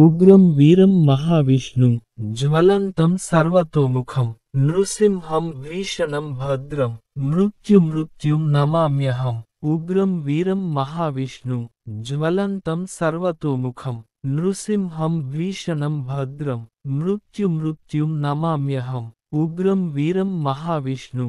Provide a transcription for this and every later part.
उग्रम वीरम महाविष्णु ज्वलत सर्वतोमुखम नृसिंह भीषणम भद्रम मृत्यु मृत्यु नमाम्यहम उग्रम वीरम महाविष्णु ज्वलत सर्वतोमुखम नृसिंह भीषणम भद्रम मृत्यु मृत्यु नमाम्यहम उग्रम वीरम महाविष्णु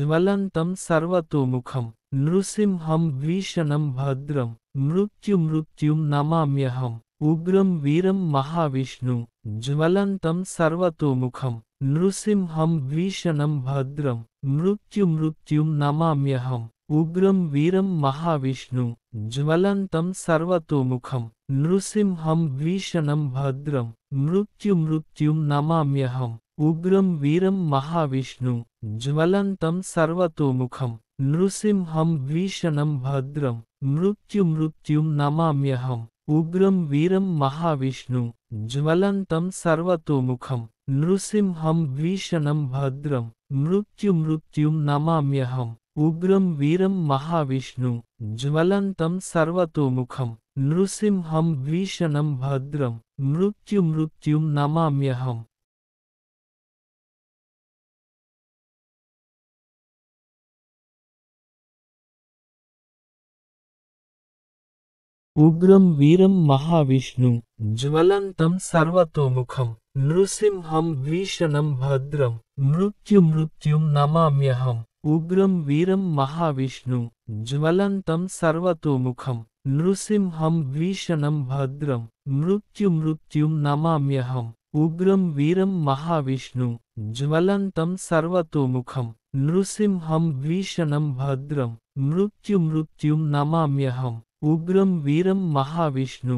ज्वलत सर्वतोमुखम नृसिंह भीषणम भद्रम मृत्यु मृत्यु नमाम्यहम उग्रम वीरम महाविष्णु ज्वलत सर्वतोमुखम नृसिंहम भीषणम भद्रम मृत्यु मृत्युम नमाम्यहम उग्रम वीरम महाविष्णु ज्वलत सर्वतोमुखम नृसिंहम भीषणम भद्रम मृत्यु मृत्युम नमाम्यहम उग्रम वीरम महाविष्णु ज्वलत सर्वतोमुखम नृसिंहम भीषणम भद्रम मृत्यु मृत्युम नमाम्यहम उग्रम वीरम महाविष्णु ज्वलत सर्वतोमुखम नृसींहम भीषणम भद्रम मृत्यु मृत्यु नमाम्यहम उग्रम वीरम महाविष्णु ज्वलत सर्वतोमुखम नृसींहम भीषणम भद्रम मृत्यु मृत्यु नमाम्यहम उग्रम वीरम महाविष्णु ज्वलंतम सर्वतोमुखम नृसिंहम भीषणम भद्रम मृत्यु मृत्यु नमाम्यहम उग्रम वीरम महाविष्णु ज्वलंतम सर्वतोमुखम नृसिंहम भीषणम भद्रम मृत्यु मृत्यु नमाम्यहम उग्रम वीरम महाविष्णु ज्वलंतम सर्वतोमुखम नृसिंहम भीषणम भद्रम मृत्यु मृत्यु नमाम्यहम उग्रम वीरम महाविष्णु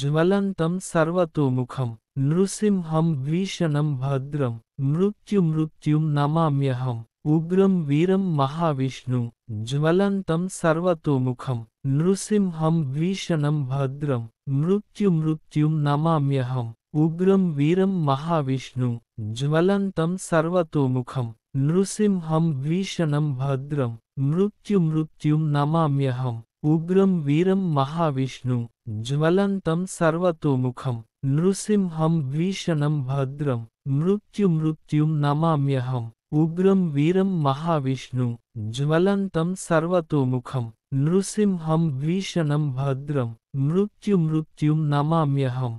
ज्वलंतम सर्वतोमुखम नृसिंहम भीषणम भद्रम मृत्यु मृत्युम नमाम्यहम उग्रम वीरम महाविष्णु ज्वलंतम सर्वतोमुखम नृसिंहम भीषणम भद्रम मृत्यु मृत्युम नमाम्यहम उग्रम वीरम महाविष्णु ज्वलंतम सर्वतोमुखम नृसिंहम भीषणम भद्रम मृत्यु मृत्युम नमाम्यहम उग्रम वीरम महाविष्णु ज्वलत सर्वतोमुखम नृसिंहम भीषणम भद्रम मृत्यु मृत्यु नमाम्यहम उग्रम वीरम महाविष्णु ज्वलतम सर्वतोमुखम नृसिंहम भीषणम भद्रम मृत्यु मृत्यु नमाम्यहम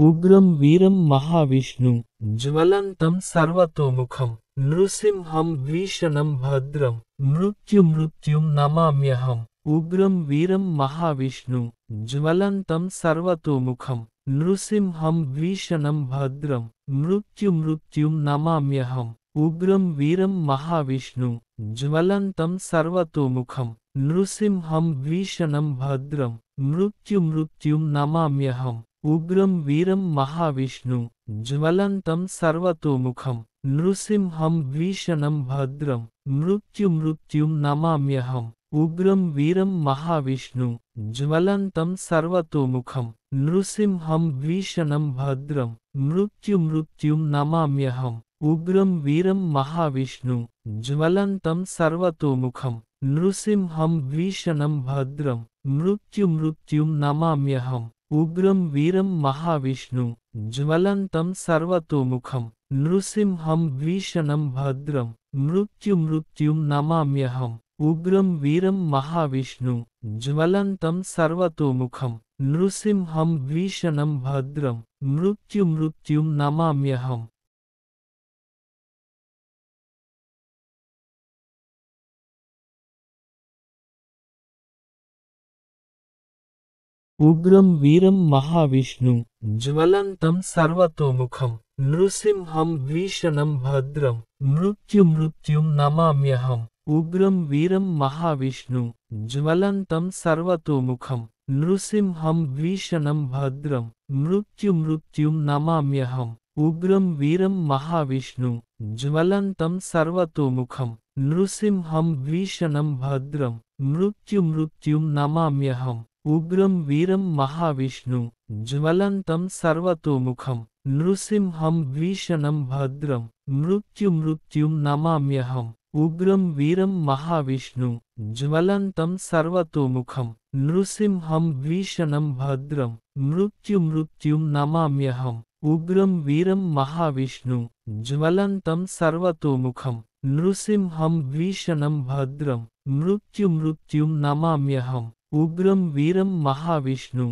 उग्रम वीरम महाविष्णु ज्वलंतम सर्वतोमुखम नृसिंहम भीषणम भद्रम मृत्यु मृत्यु नमाम्यहम उग्रम वीरम महाविष्णु ज्वलंतम सर्वतोमुखम नृसिंहम भीषणम भद्रम मृत्यु मृत्यु नमाम्यहम उग्रम वीरम महाविष्णु ज्वलंतम सर्वतोमुखम नृसिंहम भीषणम भद्रम मृत्यु मृत्यु नमाम्यहम उग्रम वीरम महाविष्णु ज्वलत सर्वतोमुखम नृसिंहम भीषणम भद्रम मृत्यु मृत्यु नमाम्यहम उग्रम वीरम महाविष्णु ज्वलत सर्वतोमुखम नृसिंहम भीषणम भद्रम मृत्यु मृत्यु नमाम्यहम उग्रम वीरम महाविष्णु ज्वलत सर्वतोमुखम नृसिंहम भीषणम भद्रम मृत्यु मृत्यु नमाम्यहम उग्रम वीरम महाविष्णु ज्वलत सर्वतोमुखम नृसिंहम भीषणम भद्रम मृत्यु मृत्युम नमाम्यहम उग्रम वीरम महाविष्णु ज्वलत सर्वतोमुखम नृसिंहम भीषणम भद्रम मृत्यु मृत्युम नमाम्यहम उग्रम वीरम महाविष्णु ज्वलंतम सर्वतोमुखम नृसिंहम भीषणम भद्रम मृत्यु मृत्युम नमाम्यहम उग्रम वीरम महाविष्णु ज्वलंतम सर्वतोमुखम नृसिंहम भीषणम भद्रम मृत्यु मृत्युम नमाम्यहम उग्रम वीरम महाविष्णु ज्वलंतम सर्वतोमुखम नृसिंहम भीषणम भद्रम मृत्यु मृत्युम नमाम्यहम उग्रम वीरम महाविष्णु ज्वलत सर्वतोमुखम नृसिंहम भीषणम भद्रम मृत्यु मृत्यु नमाम्यहम उग्रम वीरम महाविष्णु ज्वलत सर्वतोमुखम नृसिंहम भीषणम भद्रम मृत्यु मृत्यु नमाम्यहम उग्रम वीरम महाविष्णु ज्वलत सर्वतोमुखम नृसिंहम भीषणम भद्रम मृत्यु मृत्यु नमाम्यहम उग्रम वीरम महाविष्णु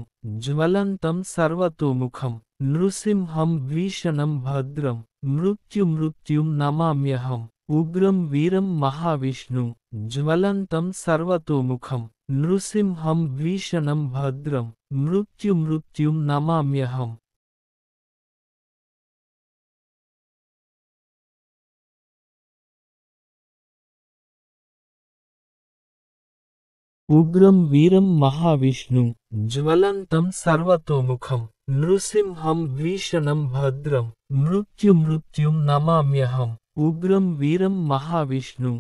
ज्वलत सर्वतोमुखम नृसिंहम भीषणम भद्रम मृत्यु मृत्युम नमाम्यहम उग्रम वीरम महाविष्णु ज्वलत सर्वतोमुखम नृसिंहम भीषणम भद्रम मृत्यु मृत्युम नमाम्यहम उग्रम वीरम महाविष्णु ज्वलंतम सर्वतोमुखम नृसिंहम भीषणम भद्रम मृत्यु मृत्युम नमाम्यहम उग्रम वीरम महाविष्णु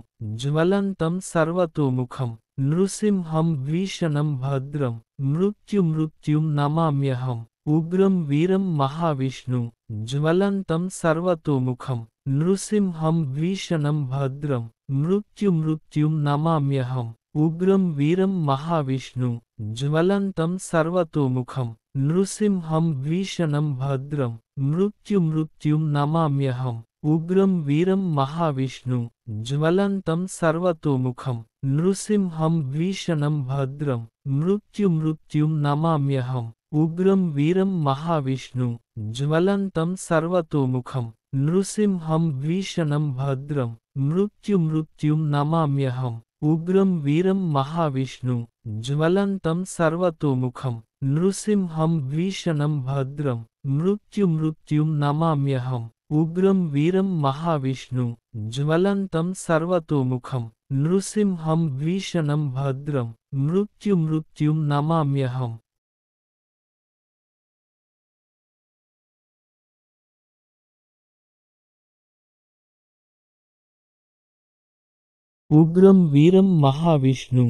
ज्वलंतम सर्वतोमुखम नृसिंहम भीषणम भद्रम मृत्यु मृत्युम नमाम्यहम उग्रम वीरम महाविष्णु ज्वलंतम सर्वतोमुखम नृसिंहम भीषणम भद्रम मृत्यु मृत्युम नमाम्यहम उग्रम वीरम महाविष्णु ज्वलत सर्वतोमुखम नृसींहम भीषणम भद्रम मृत्यु मृत्यु नमाम्यहम उग्रम वीरम महाविष्णु ज्वलत सर्वतोमुखम नृसींहम भीषणम भद्रम मृत्यु मृत्यु नमाम्यहम उग्रम वीरम महाविष्णु ज्वलत सर्वतोमुखम नृसींहम भीषणम भद्रम मृत्यु मृत्यु नमाम्यहम उग्रम वीरम महाविष्णु ज्वलंतम सर्वतोमुखम नृसिंहम भीषणम भद्रम मृत्यु मृत्यु नमाम्यहम उग्रम वीरम महाविष्णु ज्वलंतम सर्वतोमुखम नृसिंहम भीषणम भद्रम मृत्यु मृत्यु नमाम्यहम उग्रम वीरम महाविष्णु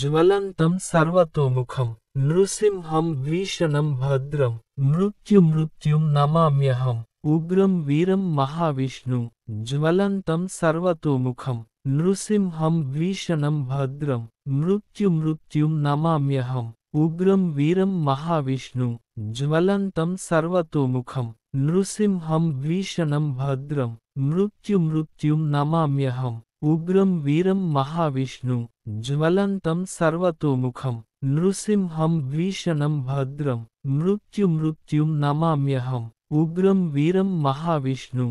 ज्वलतम सर्वतोमुखम नृसिंहम भीषणम भद्रम मृत्यु मृत्युम नमाम्यहम उग्रम वीरम महाविष्णु ज्वलतम सर्वतोमुखम नृसिंहम भीषणम भद्रम मृत्यु मृत्युम नमाम्यहम उग्रम वीरम महाविष्णु ज्वलतम सर्वतोमुखम नृसिंहम भीषणम भद्रम मृत्यु मृत्युम नमाम्यहम उग्रम वीरम महाविष्णु ज्वलतम सर्वतोमुखम नृसिंहम भीषणम भद्रम मृत्यु मृत्यु नमाम्यहम उग्रम वीरम महाविष्णु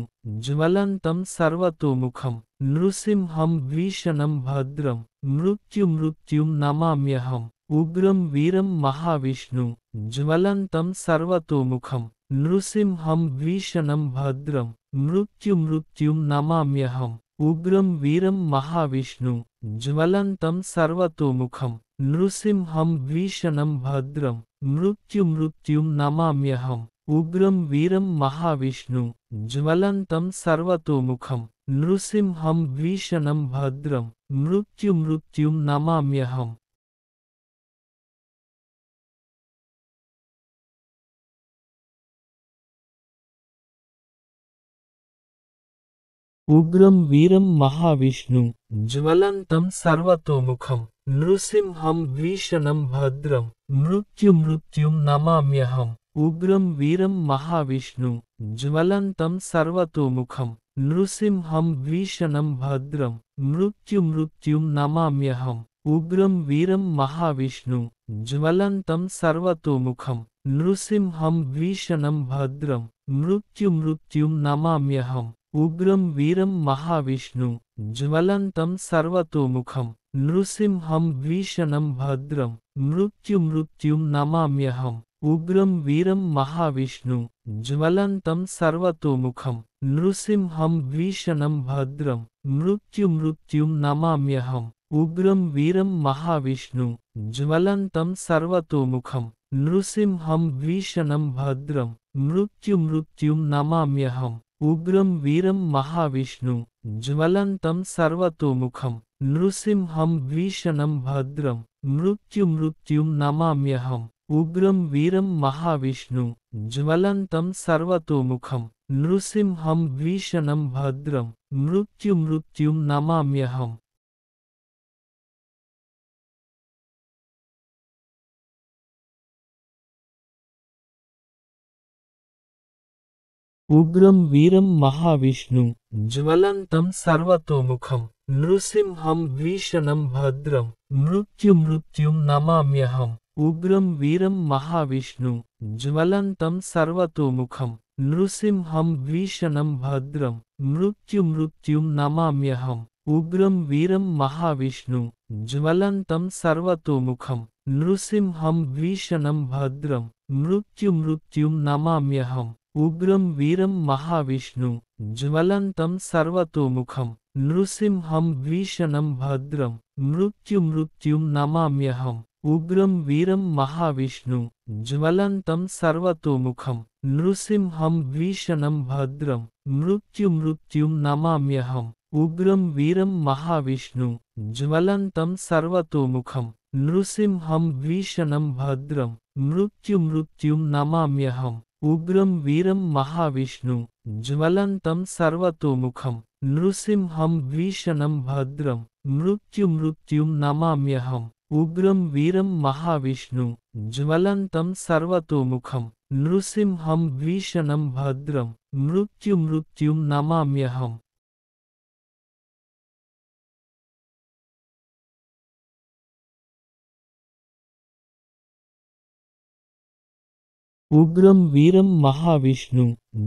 ज्वलतम सर्वतोमुखम नृसिंहम भीषणम भद्रम मृत्यु मृत्यु नमाम्यहम उग्रम वीरम महाविष्णु ज्वलतम सर्वतोमुखम नृसिंहम भीषणम भद्रम मृत्यु मृत्यु नमाम्यहम उग्रम वीरम महाविष्णु ज्वलंतम सर्वतोमुखम नृसिंहम भीषणम भद्रम मृत्यु मृत्यु नमाम्यहम उग्रम वीरम महाविष्णु ज्वलंतम सर्वतोमुखम नृसिंहम भीषणम भद्रम मृत्यु मृत्यु नमाम्यहम उग्रम वीरम महाविष्णु ज्वलत सर्वतोमुखम नृसिंहम भीषणम भद्रम मृत्यु मृत्यु नमाम्यहम उग्रम वीरम महाविष्णु ज्वलतम सर्वतोमुखम नृसिंहम भीषणम भद्रम मृत्यु मृत्यु नमाम्यहम उग्रम वीरम महाविष्णु ज्वलतम सर्वतोमुखम नृसिंहम भीषणम भद्रम मृत्यु मृत्यु नमाम्यहम उग्रम वीरम महाविष्णु ज्वलत सर्वतोमुखम नृसिंहम भीषणम भद्रम मृत्यु मृत्युम नमाम्यहम उग्रम वीरम महाविष्णु ज्वलतम सर्वतोमुखम नृसिंहम भीषणम भद्रम मृत्यु मृत्युम नमाम्यहम उग्रम वीरम महाविष्णु ज्वलतम सर्वतोमुखम नृसिंहम भीषणम भद्रम मृत्यु मृत्युम नमाम्यहम उग्रम वीरम महाविष्णु ज्वलत सर्वतोमुखम नृसींहम भीषणम भद्रम मृत्यु मृत्यु नमाम्यहम उग्रम वीरम महाविष्णु ज्वलत सर्वतोमुखम नृसींहम भीषणम भद्रम मृत्यु मृत्यु नमाम्यहम उग्रम वीरम महाविष्णु ज्वलंतम सर्वतोमुखम नृसिंहम भीषणम भद्रम मृत्यु मृत्यु नमाम्यहम उग्रम वीरम महाविष्णु ज्वलंतम सर्वतोमुखम नृसिंहम भीषणम भद्रम मृत्यु मृत्यु नमाम्यहम उग्रम वीरम महाविष्णु ज्वलंतम सर्वतोमुखम नृसिंहम भीषणम भद्रम मृत्यु मृत्यु नमाम्यहम उग्रम वीरम महाविष्णु ज्वलत सर्वतोमुखम नृसिंहम भीषणम भद्रम मृत्यु मृत्युम नमाम्यहम उग्रम वीरम महाविष्णु ज्वलत सर्वतोमुखम नृसिंहम भीषणम भद्रम मृत्यु मृत्युम नमाम्यहम उग्रम वीरम महाविष्णु ज्वलत सर्वतोमुखम नृसिंहम भीषणम भद्रम मृत्यु मृत्युम नमाम्यहम उग्रम वीरम महाविष्णु ज्वलतम सर्वतोमुखम नृसिंहम भीषणम भद्रम मृत्यु मृत्यु नमाम्यहम उग्रम वीरम महाविष्णु ज्वलतम सर्वतोमुखम नृसिंहम भीषणम भद्रम मृत्यु मृत्यु नमाम्यहम उग्रम वीरम महाविष्णु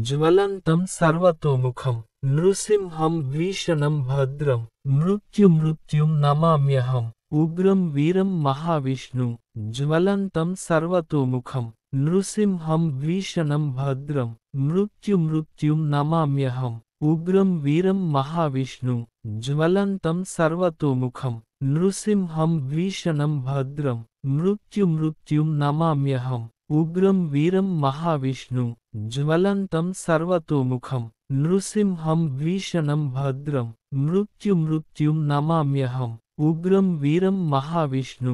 ज्वलंतम सर्वतोमुखम नृसिंहम भीषणम भद्रम मृत्यु मृत्यु नमाम्यहम उग्रम वीरम महाविष्णु ज्वलंतम सर्वतोमुखम नृसिंहम भीषणम भद्रम मृत्यु मृत्यु नमाम्यहम उग्रम वीरम महाविष्णु ज्वलंतम सर्वतोमुखम नृसिंहम भीषणम भद्रम मृत्यु मृत्यु नमाम्यहम उग्रम वीरम महाविष्णु ज्वलंतम सर्वतोमुखम नृसिंहम भीषणम भद्रम मृत्यु मृत्युम नमाम्यहम उग्रम वीरम महाविष्णु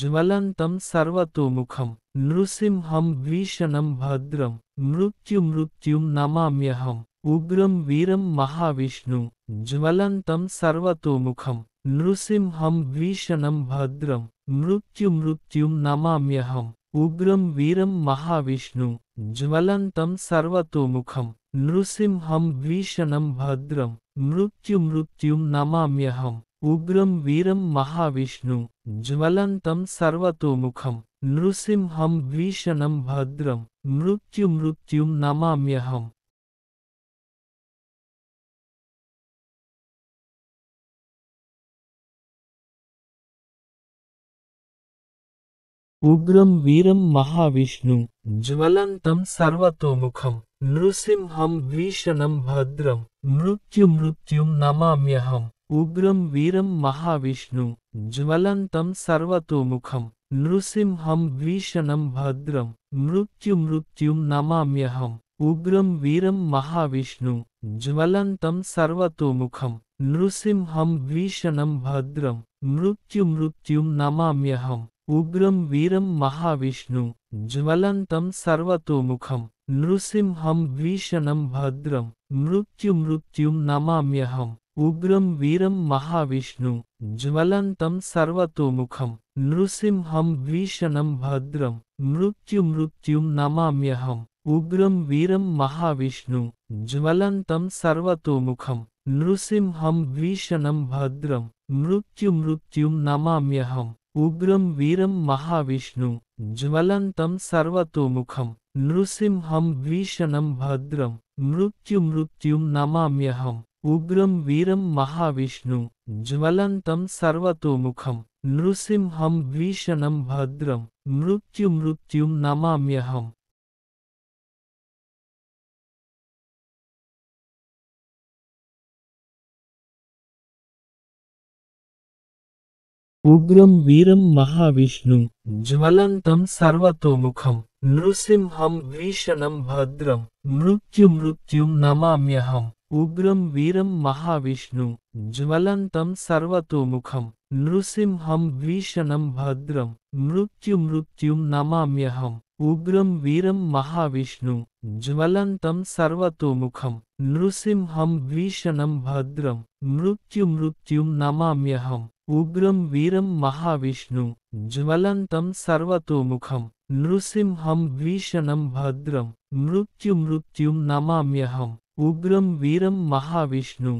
ज्वलंतम सर्वतोमुखम नृसिंहम भीषणम भद्रम मृत्यु मृत्युम नमाम्यहम उग्रम वीरम महाविष्णु ज्वलंतम सर्वतोमुखम नृसिंहम भीषणम भद्रम मृत्यु मृत्युम नमाम्यहम उग्रम वीरम महाविष्णु ज्वलत सर्वतोमुखम नृसिंहम भीषणम भद्रम मृत्यु मृत्यु नमाम्यहम उग्रम वीरम महाविष्णु ज्वलतम सर्वतोमुखम नृसिंहम भीषणम भद्रम मृत्यु मृत्यु नमाम्यहम उग्रम वीरम महाविष्णु ज्वलंतम सर्वतोमुखम नृसिंहम भीषणम भद्रम मृत्यु मृत्यु नमाम्यहम उग्रम वीरम महाविष्णु ज्वलंतम सर्वतोमुखम नृसिंहम भीषणम भद्रम मृत्यु मृत्यु नमाम्यहम उग्रम वीरम महाविष्णु ज्वलंतम सर्वतोमुखम नृसिंहम भीषणम भद्रम मृत्यु मृत्यु नमाम्यहम उग्रम वीरम महाविष्णु ज्वलत सर्वतोमुखम नृसिंहम भीषणम भद्रम मृत्यु मृत्यु नमाम्यहम उग्रम वीरम महाविष्णु ज्वलत सर्वतोमुखम नृसिंहम भीषणम भद्रम मृत्यु मृत्यु नमाम्यहम उग्रम वीरम महाविष्णु ज्वलत सर्वतोमुखम नृसिंहम भीषणम भद्रम मृत्यु मृत्यु नमाम्यहम उग्रम वीरम महाविष्णु ज्वलत सर्वतोमुखम नृसिंहम भीषणम भद्रम मृत्यु मृत्युम नमाम्यहम उग्रम वीरम महाविष्णु ज्वलत सर्वतोमुखम नृसिंहम भीषणम भद्रम मृत्यु मृत्युम नमाम्यहम उग्रम वीरम महाविष्णु ज्वलतम सर्वतोमुखम नृसिंहम भीषणम भद्रम मृत्यु मृत्यु नमाम्यहम उग्रम वीरम महाविष्णु ज्वलतम सर्वतोमुखम नृसिंहम भीषणम भद्रम मृत्यु मृत्यु नमाम्यहम उग्रम वीरम महाविष्णु ज्वलतम सर्वतोमुखम नृसिंहम भीषणम भद्रम मृत्यु मृत्यु नमाम्यहम उग्रम वीरम महाविष्णु ज्वलत सर्वतोमुखम नृसिंहम भीषणम भद्रम मृत्यु मृत्यु नमाम्यहम उग्रम वीरम महाविष्णु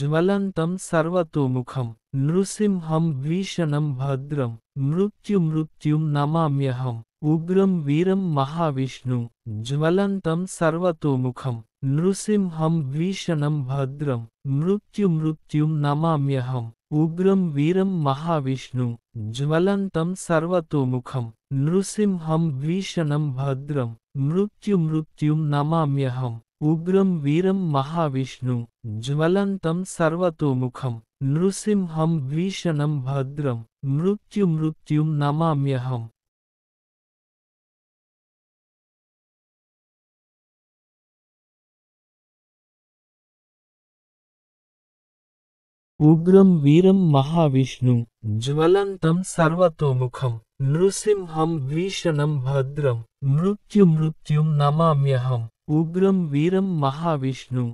ज्वलत सर्वतोमुखम नृसिंहम भीषणम भद्रम मृत्यु मृत्यु नमाम्यहम उग्रम वीरम महाविष्णु ज्वलत सर्वतोमुखम नृसिंहम भीषणम भद्रम मृत्यु मृत्यु नमाम्यहम उग्रम वीरम महाविष्णु ज्वलत सर्वतोमुखम नृसिंहम भीषणम भद्रम मृत्यु मृत्युम नमाम्यहम उग्रम वीरम महाविष्णु ज्वलत सर्वतोमुखम नृसिंहम भीषणम भद्रम मृत्यु मृत्युम नमाम्यहम उग्रम वीरम महाविष्णु ज्वलंतम सर्वतोमुखम नृसिंहम भीषणम भद्रम मृत्यु मृत्युम नमाम्यहम उग्रम वीरम महाविष्णु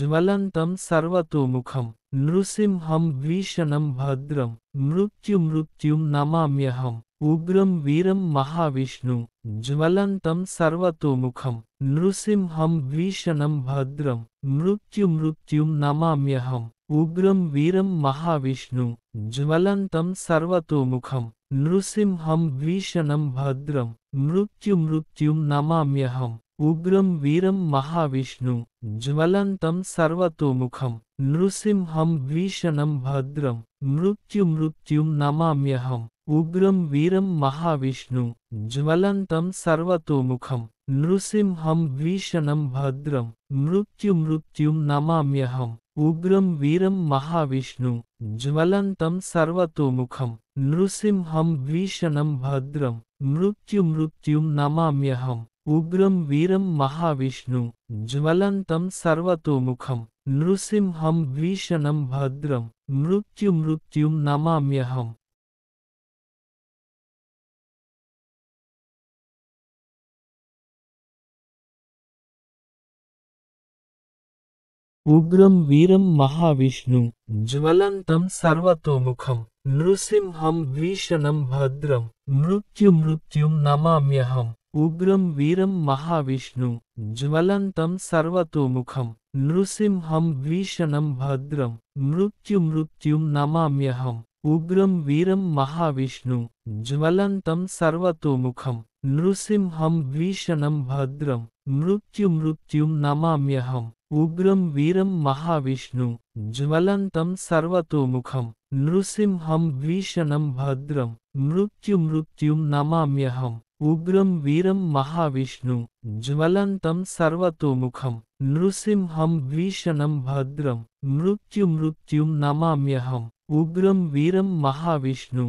ज्वलंतम सर्वतोमुखम नृसिंहम भीषणम भद्रम मृत्यु मृत्युम नमाम्यहम उग्रम वीरम महाविष्णु ज्वलंतम सर्वतोमुखम नृसिंहम भीषणम भद्रम मृत्यु मृत्युम नमाम्यहम उग्रम वीरम महाविष्णु ज्वलत सर्वतोमुखम नृसींहम भीषणम भद्रम मृत्यु मृत्यु नमाम्यहम उग्रम वीरम महाविष्णु ज्वलत सर्वतोमुखम नृसींहम भीषणम भद्रम मृत्यु मृत्यु नमाम्यहम उग्रम वीरम महाविष्णु ज्वलत सर्वतोमुखम नृसिंहं भद्रम मृत्यु मृत्यु नमाम्यहम उग्रम वीरम महाविष्णु ज्वलन्तं सर्वतोमुखं नृसिंहं भद्रम मृत्यु मृत्यु नमाम्यहम उग्रम वीरम महाविष्णु ज्वलन्तं सर्वतोमुखं नृसिंहं भद्रम मृत्यु मृत्यु नमाम्यहम उग्रम वीरम महाविष्णु ज्वलतम सर्वतोमुखम नृसिंहम भीषणम भद्रम मृत्यु मृत्युम नमाम्यहम उग्रम वीरम महाविष्णु ज्वलतम सर्वतोमुखम नृसिंहम भीषणम भद्रम मृत्यु मृत्युम नमाम्यहम उग्रम वीरम महाविष्णु ज्वलतम सर्वतोमुखम नृसिंहं भद्रम मृत्यु मृत्युमृत्युं नमाम्यहम् उग्रम वीरम महाविष्णु ज्वलन्तं सर्वतोमुखं नृसिंहं भद्रम मृत्यु मृत्युमृत्युं नमाम्यहम् उग्रं वीरं महाविष्णु ज्वलन्तं सर्वतोमुखं नृसिंहं भद्रम मृत्यु मृत्युमृत्युं नमाम्यहम् उग्रं वीरं महाविष्णु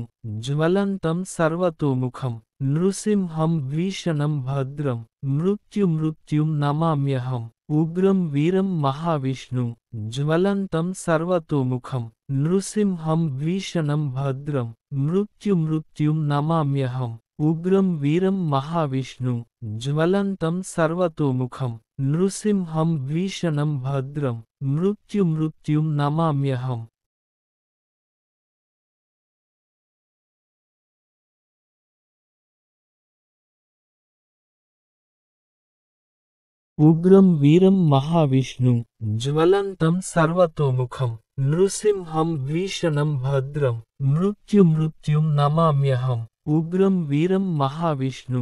ज्वलन्तं सर्वतोमुखम् भीषणम भद्रम मृत्यु मृत्यु नमाम्यहम उग्रम वीरम महाविष्णु ज्वलन्तं सर्वतोमुखं भीषणम भद्रम मृत्यु मृत्यु नमाम्यहम उग्रम वीरम महाविष्णु ज्वलन्तं सर्वतोमुखं भीषणम भद्रम मृत्यु मृत्यु नमाम्यहम उग्रम वीरम महाविष्णु ज्वलत सर्वतोमुखम नृसिंहम भीषणम भद्रम मृत्यु मृत्यु नमाम्यहम उग्रम वीरम महाविष्णु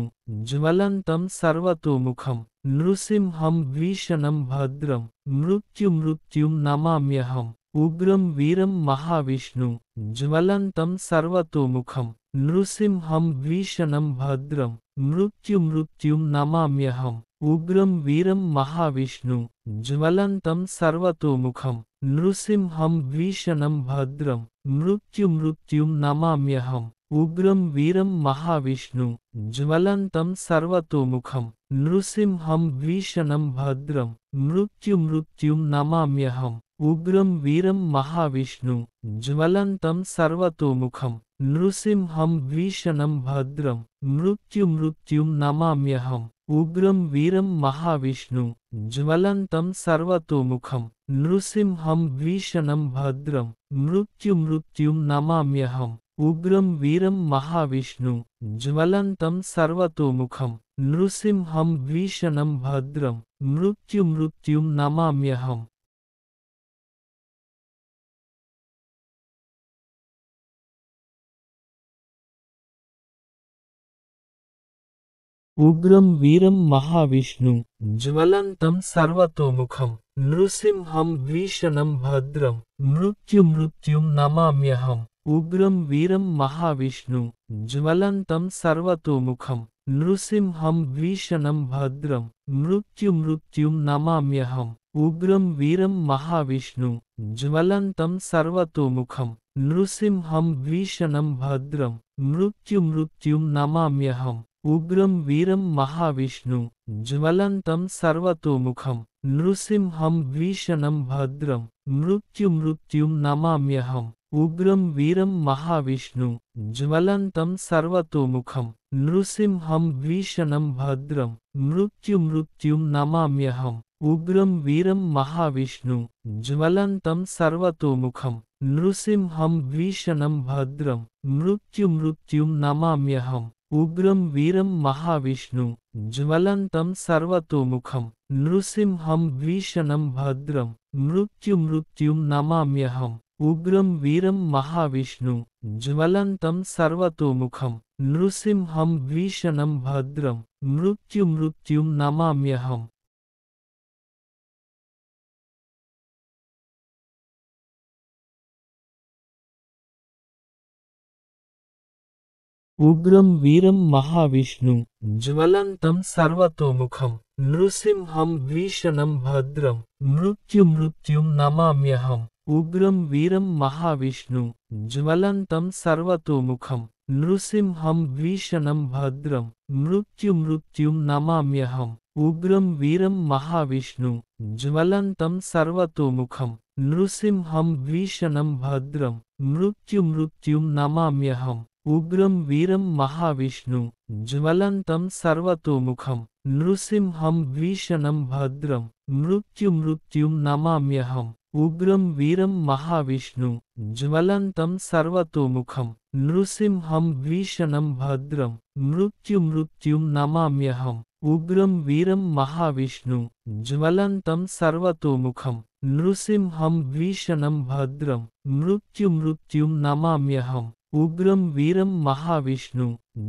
ज्वलतम सर्वतोमुखम नृसिंहम भीषणम भद्रम मृत्यु मृत्यु नमाम्यहम उग्रम वीरम महाविष्णु ज्वलतम सर्वतोमुखम नृसिंहम भीषणम भद्रम मृत्यु मृत्यु नमाम्यहम उग्रम वीरम महाविष्णु ज्वलत सर्वतोमुखम नृसिंहम भीषणम भद्रम मृत्यु मृत्युम नमाम्यहम उग्रम वीरम महाविष्णु ज्वलतम सर्वतोमुखम नृसिंहम भीषणम भद्रम मृत्यु मृत्युम नमाम्यहम उग्रम वीरम महाविष्णु ज्वलत सर्वतोमुखम नृसींहम भीषणम भद्रम मृत्यु मृत्यु नमाम्यहम उग्रम वीरम महाविष्णु ज्वलत सर्वतोमुखम नृसींहम भीषणम भद्रम मृत्यु मृत्यु नमाम्यहम उग्रम वीरम महाविष्णु ज्वलत सर्वतोमुखम नृसींहम भीषणम भद्रम मृत्यु मृत्यु नमाम्यहम उग्रम वीरम महाविष्णु ज्वलंतम सर्वतोमुखम नृसिंहम भीषणम भद्रम मृत्यु मृत्यु नमाम्यहम उग्रम वीरम महाविष्णु ज्वलंतम सर्वतोमुखम नृसिंहम भीषणम भद्रम मृत्यु मृत्यु नमाम्यहम उग्रम वीरम महाविष्णु ज्वलंतम सर्वतोमुखम नृसिंहम भीषणम भद्रम मृत्यु मृत्यु नमाम्यहम उग्रम वीरम महाविष्णु ज्वलत सर्वतोमुखम नृसिंहम भीषणम भद्रम मृत्यु मृत्युम नमाम्यहम उग्रम वीरम महाविष्णु ज्वलत सर्वतोमुखम नृसिंहम भीषणम भद्रम मृत्यु मृत्युम नमाम्यहम उग्रम वीरम महाविष्णु ज्वलत सर्वतोमुखम नृसिंहम भीषणम भद्रम मृत्यु मृत्युम नमाम्यहम उग्रम वीरम महाविष्णु ज्वलंतम सर्वतोमुखम नृसिंहम भीषणम भद्रम मृत्यु मृत्यु नमाम्यहम उग्रम वीरम महाविष्णु ज्वलंतम सर्वतोमुखम नृसिंहम भीषणम भद्रम मृत्यु मृत्यु नमाम्यहम उग्रम वीरम महाविष्णु ज्वलत सर्वतोमुखम नृसिंहम भीषणम भद्रम मृत्यु मृत्यु नमाम्यहम उग्रम वीरम महाविष्णु ज्वलतम सर्वतोमुखम नृसिंहम भीषणम भद्रम मृत्यु मृत्यु नमाम्यहम उग्रम वीरम महाविष्णु ज्वलतम सर्वतोमुखम नृसिंहम भीषणम भद्रम मृत्यु मृत्यु नमाम्यहम उग्रम वीरम महाविष्णु ज्वलत सर्वतोमुखम नृसिंहम भीषणम भद्रम मृत्यु मृत्युम नमाम्यहम उग्रम वीरम महाविष्णु ज्वलत सर्वतोमुखम नृसिंहम भीषणम भद्रम मृत्यु मृत्युम नमाम्यहम उग्रम वीरम महाविष्णु ज्वलत सर्वतोमुखम नृसिंहम भीषणम भद्रम मृत्यु मृत्युम नमाम्यहम उग्रम वीरम महाविष्णु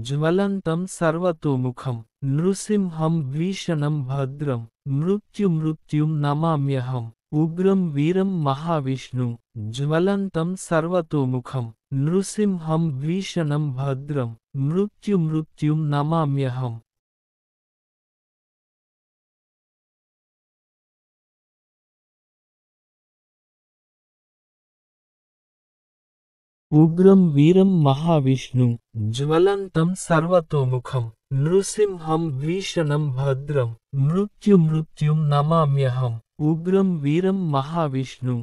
ज्वलत सर्वतोमुखम नृसिंहम भीषणम भद्रम मृत्यु मृत्यु नमाम्यहम उग्रम वीरम महाविष्णु ज्वलतम सर्वतोमुखम नृसिंहम भीषणम भद्रम मृत्यु मृत्यु नमाम्यहम उग्रम वीरम महाविष्णु ज्वलंतम सर्वतोमुखम नृसिंहम भीषणम भद्रम मृत्यु मृत्यु नमाम्यहम उग्रम वीरम महाविष्णु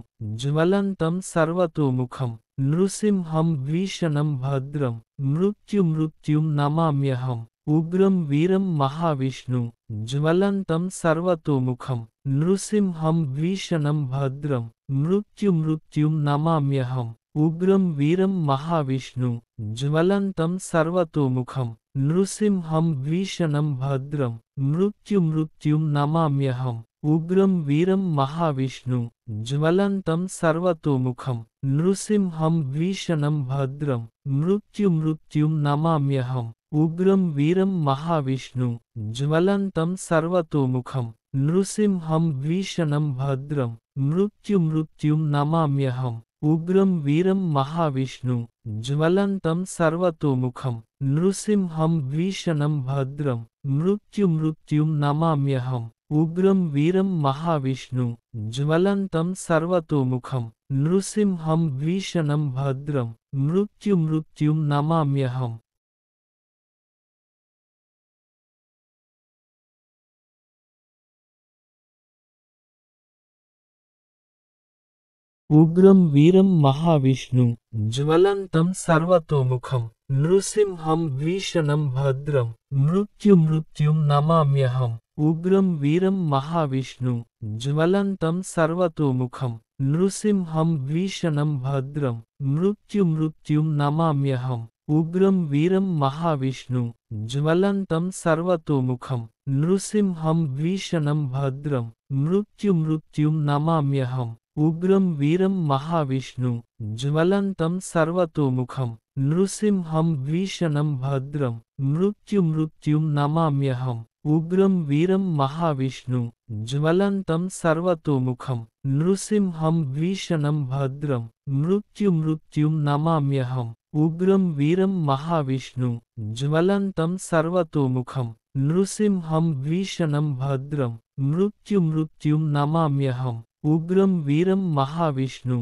ज्वलंतम सर्वतोमुखम नृसिंहम भीषणम भद्रम मृत्यु मृत्यु नमाम्यहम उग्रम वीरम महाविष्णु ज्वलंतम सर्वतोमुखम नृसिंहम भीषणम भद्रम मृत्यु मृत्यु नमाम्यहम उग्रम वीरम महाविष्णु ज्वलत सर्वतोमुखम नृसिंहम भीषणम भद्रम मृत्यु मृत्यु नमाम्यहम उग्रम वीरम महाविष्णु ज्वलत सर्वतोमुखम नृसिंहम भीषणम भद्रम मृत्यु मृत्यु नमाम्यहम उग्रम वीरम महाविष्णु ज्वलत सर्वतोमुखम नृसिंहम भीषणम भद्रम मृत्यु मृत्यु नमाम्यहम उग्रम वीरम महाविष्णु ज्वलत सर्वतोमुखम नृसिंहम भीषणम भद्रम मृत्यु मृत्युम नमाम्यहम उग्रम वीरम महाविष्णु ज्वलत सर्वतोमुखम नृसिंहम भीषणम भद्रम मृत्यु मृत्युम नमाम्यहम उग्रम वीरम महाविष्णु ज्वलंतम सर्वतोमुखम नृसिंहम भीषणम भद्रम मृत्यु मृत्युम नमाम्यहम उग्रम वीरम महाविष्णु ज्वलंतम सर्वतोमुखम नृसिंहम भीषणम भद्रम मृत्यु मृत्युम नमाम्यहम उग्रम वीरम महाविष्णु ज्वलंतम सर्वतोमुखम नृसिंहम भीषणम भद्रम मृत्यु मृत्युम नमाम्यहम उग्रम वीरम महाविष्णु ज्वलत सर्वतोमुखम नृसिंहम भीषणम भद्रम मृत्यु मृत्यु नमाम्यहम उग्रम वीरम महाविष्णु ज्वलत सर्वतोमुखम नृसिंहम भीषणम भद्रम मृत्यु मृत्यु नमाम्यहम उग्रम वीरम महाविष्णु ज्वलत सर्वतोमुखम नृसिंहम भीषणम भद्रम मृत्यु मृत्यु नमाम्यहम उग्रम वीरम महाविष्णु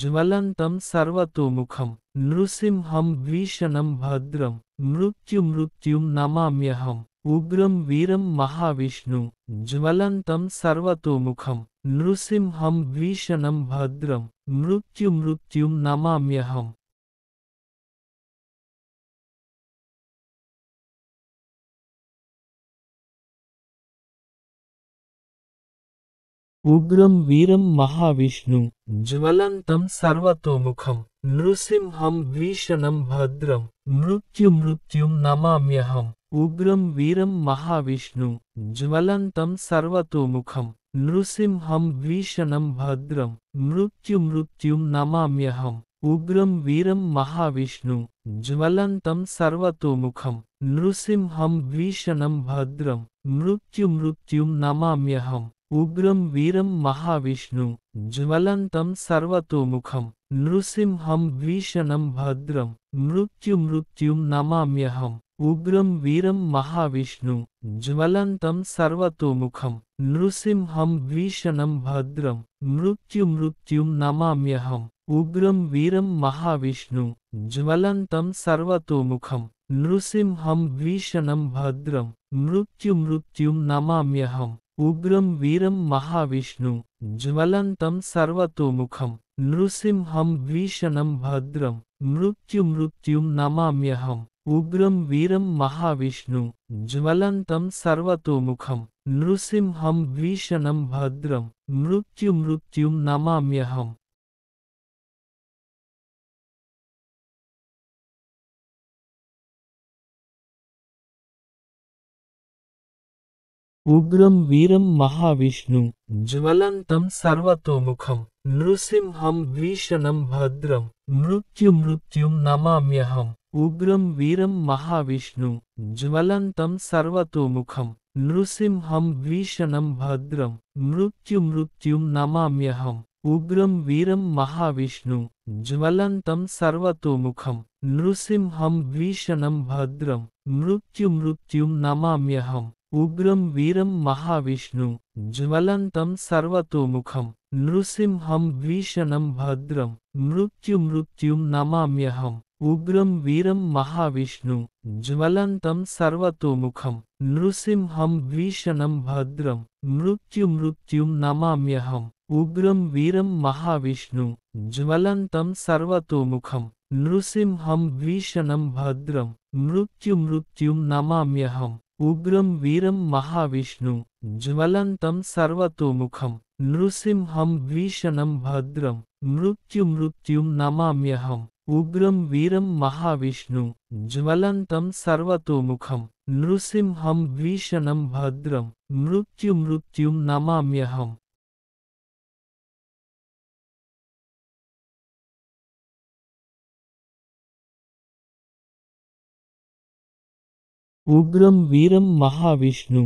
ज्वलत सर्वतोमुखम नृसिंहम भीषणम भद्रम मृत्यु मृत्युम नमाम्यहम उग्रम वीरम महाविष्णु ज्वलत सर्वतोमुखम नृसिंहम भीषणम भद्रम मृत्यु मृत्युम नमाम्यहम उग्रम वीरम महाविष्णु ज्वलत सर्वतोमुखम नृसिंहम वीषण भद्रम मृत्यु मृत्युम नमाम्यहम उग्रम वीरम महाविष्णु ज्वलतम सर्वतोमुखम नृसिंहम वीषण भद्रम मृत्यु मृत्युम नमाम्यहम उग्रम वीरम महाविष्णु ज्वलतम सर्वतोमुखम नृसिंहम वीषण भद्रम मृत्यु मृत्युम नमाम्यहम उग्रम वीरम महाविष्णु ज्वलत सर्वतोमुखम नृसींहम भीषणम भद्रम मृत्यु मृत्यु नमाम्यहम उग्रम वीरम महाविष्णु ज्वलतम सर्वतोमुखम नृसींहम भीषणम भद्रम मृत्यु मृत्यु नमाम्यहम उग्रम वीरम महाविष्णु ज्वलतम सर्वतोमुखम नृसींहम भीषणम भद्रम मृत्यु मृत्यु नमाम्यहम उग्रम वीरम महाविष्णु ज्वलत सर्वतोमुखम नृसिंहम भीषणम भद्रम मृत्यु मृत्यु नमाम्यहम उग्रम वीरम महाविष्णु ज्वलत सर्वतोमुखम नृसिंहम भीषणम भद्रम मृत्यु मृत्यु नमाम्यहम उग्रम वीरम महाविष्णु ज्वलत सर्वतोमुखम नृसिंहम भीषणम भद्रम मृत्यु मृत्युम नमाम्यहम उग्रम वीरम महाविष्णु ज्वलतम सर्वतोमुखम नृसिंहम भीषणम भद्रम मृत्यु मृत्युम नमाम्यहम उग्रम वीरम महाविष्णु ज्वलतम सर्वतोमुखम नृसिंहम भीषणम भद्रम मृत्यु मृत्युम नमाम्यहम उग्रम वीरम महाविष्णु ज्वलतम सर्वतोमुखम नृसिंहम भीषणम भद्रम मृत्यु मृत्यु नमाम्यहम उग्रम वीरम महाविष्णु ज्वलतम सर्वतोमुखम नृसिंहम भीषणम भद्रम मृत्यु मृत्यु नमाम्यहम उग्रम वीरम महाविष्णु ज्वलतम सर्वतोमुखम नृसिंहम भीषणम भद्रम मृत्यु मृत्यु नमाम्यहम उग्रम वीरम महाविष्णु ज्वलत सर्वतोमुखम नृसिंहम भीषणम भद्रम मृत्यु मृत्यु नमाम्यहम उग्रम वीरम महाविष्णु ज्वलत सर्वतोमुखम नृसिंहम भीषणम भद्रम मृत्यु मृत्यु नमाम्यहम उग्रम वीरम महाविष्णु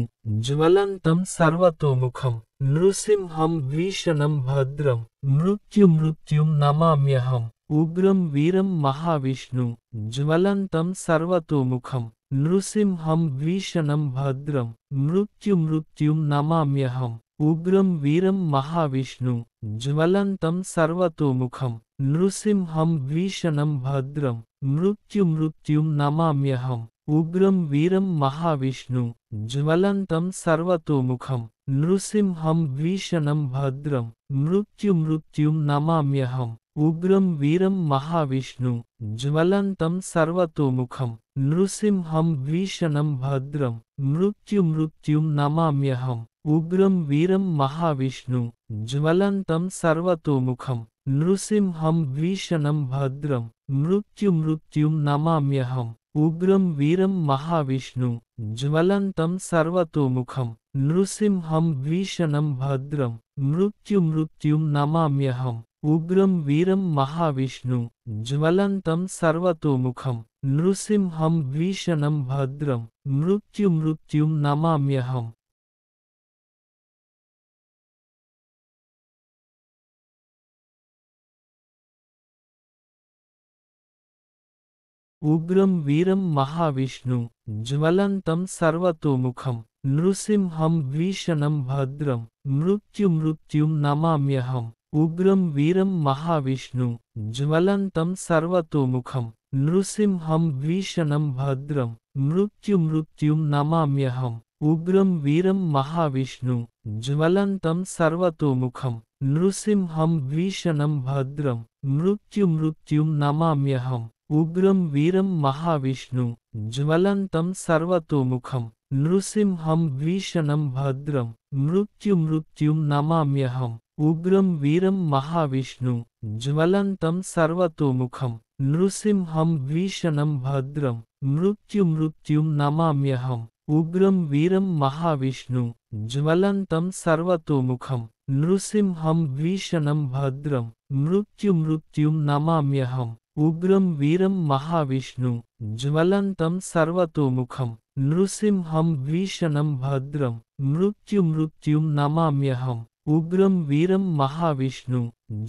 ज्वलत सर्वतोमुखम नृसिंहम भीषणम भद्रम मृत्यु मृत्यु नमाम्यहम उग्रम वीरम महाविष्णु ज्वलतम सर्वतोमुखम नृसिंहम भीषणम भद्रम मृत्यु मृत्यु नमाम्यहम उग्रम वीरम महाविष्णु ज्वलतम सर्वतोमुखम नृसिंहम भीषणम भद्रम मृत्यु मृत्यु नमाम्यहम उग्रम वीरम महाविष्णु ज्वलत सर्वतोमुखम नृसिंहम भीषणम भद्रम मृत्यु मृत्युम नमाम्यहम उग्रम वीरम महाविष्णु ज्वलत सर्वतोमुखम नृसिंहम भीषणम भद्रम मृत्यु मृत्युम नमाम्यहम उग्रम वीरम महाविष्णु ज्वलतम सर्वतोमुखम नृसिंहम भीषणम भद्रम मृत्यु मृत्युम नमाम्यहम उग्रम वीरम महाविष्णु ज्वलत सर्वतोमुखम नृसींहम भीषणम भद्रम मृत्यु मृत्यु नमाम्यहम उग्रम वीरम महाविष्णु ज्वलत सर्वतोमुखम नृसींहम भीषणम भद्रम मृत्यु मृत्यु नमाम्यहम उग्रम वीरम महाविष्णु ज्वलंतम सर्वतोमुखम नृसिंहम भीषणम भद्रम मृत्यु मृत्यु नमाम्यहम उग्रम वीरम महाविष्णु ज्वलंतम सर्वतोमुखम नृसिंहम भीषणम भद्रम मृत्यु मृत्यु नमाम्यहम उग्रम वीरम महाविष्णु ज्वलंतम सर्वतोमुखम नृसिंहम भीषणम भद्रम मृत्यु मृत्यु नमाम्यहम उग्रम वीरम महाविष्णु ज्वलत सर्वतोमुखम नृसिंहम भीषणम भद्रम मृत्यु मृत्युम नमाम्यहम उग्रम वीरम महाविष्णु ज्वलत सर्वतोमुखम नृसिंहम भीषणम भद्रम मृत्यु मृत्युम नमाम्यहम उग्रम वीरम महाविष्णु ज्वलत सर्वतोमुखम नृसिंहम भीषणम भद्रम मृत्यु मृत्युम नमाम्यहम उग्रम वीरम महाविष्णु ज्वलत सर्वतोमुखम नृसिंहम भीषणम भद्रम मृत्यु मृत्यु नमाम्यहम उग्रम वीरम महाविष्णु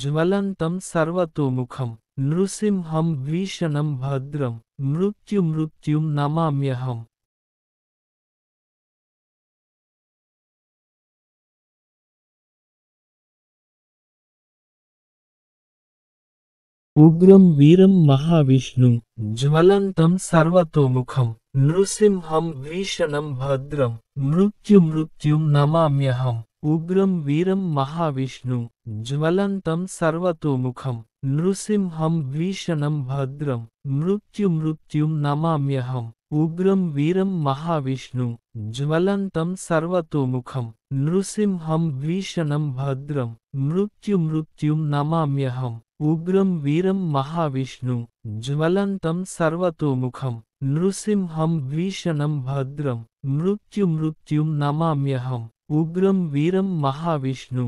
ज्वलतम सर्वतोमुखम नृसिंहम भीषणम भद्रम मृत्यु मृत्यु नमाम्यहम उग्रम वीरम महाविष्णु ज्वलतम सर्वतोमुखम नृसिंहम भीषणम भद्रम मृत्यु मृत्यु नमाम्यहम उग्रम वीरम महाविष्णु ज्वलतम सर्वतोमुखम नृसिंहम भीषण भद्रम मृत्यु मृत्यु नमाम्यहम उग्रम वीरम महाविष्णु ज्वलतम सर्वतोमुखम नृसिंहम भीषण भद्रम मृत्यु मृत्यु नमाम्यहम उग्रम वीरम महाविष्णु ज्वलत सर्वतोमुखम नृसिंहम भीषणम भद्रम मृत्यु मृत्युम नमाम्यहम उग्रम वीरम महाविष्णु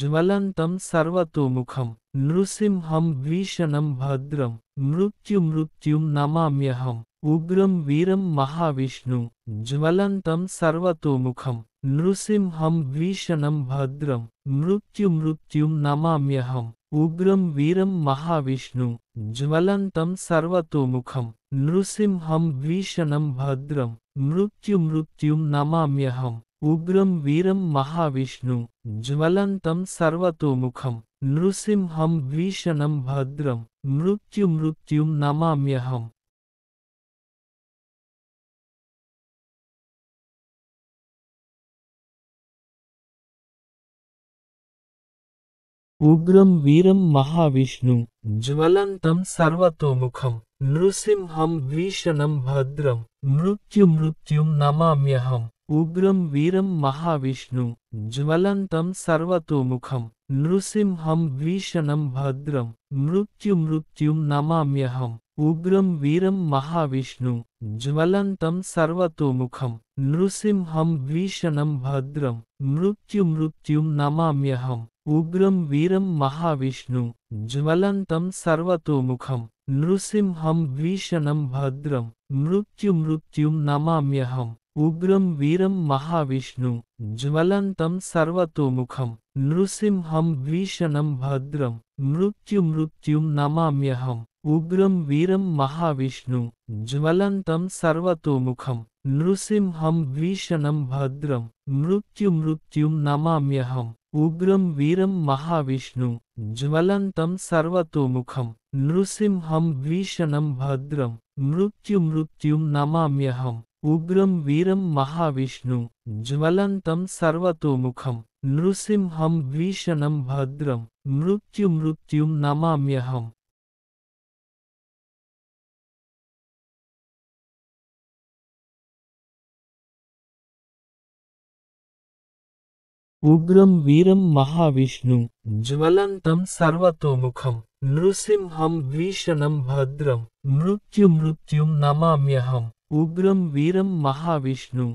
ज्वलत सर्वतोमुखम नृसिंहम भीषणम भद्रम मृत्यु मृत्युम नमाम्यहम उग्रम वीरम महाविष्णु ज्वलत सर्वतोमुखम नृसिंहम भीषणम भद्रम मृत्यु मृत्युम नमाम्यहम उग्रम वीरम महाविष्णु ज्वलत सर्वतोमुखम नृसींहम भीषणम भद्रम मृत्यु मृत्यु नमाम्यहम उग्रम वीरम महाविष्णु ज्वलतम सर्वतोमुखम नृसींहम भीषणम भद्रम मृत्यु मृत्यु नमाम्यहम उग्रं वीरं महाविष्णुं ज्वलन्तं सर्वतोमुखं नृसिंहं भीषणं भद्रं मृत्युमृत्युं नमाम्यहम् उग्रं वीरं महाविष्णुं ज्वलन्तं सर्वतोमुखं नृसिंहं मृत्यु भद्रं मृत्युमृत्युं नमाम्यहम् उग्रं वीरं महाविष्णुं ज्वलन्तं सर्वतोमुखं नृसिंहं भद्रम मृत्यु मृत्यु नमाम्यहम उग्रम वीरम महाविष्णु ज्वलंतम सर्वतोमुखम नृसिंहम भीषणम भद्रम मृत्यु मृत्यु नमाम्यहम उग्रम वीरम महाविष्णु ज्वलंतम सर्वतोमुखम नृसिंहम भीषणम भद्रम मृत्यु मृत्यु नमाम्यहम उग्रम वीरम महाविष्णु ज्वलंतम सर्वतोमुखम नृसिंहम भीषणम भद्रम मृत्यु मृत्यु नमाम्यहम उग्रम वीरम महाविष्णु ज्वलत सर्वतोमुखम नृसिंहम भीषणम भद्रम मृत्यु मृत्युम नमाम्यहम उग्रम वीरम महाविष्णु ज्वलत सर्वतोमुखम नृसिंहम भीषणम भद्रम मृत्यु मृत्युम नमाम्यहम उग्रम वीरम महाविष्णु ज्वलंतम सर्वतोमुखम नृसिंहम भीषणम भद्रम मृत्यु मृत्यु नमाम्यहम उग्रम वीरम महाविष्णु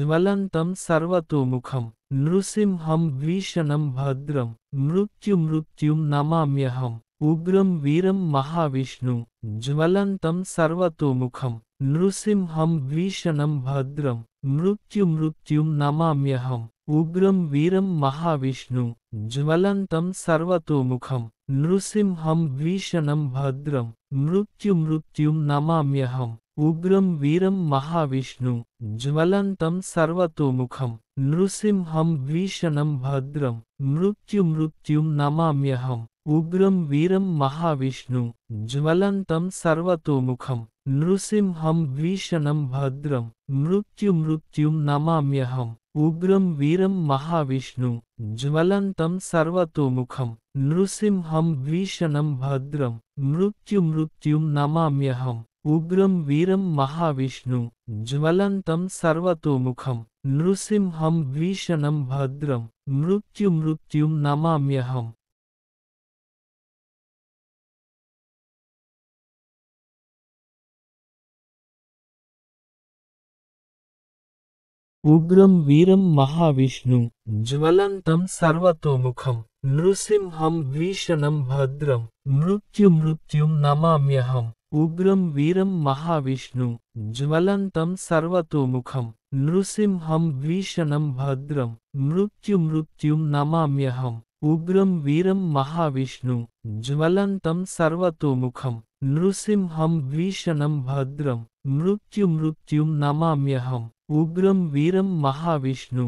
ज्वलंतम सर्वतोमुखम नृसिंहम भीषणम भद्रम मृत्यु मृत्यु नमाम्यहम उग्रम वीरम महाविष्णु ज्वलंतम सर्वतोमुखम नृसिंहम भीषणम भद्रम मृत्यु मृत्यु नमाम्यहम उग्रम वीरम महाविष्णु ज्वलत सर्वतोमुखम नृसींहम भीषणम भद्रम मृत्यु मृत्यु नमाम्यहम उग्रम वीरम महाविष्णु ज्वलत सर्वतोमुखम नृसींहम भीषणम भद्रम मृत्यु मृत्यु नमाम्यहम उग्रम वीरम महाविष्णु ज्वलत सर्वतोमुखम नृसींहम भीषणम भद्रम मृत्यु मृत्यु नमाम्यहम उग्रम वीरम महाविष्णु ज्वलत सर्वतोमुखम नृसिंहम भीषणम भद्रम मृत्यु मृत्युम नमाम्यहम उग्रम वीरम महाविष्णु ज्वलत सर्वतोमुखम नृसिंहम भीषणम भद्रम मृत्यु मृत्युम नमाम्यहम उग्रम वीरम महाविष्णु ज्वलंतम सर्वतोमुखम नृसिंहम भीषणम भद्रम मृत्यु मृत्युम नमाम्यहम उग्रम वीरम महाविष्णु ज्वलंतम सर्वतोमुखम नृसिंहम भीषणम भद्रम मृत्यु मृत्युम नमाम्यहम उग्रम वीरम महाविष्णु ज्वलंतम सर्वतोमुखम नृसिंहम भीषणम भद्रम मृत्यु मृत्युम नमाम्यहम उग्रम वीरम महाविष्णु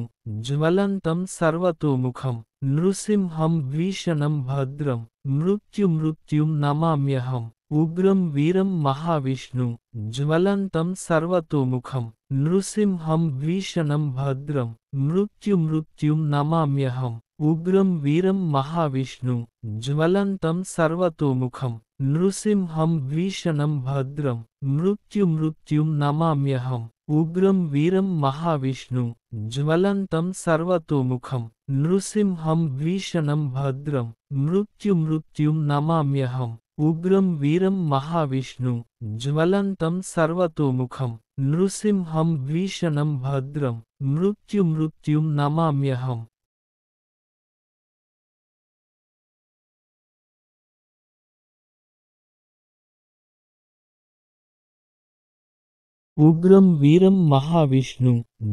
ज्वलत सर्वतोमुखम नृसींहम भीषणम भद्रम मृत्यु मृत्यु नमाम्यहम उग्रम वीरम महाविष्णु ज्वलत सर्वतोमुखम नृसींहम भीषणम भद्रम मृत्यु मृत्यु नमाम्यहम उग्रम वीरम महाविष्णु ज्वलत सर्वतोमुखम नृसींहम भीषणम भद्रम मृत्यु मृत्यु नमाम्यहम उग्रम वीरम महाविष्णु ज्वलंतम सर्वतोमुखम नृसिंहम भीषणम भद्रम मृत्यु मृत्यु नमाम्यहम उग्रम वीरम महाविष्णु ज्वलंतम सर्वतोमुखम नृसिंहम भीषणम भद्रम मृत्यु मृत्यु नमाम्यहम उग्रम वीरम महाविष्णु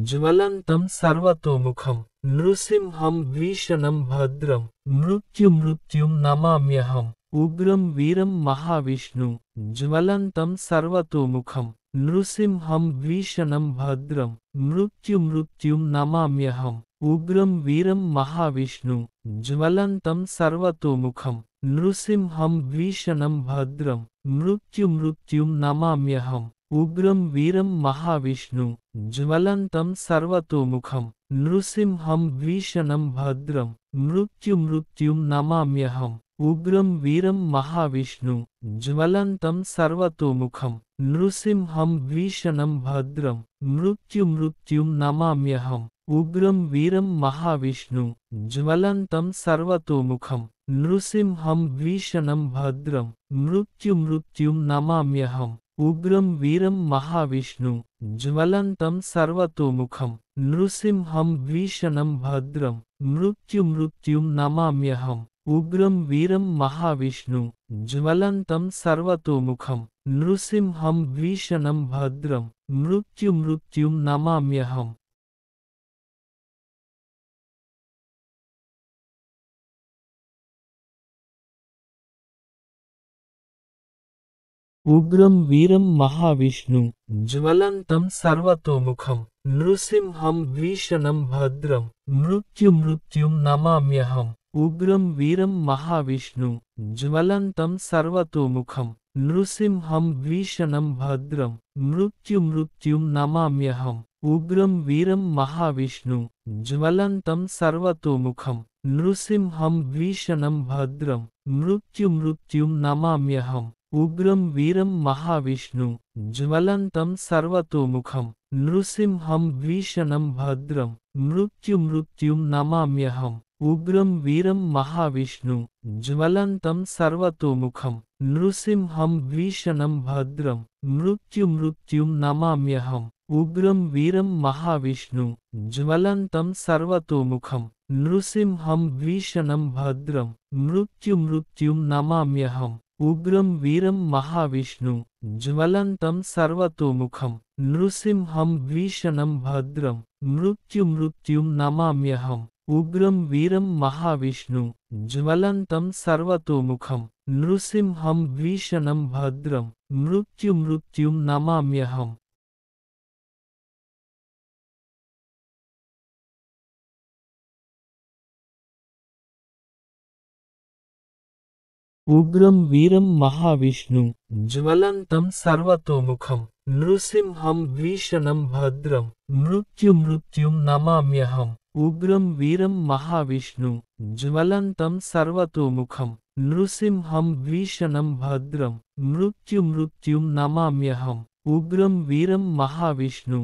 ज्वलतम सर्वतोमुखम नृसिंहम भीषणम भद्रम मृत्यु मृत्युम नमाम्यहम उग्रम वीरम महाविष्णु ज्वलतम सर्वतोमुखम नृसिंहम भीषणम भद्रम मृत्यु मृत्युम नमाम्यहम उग्रम वीरम महाविष्णु ज्वलतम सर्वतोमुखम नृसिंहम भीषणम भद्रम मृत्यु मृत्युम नमाम्यहम उग्रम वीरम महाविष्णु ज्वलतम सर्वतोमुखम नृसिंहम भीषणम भद्रम मृत्यु मृत्यु नमाम्यहम उग्रम वीरम महाविष्णु ज्वलतम सर्वतोमुखम नृसिंहम भीषणम भद्रम मृत्यु मृत्यु नमाम्यहम उग्रम वीरम महाविष्णु ज्वलतम सर्वतोमुखम नृसिंहम भीषणम भद्रम मृत्यु मृत्यु नमाम्यहम उग्रम वीरम महाविष्णु ज्वलत सर्वतोमुखम नृसींहम भीषणम भद्रम मृत्यु मृत्यु नमाम्यहम उग्रम वीरम महाविष्णु ज्वलत सर्वतोमुखम नृसींहम भीषणम भद्रम मृत्यु मृत्यु नमाम्यहम उग्रम वीरम महाविष्णु ज्वलत सर्वतोमुखम नृसिंहम भीषणम भद्रम मृत्यु मृत्युम नमाम्यहम उग्रम वीरम महाविष्णु ज्वलतम सर्वतोमुखम नृसिंहम भीषण भद्रम मृत्यु मृत्युम नमाम्यहम उग्रम वीरम महाविष्णु ज्वलतम सर्वतोमुखम नृसिंहम भीषणम भद्रम मृत्यु मृत्युम नमाम्यहम उग्रम वीरम महाविष्णु ज्वलत सर्वतोमुखम नृसिंहम भीषणम भद्रम मृत्यु मृत्यु नमाम्यहम उग्रम वीरम महाविष्णु ज्वलतम सर्वतोमुखम नृसिंहम भीषणम भद्रम मृत्यु मृत्यु नमाम्यहम उग्रम वीरम महाविष्णु ज्वलतम सर्वतोमुखम नृसिंहम भीषणम भद्रम मृत्यु मृत्यु नमाम्यहम उग्रम वीरम महाविष्णु ज्वलत सर्वतोमुखम नृसींहम भीषणम भद्रम मृत्यु मृत्यु नमाम्यहम उग्रम वीरम महाविष्णु ज्वलत सर्वतोमुखम नृसींहम भीषणम भद्रम मृत्यु मृत्यु नमाम्यहम उग्रम वीरम महाविष्णु ज्वलतम सर्वतोमुखम नृसिंहम भीषणम भद्रम मृत्यु मृत्यु नमाम्यहम उग्रम वीरम महाविष्णु ज्वलतम सर्वतोमुखम नृसिंहम भीषणम भद्रम मृत्यु मृत्यु नमाम्यहम उग्रम वीरम महाविष्णु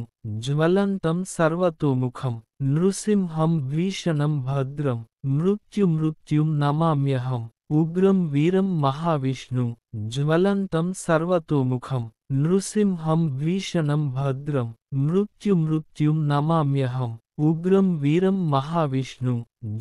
ज्वलतम सर्वतोमुखम नृसिंहम भीषणम भद्रम मृत्यु मृत्यु नमाम्यहम उग्रम वीरम महाविष्णु ज्वलत सर्वतोमुखम नृसिंहम भीषणम भद्रम मृत्यु मृत्युम नमाम्यहम उग्रम वीरम महाविष्णु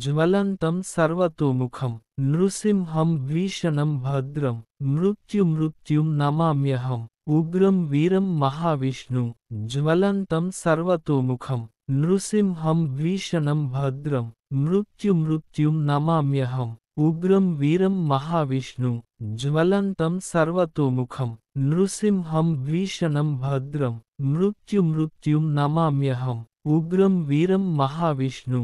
ज्वलत सर्वतोमुखम नृसिंहम भीषणम भद्रम मृत्यु मृत्युम नमाम्यहम उग्रम वीरम महाविष्णु ज्वलत सर्वतोमुखम नृसिंहम भीषणम भद्रम मृत्यु मृत्युम नमाम्यहम उग्रम वीरम महाविष्णु ज्वलंतम सर्वतोमुखम नृसिंहम भीषणम भद्रम मृत्यु मृत्यु नमाम्यहम उग्रम वीरम महाविष्णु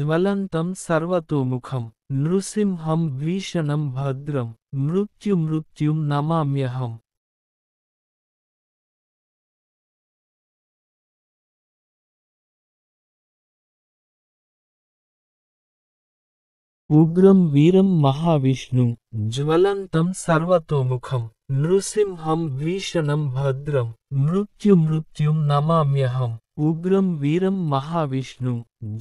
ज्वलंतम सर्वतोमुखम नृसिंहम भीषणम भद्रम मृत्यु मृत्यु नमाम्यहम उग्रम वीरम महाविष्णु ज्वलंतम सर्वतोमुखम नृसिंहम भीषणम भद्रम मृत्यु मृत्यु नमाम्यहम उग्रम वीरम महाविष्णु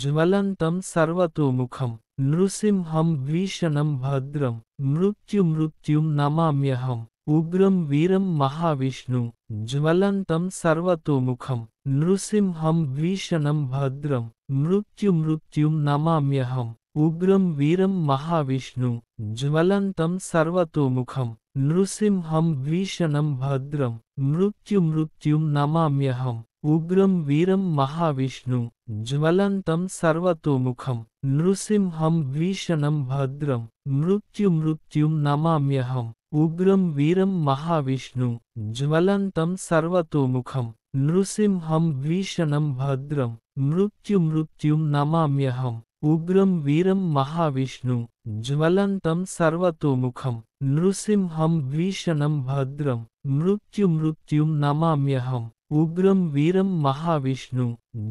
ज्वलंतम सर्वतोमुखम नृसिंहम भीषणम भद्रम मृत्यु मृत्यु नमाम्यहम उग्रम वीरम महाविष्णु ज्वलंतम सर्वतोमुखम नृसिंहम भीषणम भद्रम मृत्यु मृत्यु नमाम्यहम उग्रम वीरम महाविष्णु ज्वलंतम सर्वतोमुखम नृसिंहम भीषणम भद्रम मृत्यु मृत्युम नमाम्यहम उग्रम वीरम महाविष्णु ज्वलंतम सर्वतोमुखम नृसिंहम भीषणम भद्रम मृत्यु मृत्युम नमाम्यहम उग्रम वीरम महाविष्णु ज्वलंतम सर्वतोमुखम नृसिंहम भीषणम भद्रम मृत्यु मृत्युम नमाम्यहम उग्रम वीरम महाविष्णु ज्वलत सर्वतोमुखम नृसींहम भीषणम भद्रम मृत्यु मृत्यु नमाम्यहम उग्रम वीरम महाविष्णु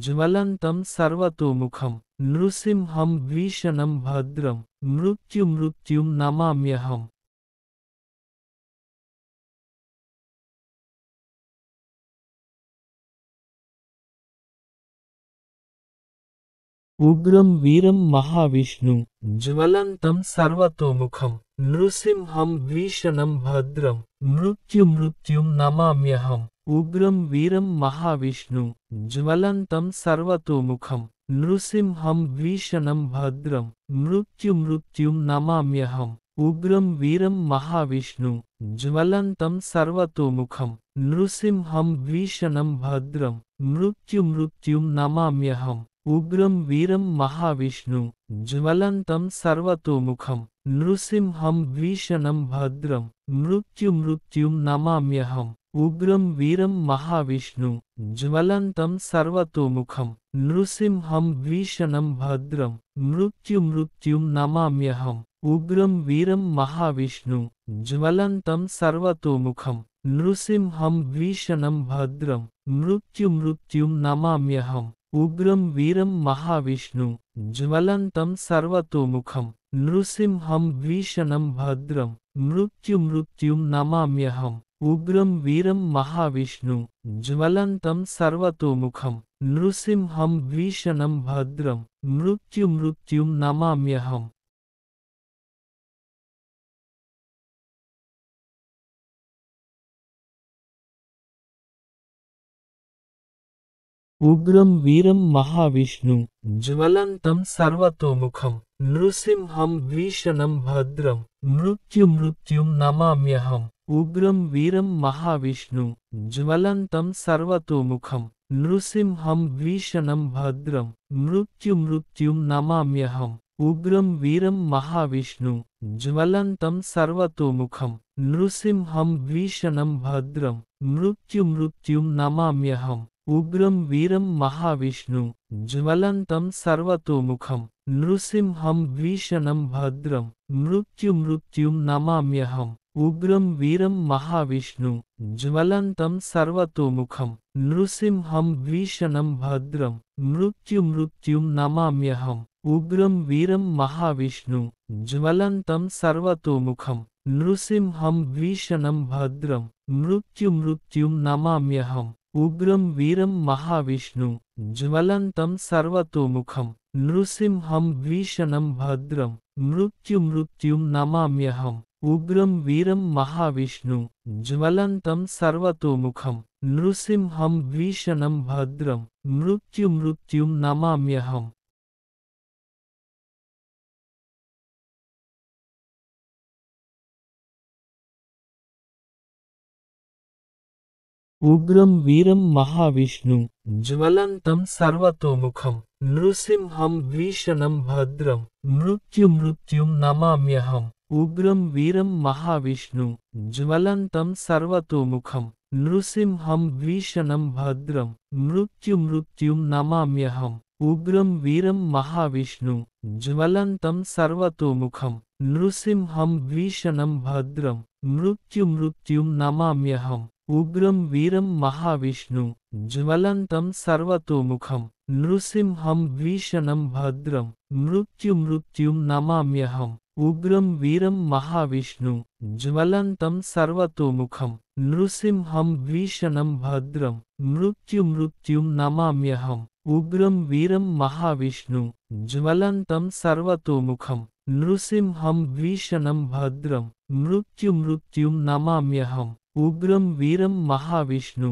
ज्वलतम सर्वतोमुखम नृसींहम भीषणम भद्रम मृत्यु मृत्यु नमाम्यहम उग्रम वीरम महाविष्णु ज्वलंतम सर्वतोमुखम नृसिंहम भीषणम भद्रम मृत्यु मृत्यु नमाम्यहम उग्रम वीरम महाविष्णु ज्वलंतम सर्वतोमुखम नृसिंहम भीषणम भद्रम मृत्यु मृत्यु नमाम्यहम उग्रम वीरम महाविष्णु ज्वलंतम सर्वतोमुखम नृसिंहम भीषणम भद्रम मृत्यु मृत्यु नमाम्यहम उग्रम वीरम महाविष्णु ज्वलत सर्वतोमुखम नृसिंहम भीषणम भद्रम मृत्यु मृत्यु नमाम्यहम उग्रम वीरम महाविष्णु ज्वलत सर्वतोमुखम नृसिंहम भीषणम भद्रम मृत्यु मृत्यु नमाम्यहम उग्रम वीरम महाविष्णु ज्वलत सर्वतोमुखम नृसिंहम भीषणम भद्रम मृत्यु मृत्यु नमाम्यहम उग्रम वीरम महाविष्णु ज्वलत सर्वतोमुखम नृसिंहम भीषणम भद्रम मृत्यु मृत्युम नमाम्यहम उग्रम वीरम महाविष्णु ज्वलत सर्वतोमुखम नृसिंहम भीषणम भद्रम मृत्यु मृत्युम नमाम्यहम उग्रम वीरम महाविष्णु ज्वलंतम सर्वतोमुखम नृसिंहम भीषणम भद्रम मृत्यु मृत्यु नमाम्यहम उग्रम वीरम महाविष्णु ज्वलंतम सर्वतोमुखम नृसिंहम भीषणम भद्रम मृत्यु मृत्यु नमाम्यहम उग्रम वीरम महाविष्णु ज्वलंतम सर्वतोमुखम नृसिंहम भीषणम भद्रम मृत्यु मृत्यु नमाम्यहम उग्रम वीरम महाविष्णु ज्वलत सर्वतोमुखम नृसिंहम भीषणम भद्रम मृत्यु मृत्यु नमाम्यहम उग्रम वीरम महाविष्णु ज्वलत सर्वतोमुखम नृसिंहम भीषणम भद्रम मृत्यु मृत्यु नमाम्यहम उग्रम वीरम महाविष्णु ज्वलत सर्वतोमुखम नृसिंहम भीषणम भद्रम मृत्यु मृत्यु नमाम्यहम उग्रम वीरम महाविष्णु ज्वलत सर्वतोमुखम नृसिंहम भीषणम भद्रम मृत्यु मृत्युम नमाम्यहम उग्रम वीरम महाविष्णु ज्वलत सर्वतोमुखम नृसिंहम भीषणम भद्रम मृत्यु मृत्युम नमाम्यहम उग्रम वीरम महाविष्णु ज्वलत सर्वतोमुखम नृसिंहम भीषणम भद्रम मृत्यु मृत्युम नमाम्यहम उग्रम वीरम महाविष्णु ज्वलतम सर्वतोमुखम नृसिंहम भीषणम भद्रम मृत्यु मृत्युम नमाम्यहम उग्रम वीरम महाविष्णु ज्वलतम सर्वतोमुखम नृसिंहम भीषणम भद्रम मृत्यु मृत्युम नमाम्यहम उग्रम वीरम महाविष्णु ज्वलत सर्वतोमुखम नृसींहम भीषणम भद्रम मृत्यु मृत्यु नमाम्यहम उग्रम वीरम महाविष्णु ज्वलत सर्वतोमुखम नृसींहम भीषणम भद्रम मृत्यु मृत्यु नमाम्यहम उग्रम वीरम महाविष्णु ज्वलत सर्वतोमुखम नृसींहम भीषणम भद्रम मृत्यु मृत्यु नमाम्यहम उग्रम वीरम महाविष्णु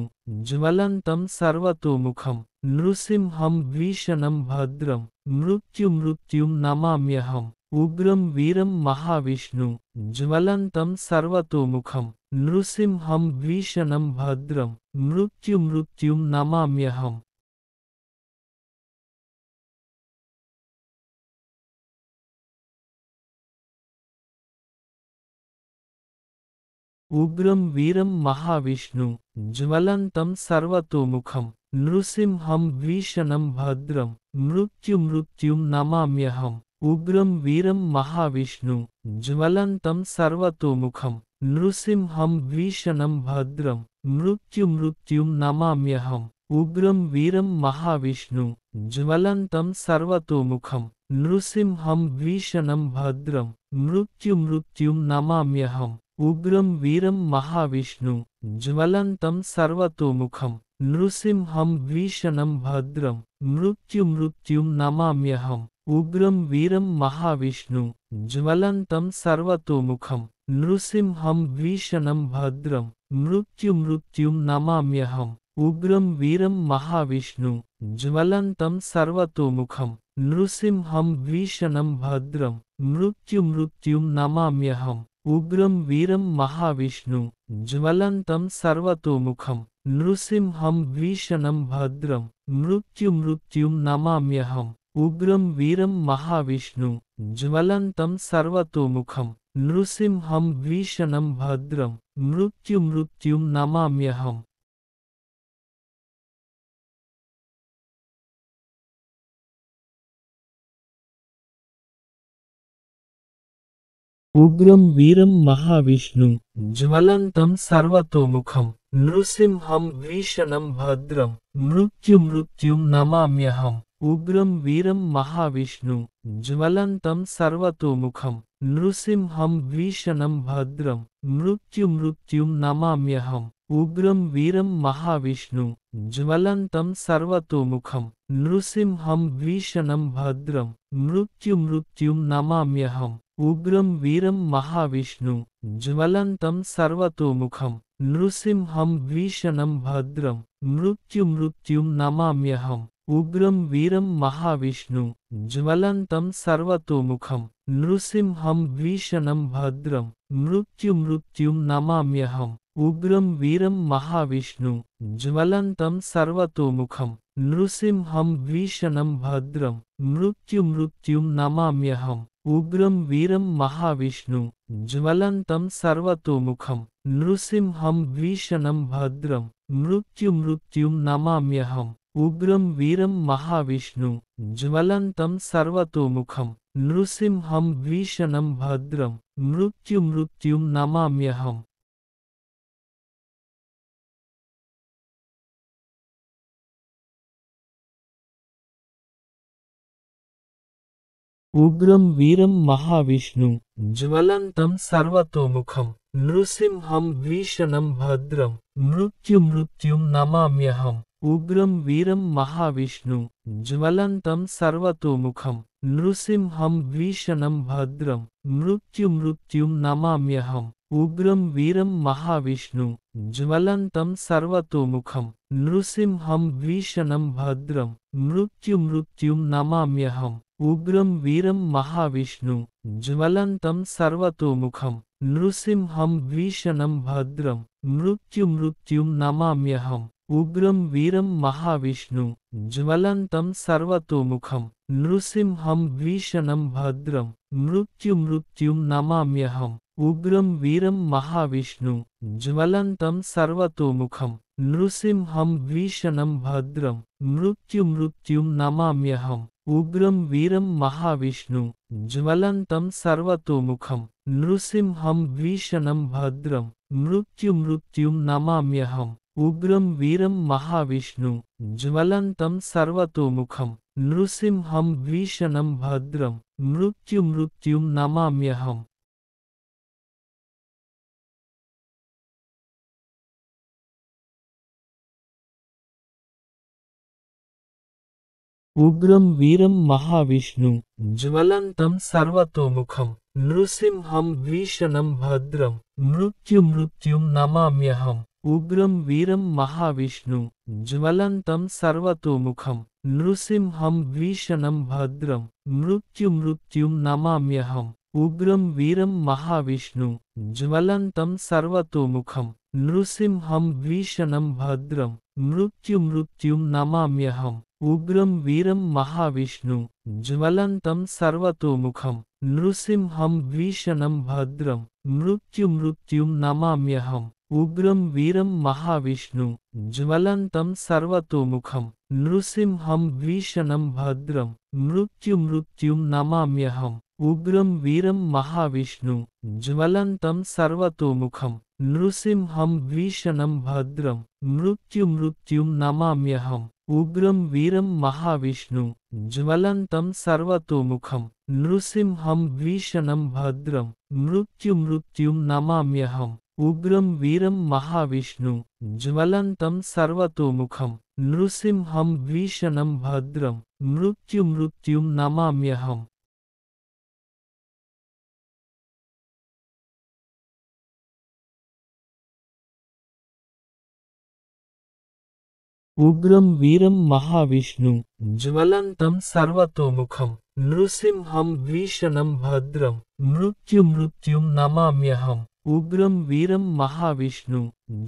ज्वलंतम सर्वतोमुखम नृसिंहम भीषणम भद्रम मृत्यु मृत्यु नमाम्यहम उग्रम वीरम महाविष्णु ज्वलंतम सर्वतोमुखम नृसिंहम भीषणम भद्रम मृत्यु मृत्यु नमाम्यहम उग्रम वीरम महाविष्णु ज्वलत सर्वतोमुखम नृसिंहम भीषणम भद्रम मृत्यु मृत्युम नमाम्यहम उग्रम वीरम महाविष्णु ज्वलत सर्वतोमुखम नृसिंहम भीषणम भद्रम मृत्यु मृत्युम नमाम्यहम उग्रम वीरम महाविष्णु ज्वलत सर्वतोमुखम नृसिंहम भीषणम भद्रम मृत्यु मृत्युम नमाम्यहम उग्रम वीरम महाविष्णु ज्वलत सर्वतोमुखम नृसिंहम भीषणम भद्रम मृत्यु मृत्यु नमाम्यहम उग्रम वीरम महाविष्णु ज्वलतम सर्वतोमुखम नृसिंहम भीषणम भद्रम मृत्यु मृत्यु नमाम्यहम उग्रम वीरम महाविष्णु ज्वलतम सर्वतोमुखम नृसिंहम भीषणम भद्रम मृत्यु मृत्यु नमाम्यहम उग्रम वीरम महाविष्णु ज्वलत सर्वतोमुखम नृसिंहम भीषणम भद्रम मृत्यु मृत्यु नमाम्यहम उग्रम वीरम महाविष्णु ज्वलत सर्वतोमुखम नृसिंहम भीषणम भद्रम मृत्यु मृत्यु नमाम्यहम उग्रम वीरम महाविष्णु ज्वलतम सर्वतोमुखम नृसिंहम भीषणम भद्रम मृत्यु मृत्यु नमाम्यहम उग्रम वीरम महाविष्णु ज्वलतम सर्वतोमुखम नृसिंहम भीषण भद्रम मृत्यु मृत्यु नमाम्यहम उग्रम वीरम महाविष्णु ज्वलतम सर्वतोमुखम नृसिंहम भीषण भद्रम मृत्यु मृत्यु नमाम्यहम उग्रम वीरम महाविष्णु ज्वलत सर्वतोमुखम नृसिंहम भीषणम भद्रम मृत्यु मृत्यु नमाम्यहम उग्रम वीरम महाविष्णु ज्वलतम सर्वतोमुखम नृसिंहम भीषणम भद्रम मृत्यु मृत्यु नमाम्यहम उग्रम वीरम महाविष्णु ज्वलतम सर्वतोमुखम नृसिंहम भीषणम भद्रम मृत्यु मृत्यु नमाम्यहम उग्रम वीरम महाविष्णु ज्वलत सर्वतोमुखम नृसींहम भीषणम भद्रम मृत्यु मृत्यु नमाम्यहम उग्रम वीरम महाविष्णु ज्वलत सर्वतोमुखम नृसींहम भीषणम भद्रम मृत्यु मृत्यु नमाम्यहम उग्रम वीरम महाविष्णु ज्वलंतम सर्वतोमुखम नृसिंहम भीषणम भद्रम मृत्यु मृत्यु नमाम्यहम उग्रम वीरम महाविष्णु ज्वलंतम सर्वतोमुखम नृसिंहम भीषणम भद्रम मृत्यु मृत्यु नमाम्यहम उग्रम वीरम महाविष्णु ज्वलंतम सर्वतोमुखम नृसिंहम भीषणम भद्रम मृत्यु मृत्यु नमाम्यहम उग्रम वीरम महाविष्णु ज्वलत सर्वतोमुखम नृसिंहम भीषणम भद्रम मृत्यु मृत्युम नमाम्यहम उग्रम वीरम महाविष्णु ज्वलत सर्वतोमुखम नृसिंहम भीषणम भद्रम मृत्यु मृत्युम नमाम्यहम उग्रम वीरम महाविष्णु ज्वलत सर्वतोमुखम नृसिंहम भीषणम भद्रम मृत्यु मृत्युम नमाम्यहम उग्रम वीरम महाविष्णु ज्वलत सर्वतोमुखम नृसींहम भीषणम भद्रम मृत्यु मृत्यु नमाम्यहम उग्रम वीरम महाविष्णु ज्वलतम सर्वतोमुखम नृसींहम भीषणम भद्रम मृत्यु मृत्यु नमाम्यहम उग्रम वीरम महाविष्णु ज्वलंतम सर्वतोमुखम नृसिंहम भीषणम भद्रम मृत्यु मृत्यु नमाम्यहम उग्रम वीरम महाविष्णु ज्वलंतम सर्वतोमुखम नृसिंहम भीषणम भद्रम मृत्यु मृत्यु नमाम्यहम उग्रम वीरम महाविष्णु ज्वलंतम सर्वतोमुखम नृसिंहम भीषणम भद्रम मृत्यु मृत्यु नमाम्यहम उग्रम वीरम महाविष्णु ज्वलंतम सर्वतोमुखम नृसिंहम भीषणम भद्रम मृत्यु मृत्युम नमाम्यहम उग्रम वीरम महाविष्णु ज्वलंतम सर्वतोमुखम नृसिंहम भीषणम भद्रम मृत्यु मृत्युम नमाम्यहम उग्रम वीरम महाविष्णु ज्वलंतम सर्वतोमुखम नृसिंहम भीषणम भद्रम मृत्यु मृत्युम नमाम्यहम उग्रम वीरम महाविष्णु ज्वलत सर्वतोमुखम नृसिंहम भीषणम भद्रम मृत्यु मृत्यु नमाम्यहम उग्रम वीरम महाविष्णु ज्वलतम सर्वतोमुखम नृसिंहम भीषणम भद्रम मृत्यु मृत्यु नमाम्यहम उग्रम वीरम महाविष्णु ज्वलंतम सर्वतोमुखम नृसिंहम भीषणम भद्रम मृत्यु मृत्यु नमाम्यहम उग्रम वीरम महाविष्णु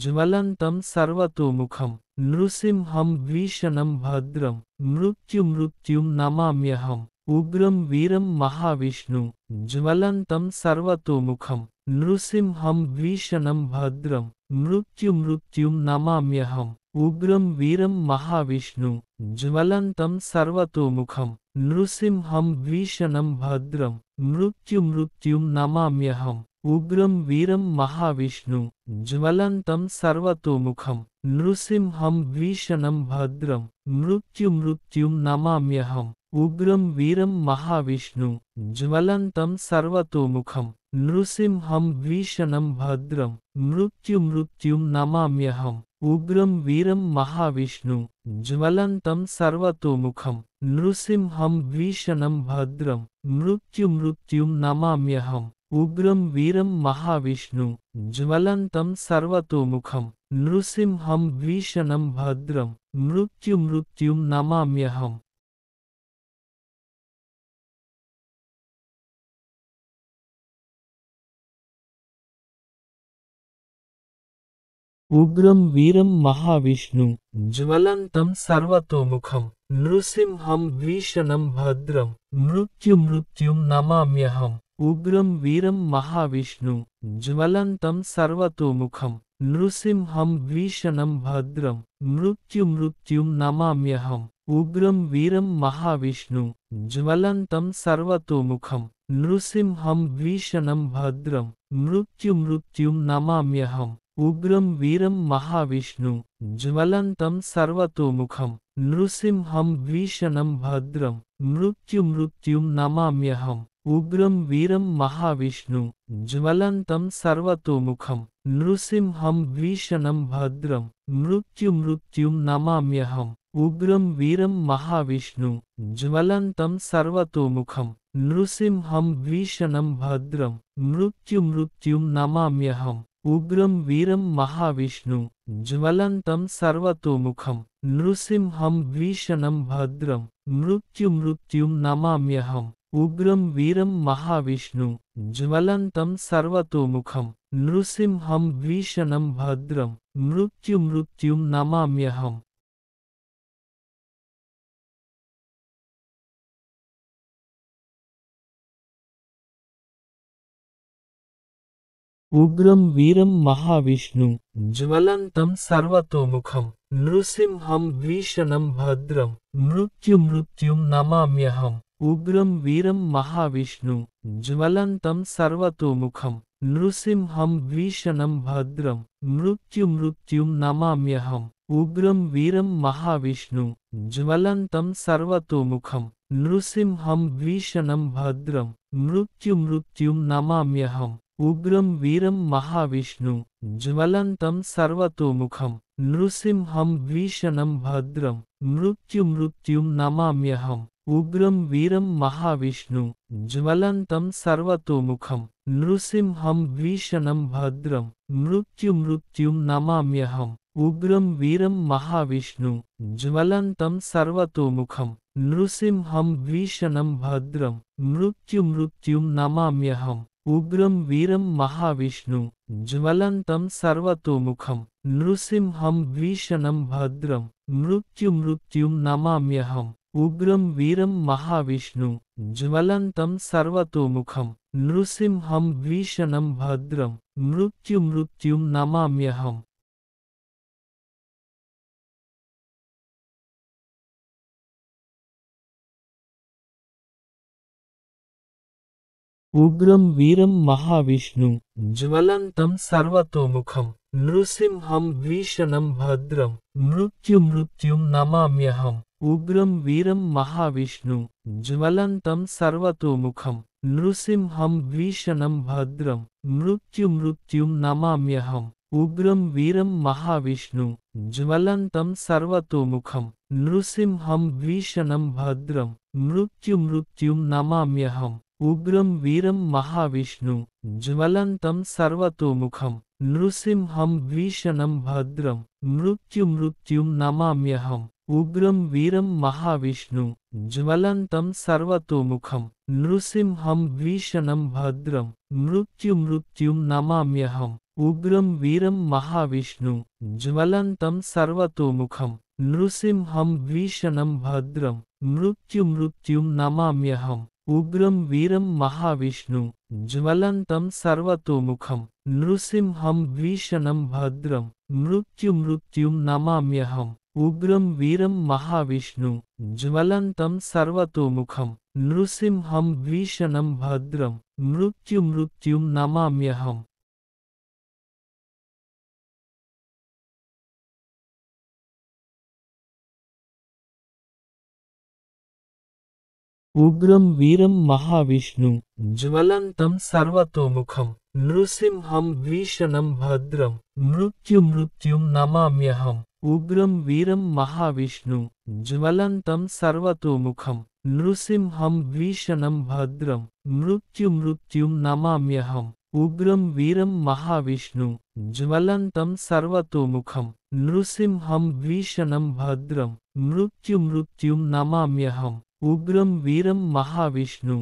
ज्वलंतम सर्वतोमुखम नृसिंहम भीषणम भद्रम मृत्यु मृत्यु नमाम्यहम उग्रम वीरम महाविष्णु ज्वलंतम सर्वतोमुखम नृसिंहम भीषणम भद्रम मृत्यु मृत्यु नमाम्यहम उग्रम वीरम महाविष्णु ज्वलंतम सर्वतोमुखम नृसिंहम भीषणम भद्रम मृत्यु मृत्यु नमाम्यहम उग्रम वीरम महाविष्णु ज्वलंतम सर्वतोमुखम नृसिंहम भीषणम भद्रम मृत्यु मृत्यु नमाम्यहम उग्रम वीरम महाविष्णु ज्वलंतम सर्वतोमुखम नृसिंहम भीषणम भद्रम मृत्यु मृत्यु नमाम्यहम उग्रम वीरम महाविष्णु ज्वलन्तं सर्वतोमुखं नृसिंहं भद्रम मृत्यु मृत्युमृत्युं नमाम्यहम उग्रम वीरम महाविष्णु ज्वलन्तं सर्वतोमुखं नृसिंहं भद्रम मृत्यु मृत्युमृत्युं नमाम्यहम उग्रम वीरम महाविष्णु ज्वलंतम सर्वतोमुखम नृसिंहम भीषणम भद्रम मृत्यु मृत्युम नमाम्यहम उग्रम वीरम महाविष्णु ज्वलंतम सर्वतोमुखम नृसिंहम भीषणम भद्रम मृत्यु मृत्युम नमाम्यहम उग्रम वीरम महाविष्णु ज्वलंतम सर्वतोमुखम नृसिंहम भीषणम भद्रम मृत्यु मृत्युम नमाम्यहम उग्रम वीरम महाविष्णु ज्वलत सर्वतोमुखम नृसींहम भीषणम भद्रम मृत्यु मृत्यु नमाम्यहम उग्रम वीरम महाविष्णु ज्वलत सर्वतोमुखम नृसींहम भीषणम भद्रम मृत्यु मृत्यु नमाम्यहम उग्रम वीरम महाविष्णु ज्वलत सर्वतोमुखम नृसींहम भीषणम भद्रम मृत्यु मृत्यु नमाम्यहम उग्रम वीरम महाविष्णु ज्वलत सर्वतोमुखम नृसिंहम भीषणम भद्रम मृत्यु मृत्युम नमाम्यहम उग्रम वीरम महाविष्णु ज्वलत सर्वतोमुखम नृसिंहम भीषणम भद्रम मृत्यु मृत्युम नमाम्यहम उग्रम वीरम महाविष्णु ज्वलतम सर्वतोमुखम नृसिंहम वीषण भद्रम मृत्यु मृत्युम नमाम्यहम उग्रम वीरम महाविष्णु ज्वलतम सर्वतोमुखम नृसिंहम वीषण भद्रम मृत्यु मृत्युम नमाम्यहम उग्रम वीरम महाविष्णु ज्वलतम सर्वतोमुखम नृसिंहम वीषण भद्रम मृत्यु मृत्युम नमाम्यहम उग्रम वीरम महाविष्णु ज्वलत सर्वतोमुखम नृसींहम भीषणम भद्रम मृत्यु मृत्यु नमाम्यहम उग्रम वीरम महाविष्णु ज्वलत सर्वतोमुखम नृसींहम भीषणम भद्रम मृत्यु मृत्यु नमाम्यहम उग्रम वीरम महाविष्णु ज्वलत सर्वतोमुखम नृसींहम भीषणम भद्रम मृत्यु मृत्यु नमाम्यहम उग्रम वीरम महाविष्णु ज्वलत सर्वतोमुखम नृसिंहम भीषणम भद्रम मृत्यु मृत्यु नमाम्यहम उग्रम वीरम महाविष्णु ज्वलत सर्वतोमुखम नृसिंहम भीषणम भद्रम मृत्यु मृत्यु नमाम्यहम उग्रम वीरम महाविष्णु ज्वलत सर्वतोमुखम नृसिंहम भीषणम भद्रम मृत्यु मृत्युम नमाम्यहम उग्रम वीरम महाविष्णु ज्वलतम सर्वतोमुखम नृसिंहम भीषणम भद्रम मृत्यु मृत्युम नमाम्यहम उग्रम वीरम महाविष्णु ज्वलतम सर्वतोमुखम नृसिंहम भीषणम भद्रम मृत्यु मृत्युम नमाम्यहम उग्रम वीरम महाविष्णु ज्वलतम सर्वतोमुखम नृसिंहम भीषणम भद्रम मृत्यु मृत्यु नमाम्यहम उग्रम वीरम महाविष्णु ज्वलतम सर्वतोमुखम नृसिंहम भीषणम भद्रम मृत्यु मृत्यु नमाम्यहम उग्रम वीरम महाविष्णु ज्वलतम सर्वतोमुखम नृसिंहम भीषणम भद्रम मृत्यु मृत्यु नमाम्यहम उग्रम वीरम महाविष्णु ज्वलत सर्वतोमुखम नृसींहम भीषणम भद्रम मृत्यु मृत्यु नमाम्यहम उग्रम वीरम महाविष्णु ज्वलत सर्वतोमुखम नृसींहम भीषणम भद्रम मृत्यु मृत्यु नमाम्यहम उग्रम वीरम महाविष्णु ज्वलत सर्वतोमुखम नृसिंहम भीषणम भद्रम मृत्यु मृत्यु नमाम्यहम उग्रम वीरम महाविष्णु ज्वलतम सर्वतोमुखम नृसिंहम भीषणम भद्रम मृत्यु मृत्यु नमाम्यहम उग्रम वीरम महाविष्णु ज्वलतम सर्वतोमुखम नृसिंहम भीषणम भद्रम मृत्यु मृत्यु नमाम्यहम उग्रम वीरम महाविष्णु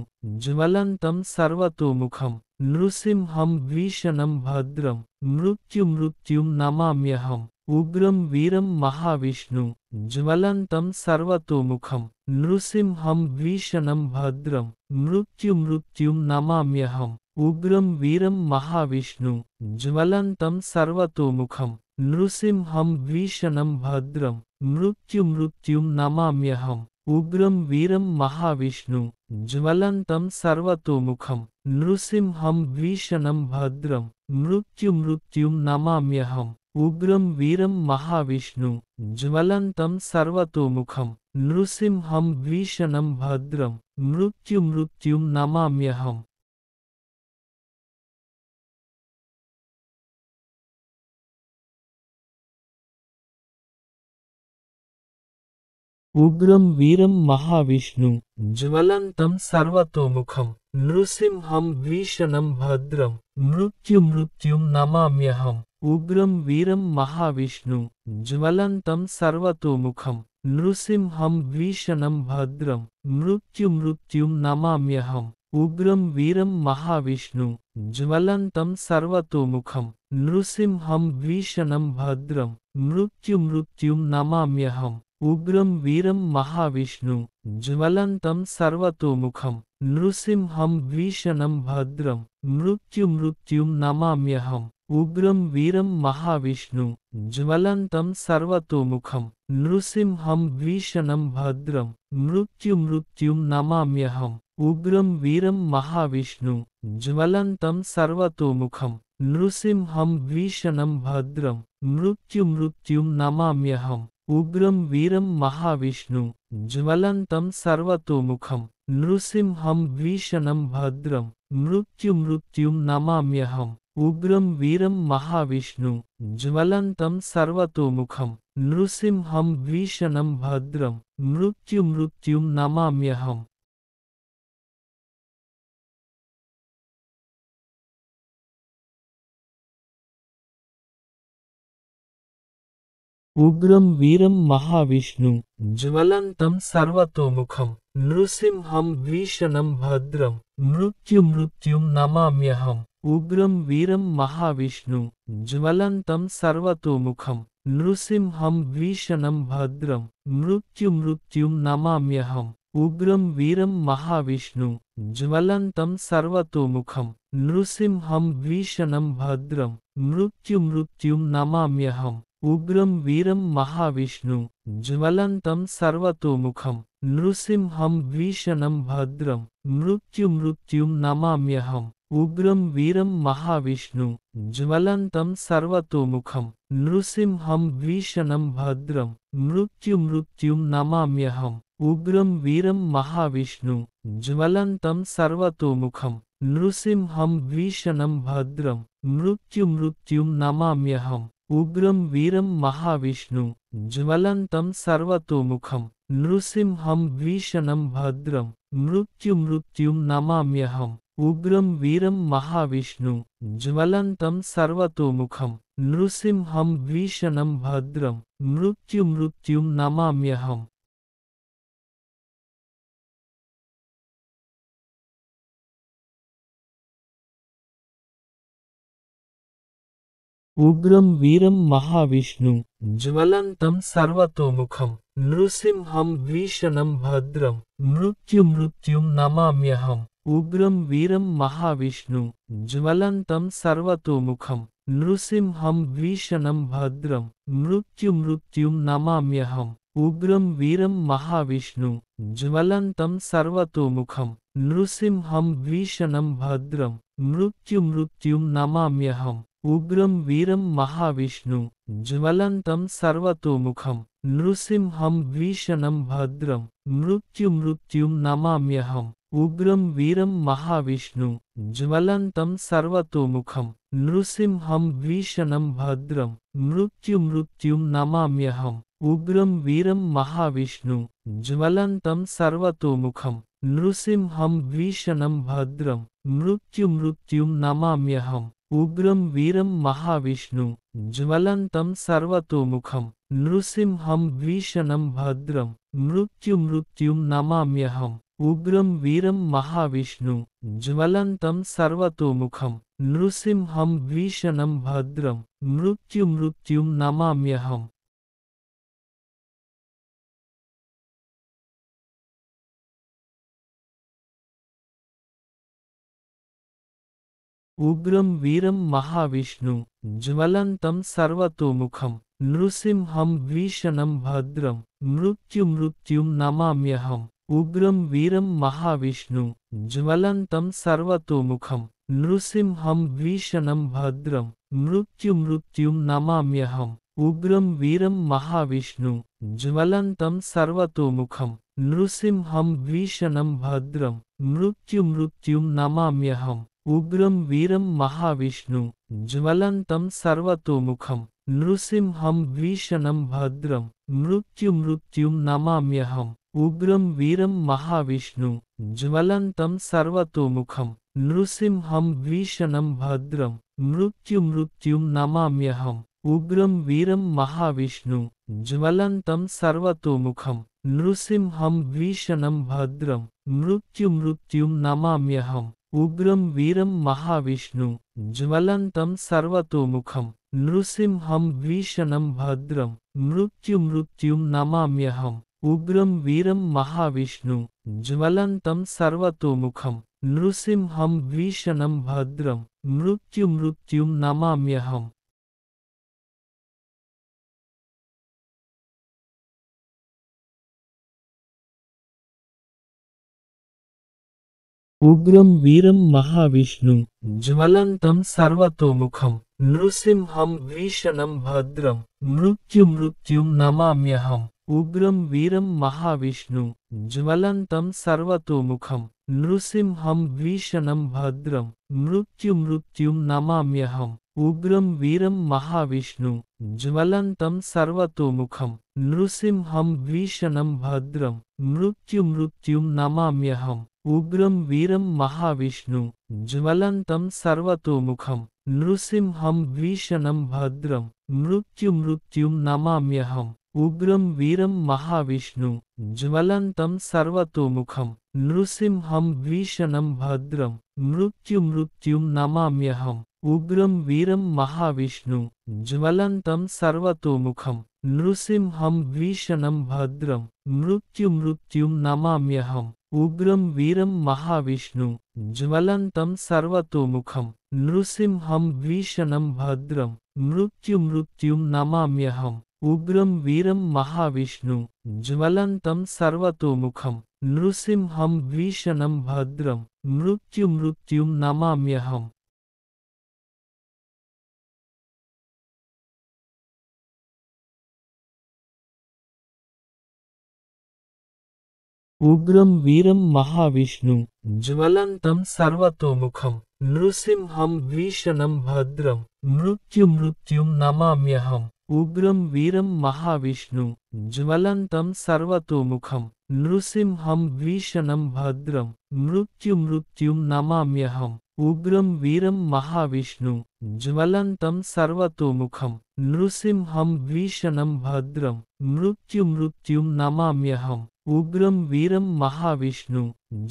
ज्वलत सर्वतोमुखम नृसिंहम भीषणम भद्रम मृत्यु मृत्युम नमाम्यहम उग्रम वीरम महाविष्णु ज्वलतम सर्वतोमुखम नृसिंहम भीषणम भद्रम मृत्यु मृत्युम नमाम्यहम उग्रम वीरम महाविष्णु ज्वलतम सर्वतोमुखम नृसिंहम भीषणम भद्रम मृत्यु मृत्युम नमाम्यहम उग्रम वीरम महाविष्णु ज्वलत सर्वतोमुखम नृसींहम भीषणम भद्रम मृत्यु मृत्यु नमाम्यहम उग्रम वीरम महाविष्णु ज्वलत सर्वतोमुखम नृसींहम भीषणम भद्रम मृत्यु मृत्यु नमाम्यहम उग्रम वीरम महाविष्णु ज्वलत सर्वतोमुखम नृसिंहम भीषणम भद्रम मृत्यु मृत्यु नमाम्यहम उग्रम वीरम महाविष्णु ज्वलतम सर्वतोमुखम नृसिंहम भीषणम भद्रम मृत्यु मृत्यु नमाम्यहम उग्रम वीरम महाविष्णु ज्वलतम सर्वतोमुखम नृसिंहम भीषणम भद्रम मृत्यु मृत्यु नमाम्यहम उग्रम वीरम महाविष्णु ज्वलत सर्वतोमुखम नृसिंहम भीषणम भद्रम मृत्यु मृत्युम नमाम्यहम उग्रम वीरम महाविष्णु ज्वलत सर्वतोमुखम नृसिंहम भीषणम भद्रम मृत्यु मृत्युम नमाम्यहम उग्रम वीरम महाविष्णु ज्वलत सर्वतोमुखम नृसिंहम भीषणम भद्रम मृत्यु मृत्युम नमाम्यहम उग्रम वीरम महाविष्णु ज्वलतम सर्वतोमुखम नृसिंहम भीषणम भद्रम मृत्यु मृत्यु नमाम्यहम उग्रम वीरम महाविष्णु ज्वलतम सर्वतोमुखम नृसिंहम भीषणम भद्रम मृत्यु मृत्यु नमाम्यहम उग्रम वीरम महाविष्णु ज्वलत सर्वतोमुखम नृसिंहम भीषणम भद्रम मृत्यु मृत्यु नमाम्यहम उग्रम वीरम महाविष्णु ज्वलतम सर्वतोमुखम नृसिंहम भीषणम भद्रम मृत्यु मृत्यु नमाम्यहम उग्रम वीरम महाविष्णु ज्वलतम सर्वतोमुखम नृसिंहम भीषणम भद्रम मृत्यु मृत्यु नमाम्यहम उग्रम वीरम महाविष्णु ज्वलत सर्वतोमुखम नृसिंहम भीषणम भद्रम मृत्यु मृत्यु नमाम्यहम उग्रम वीरम महाविष्णु ज्वलत सर्वतोमुखम नृसिंहम भीषणम भद्रम मृत्यु मृत्यु नमाम्यहम उग्रम वीरम महाविष्णु ज्वलत सर्वतोमुखम नृसिंहम भीषणम भद्रम मृत्यु मृत्यु नमाम्यहम उग्रम वीरम महाविष्णु ज्वलत सर्वतोमुखम नृसिंहम भीषणम भद्रम मृत्यु मृत्यु नमाम्यहम उग्रम वीरम महाविष्णु ज्वलतम सर्वतोमुखम नृसिंहम भीषणम भद्रम मृत्यु मृत्यु नमाम्यहम उग्रम वीरम महाविष्णु ज्वलंतम सर्वतोमुखम नृसिंहम भीषणम भद्रम मृत्यु मृत्यु नमाम्यहम उग्रम वीरम महाविष्णु ज्वलंतम सर्वतोमुखम नृसिंहम भीषणम भद्रम मृत्यु मृत्यु नमाम्यहम उग्रम वीरम महाविष्णु ज्वलंतम सर्वतोमुखम नृसिंहम भीषणम भद्रम मृत्यु मृत्यु नमाम्यहम उग्रम वीरम महाविष्णु ज्वलत सर्वतोमुखम नृसिंहम भीषणम भद्रम मृत्यु मृत्यु नमाम्यहम उग्रम वीरम महाविष्णु ज्वलत सर्वतोमुखम नृसिंहम भीषणम भद्रम मृत्यु मृत्यु नमाम्यहम उग्रम वीरम महाविष्णु ज्वलत सर्वतोमुखम नृसिंहम भीषणम भद्रम मृत्यु मृत्यु नमाम्यहम उग्रम वीरम महाविष्णु ज्वलत सर्वतोमुखम नृसिंहम भीषणम भद्रम मृत्यु मृत्युम नमाम्यहम उग्रम वीरम महाविष्णु ज्वलत सर्वतोमुखम नृसिंहम भीषणम भद्रम मृत्यु मृत्युम नमाम्यहम उग्रम वीरम महाविष्णु ज्वलन्तं सर्वतोमुखं भीषणम भद्रम मृत्यु मृत्युमृत्युं नमाम्यहम उग्रम वीरम महाविष्णु ज्वलन्तं सर्वतोमुखं भीषणम भद्रम मृत्यु मृत्युमृत्युं नमाम्यहम उग्रम वीरम महाविष्णु ज्वलन्तं सर्वतोमुखं भीषणम भद्रम मृत्यु मृत्युमृत्युं नमाम्यहम उग्रम वीरम महाविष्णु ज्वलत सर्वतोमुखम नृसींहम भीषणम भद्रम मृत्यु मृत्यु नमाम्यहम उग्रम वीरम महाविष्णु ज्वलत सर्वतोमुखम नृसींहम भीषणम भद्रम मृत्यु मृत्यु नमाम्यहम उग्रम वीरम महाविष्णु ज्वलत सर्वतोमुखम नृसींहम भीषणम भद्रम मृत्यु मृत्यु नमाम्यहम उग्रम वीरम महाविष्णु ज्वलत सर्वतोमुखम नृसिंहम भीषणम भद्रम मृत्यु मृत्यु नमाम्यहम उग्रम वीरम महाविष्णु ज्वलत सर्वतोमुखम नृसिंहम भीषणम भद्रम मृत्यु मृत्यु नमाम्यहम उग्रम वीरम महाविष्णु ज्वलत सर्वतोमुखम नृसिंहम भीषणम भद्रम मृत्यु मृत्यु नमाम्यहम उग्रम वीरम महाविष्णु ज्वलतम सर्वतोमुखम नृसिंहम भीषणम भद्रम मृत्यु मृत्यु नमाम्यहम उग्रम वीरम महाविष्णु ज्वलत सर्वतोमुखम नृसींहम भीषणम भद्रम मृत्यु मृत्यु नमाम्यहम उग्रम वीरम महाविष्णु ज्वलतम सर्वतोमुखम नृसींहम भीषणम भद्रम मृत्यु मृत्यु नमाम्यहम उग्रम वीरम महाविष्णु ज्वलतम सर्वतोमुखम नृसींहम भीषणम भद्रम मृत्यु मृत्यु नमाम्यहम उग्रम वीरम महाविष्णु ज्वलत सर्वतोमुखम नृसिंहम भीषणम भद्रम मृत्यु मृत्यु नमाम्यहम उग्रम वीरम महाविष्णु ज्वलत सर्वतोमुखम नृसिंहम भीषणम भद्रम मृत्यु मृत्यु नमाम्यहम उग्रम वीरम महाविष्णु ज्वलत सर्वतोमुखम नृसिंहम भीषणम भद्रम मृत्यु मृत्यु नमाम्यहम उग्रम वीरम महाविष्णु ज्वलंतम सर्वतोमुखम नृसिंहम वीषण भद्रम मृत्यु मृत्युम नमाम्यहम उग्रम वीरम महाविष्णु ज्वलंतम सर्वतोमुखम नृसिंहम वीषण भद्रम मृत्यु मृत्युम नमाम्यहम उग्रम वीरम महाविष्णु ज्वलंतम सर्वतोमुखम नृसिंहम भीषणम भद्रम मृत्यु मृत्युम नमाम्यहम उग्रम वीरम महाविष्णु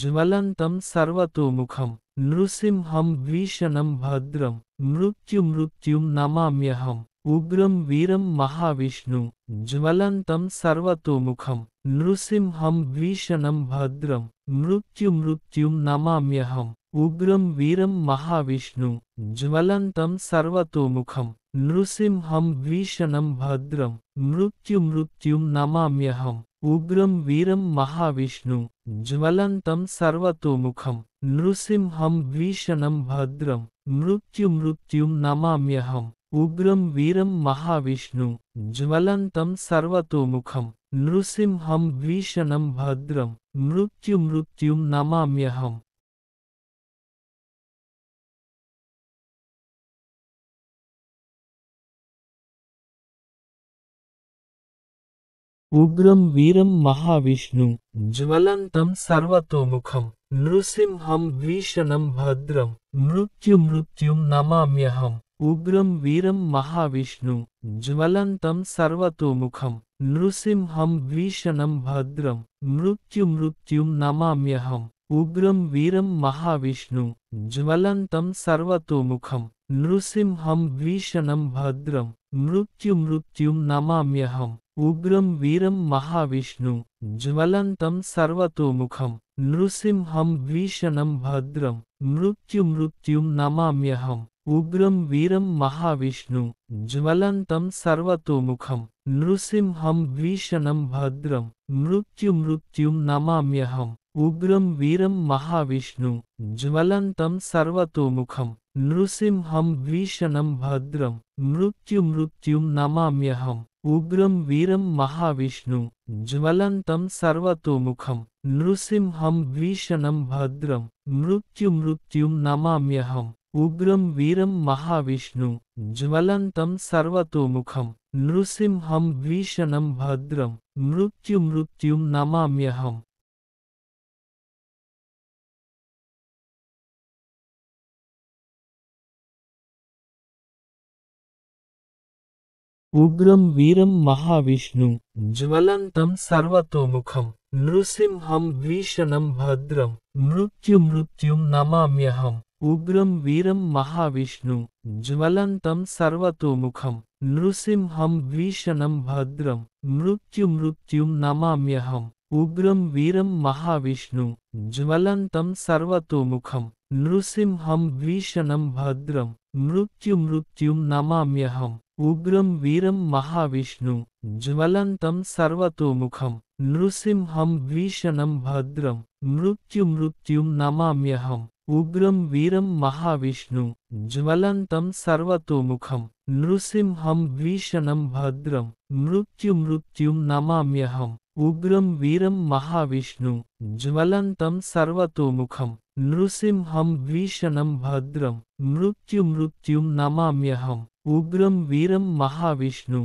ज्वलतम सर्वतोमुखम नृसिंहम भीषणम भद्रम मृत्यु मृत्यु नमाम्यहम उग्रम वीरम महाविष्णु ज्वलतम सर्वतोमुखम नृसिंहम भीषणम भद्रम मृत्यु मृत्यु नमाम्यहम उग्रम वीरम महाविष्णु ज्वलत सर्वतोमुखम नृसींहम भीषणम भद्रम मृत्यु मृत्यु नमाम्यहम उग्रम वीरम महाविष्णु ज्वलत सर्वतोमुखम नृसींहम भीषणम भद्रम मृत्यु मृत्यु नमाम्यहम उग्रम वीरम महाविष्णु ज्वलत सर्वतोमुखम नृसींहम भीषणम भद्रम मृत्यु मृत्यु नमाम्यहम उग्रम वीरम महाविष्णु ज्वलतम सर्वतोमुखम नृसिंहम भीषणम भद्रम मृत्यु मृत्युम नमाम्यहम उग्रम वीरम महाविष्णु ज्वलतम सर्वतोमुखम नृसिंहम भीषणम भद्रम मृत्यु मृत्युम नमाम्यहम उग्रम वीरम महाविष्णु ज्वलतम सर्वतोमुखम नृसिंहं भद्रम मृत्यु मृत्युमृत्युं नमाम्यहम उग्रम वीर महाविष्णु मुखम सर्वतोमुखं नृसिंहं भद्रम मृत्यु मृत्युमृत्युं नमाम्यहम उग्रं वीरं महाविष्णु मुखम सर्वतोमुखं नृसिंहं भद्रम मृत्यु मृत्युमृत्युं नमाम्यहम उग्रं वीरं महाविष्णु सर्वतो मुखम नृसिंहं भद्रम मृत्यु मृत्यु नमाम्यहम् उग्रं वीरं महाविष्णु ज्वलन्तं सर्वतोमुखं नृसिंहं भद्रम मृत्यु मृत्यु नमाम्यहम् उग्रं वीरं महाविष्णु ज्वलन्तं सर्वतोमुखं नृसिंहं भद्रम मृत्यु मृत्यु नमाम्यहम उग्रम वीरम महाविष्णु ज्वलतम सर्वतोमुखम नृसिंहम भीषणम भद्रम मृत्यु मृत्यु नमाम्यहम उग्रम वीरम महाविष्णु ज्वलतम सर्वतोमुखम नृसिंहम भीषणम भद्रम मृत्यु मृत्यु नमाम्यहम उग्रम वीरम महाविष्णु ज्वलतम सर्वतोमुखम नृसिंहम भीषणम भद्रम मृत्यु मृत्यु नमाम्यहम उग्रम वीरम महाविष्णु ज्वलत सर्वतोमुखम नृसिंहम भीषणम भद्रम मृत्यु मृत्युम नमाम्यहम उग्रम वीरम महाविष्णु ज्वलत सर्वतोमुखम नृसिंहम भीषणम भद्रम मृत्यु मृत्युम नमाम्यहम उग्रम वीरम महाविष्णु ज्वलतम सर्वतोमुखम नृसिंहम भीषणम भद्रम मृत्यु मृत्यु नमाम्यहम उग्रम वीरम महाविष्णु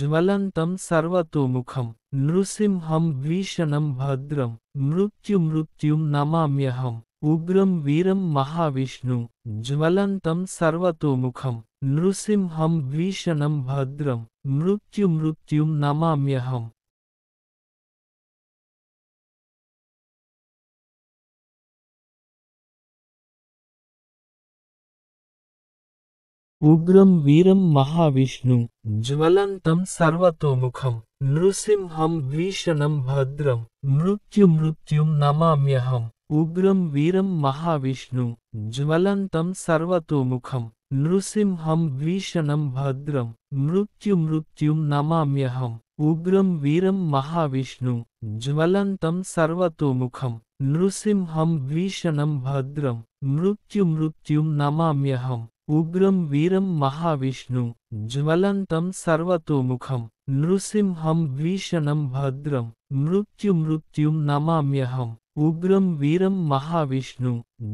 ज्वलतम सर्वतोमुखम नृसिंहम भीषणम भद्रम मृत्यु मृत्यु नमाम्यहम उग्रम वीरम महाविष्णु ज्वलतम सर्वतोमुखम नृसिंहम भीषणम भद्रम मृत्यु मृत्यु नमाम्यहम उग्रम वीरम महाविष्णु ज्वलंतम सर्वतोमुखम नृसिंहम भीषणम भद्रम मृत्यु मृत्यु नमाम्यहम उग्रम वीरम महाविष्णु ज्वलंतम सर्वतोमुखम नृसिंहम भीषणम भद्रम मृत्यु मृत्यु नमाम्यहम उग्रम वीरम महाविष्णु ज्वलंतम सर्वतोमुखम नृसिंहम भीषणम भद्रम मृत्यु मृत्यु नमाम्यहम उग्रम वीरम महाविष्णु ज्वलंतम सर्वतोमुखम नृसिंहम भीषणम भद्रम मृत्यु मृत्युम नमाम्यहम उग्रम वीरम महाविष्णु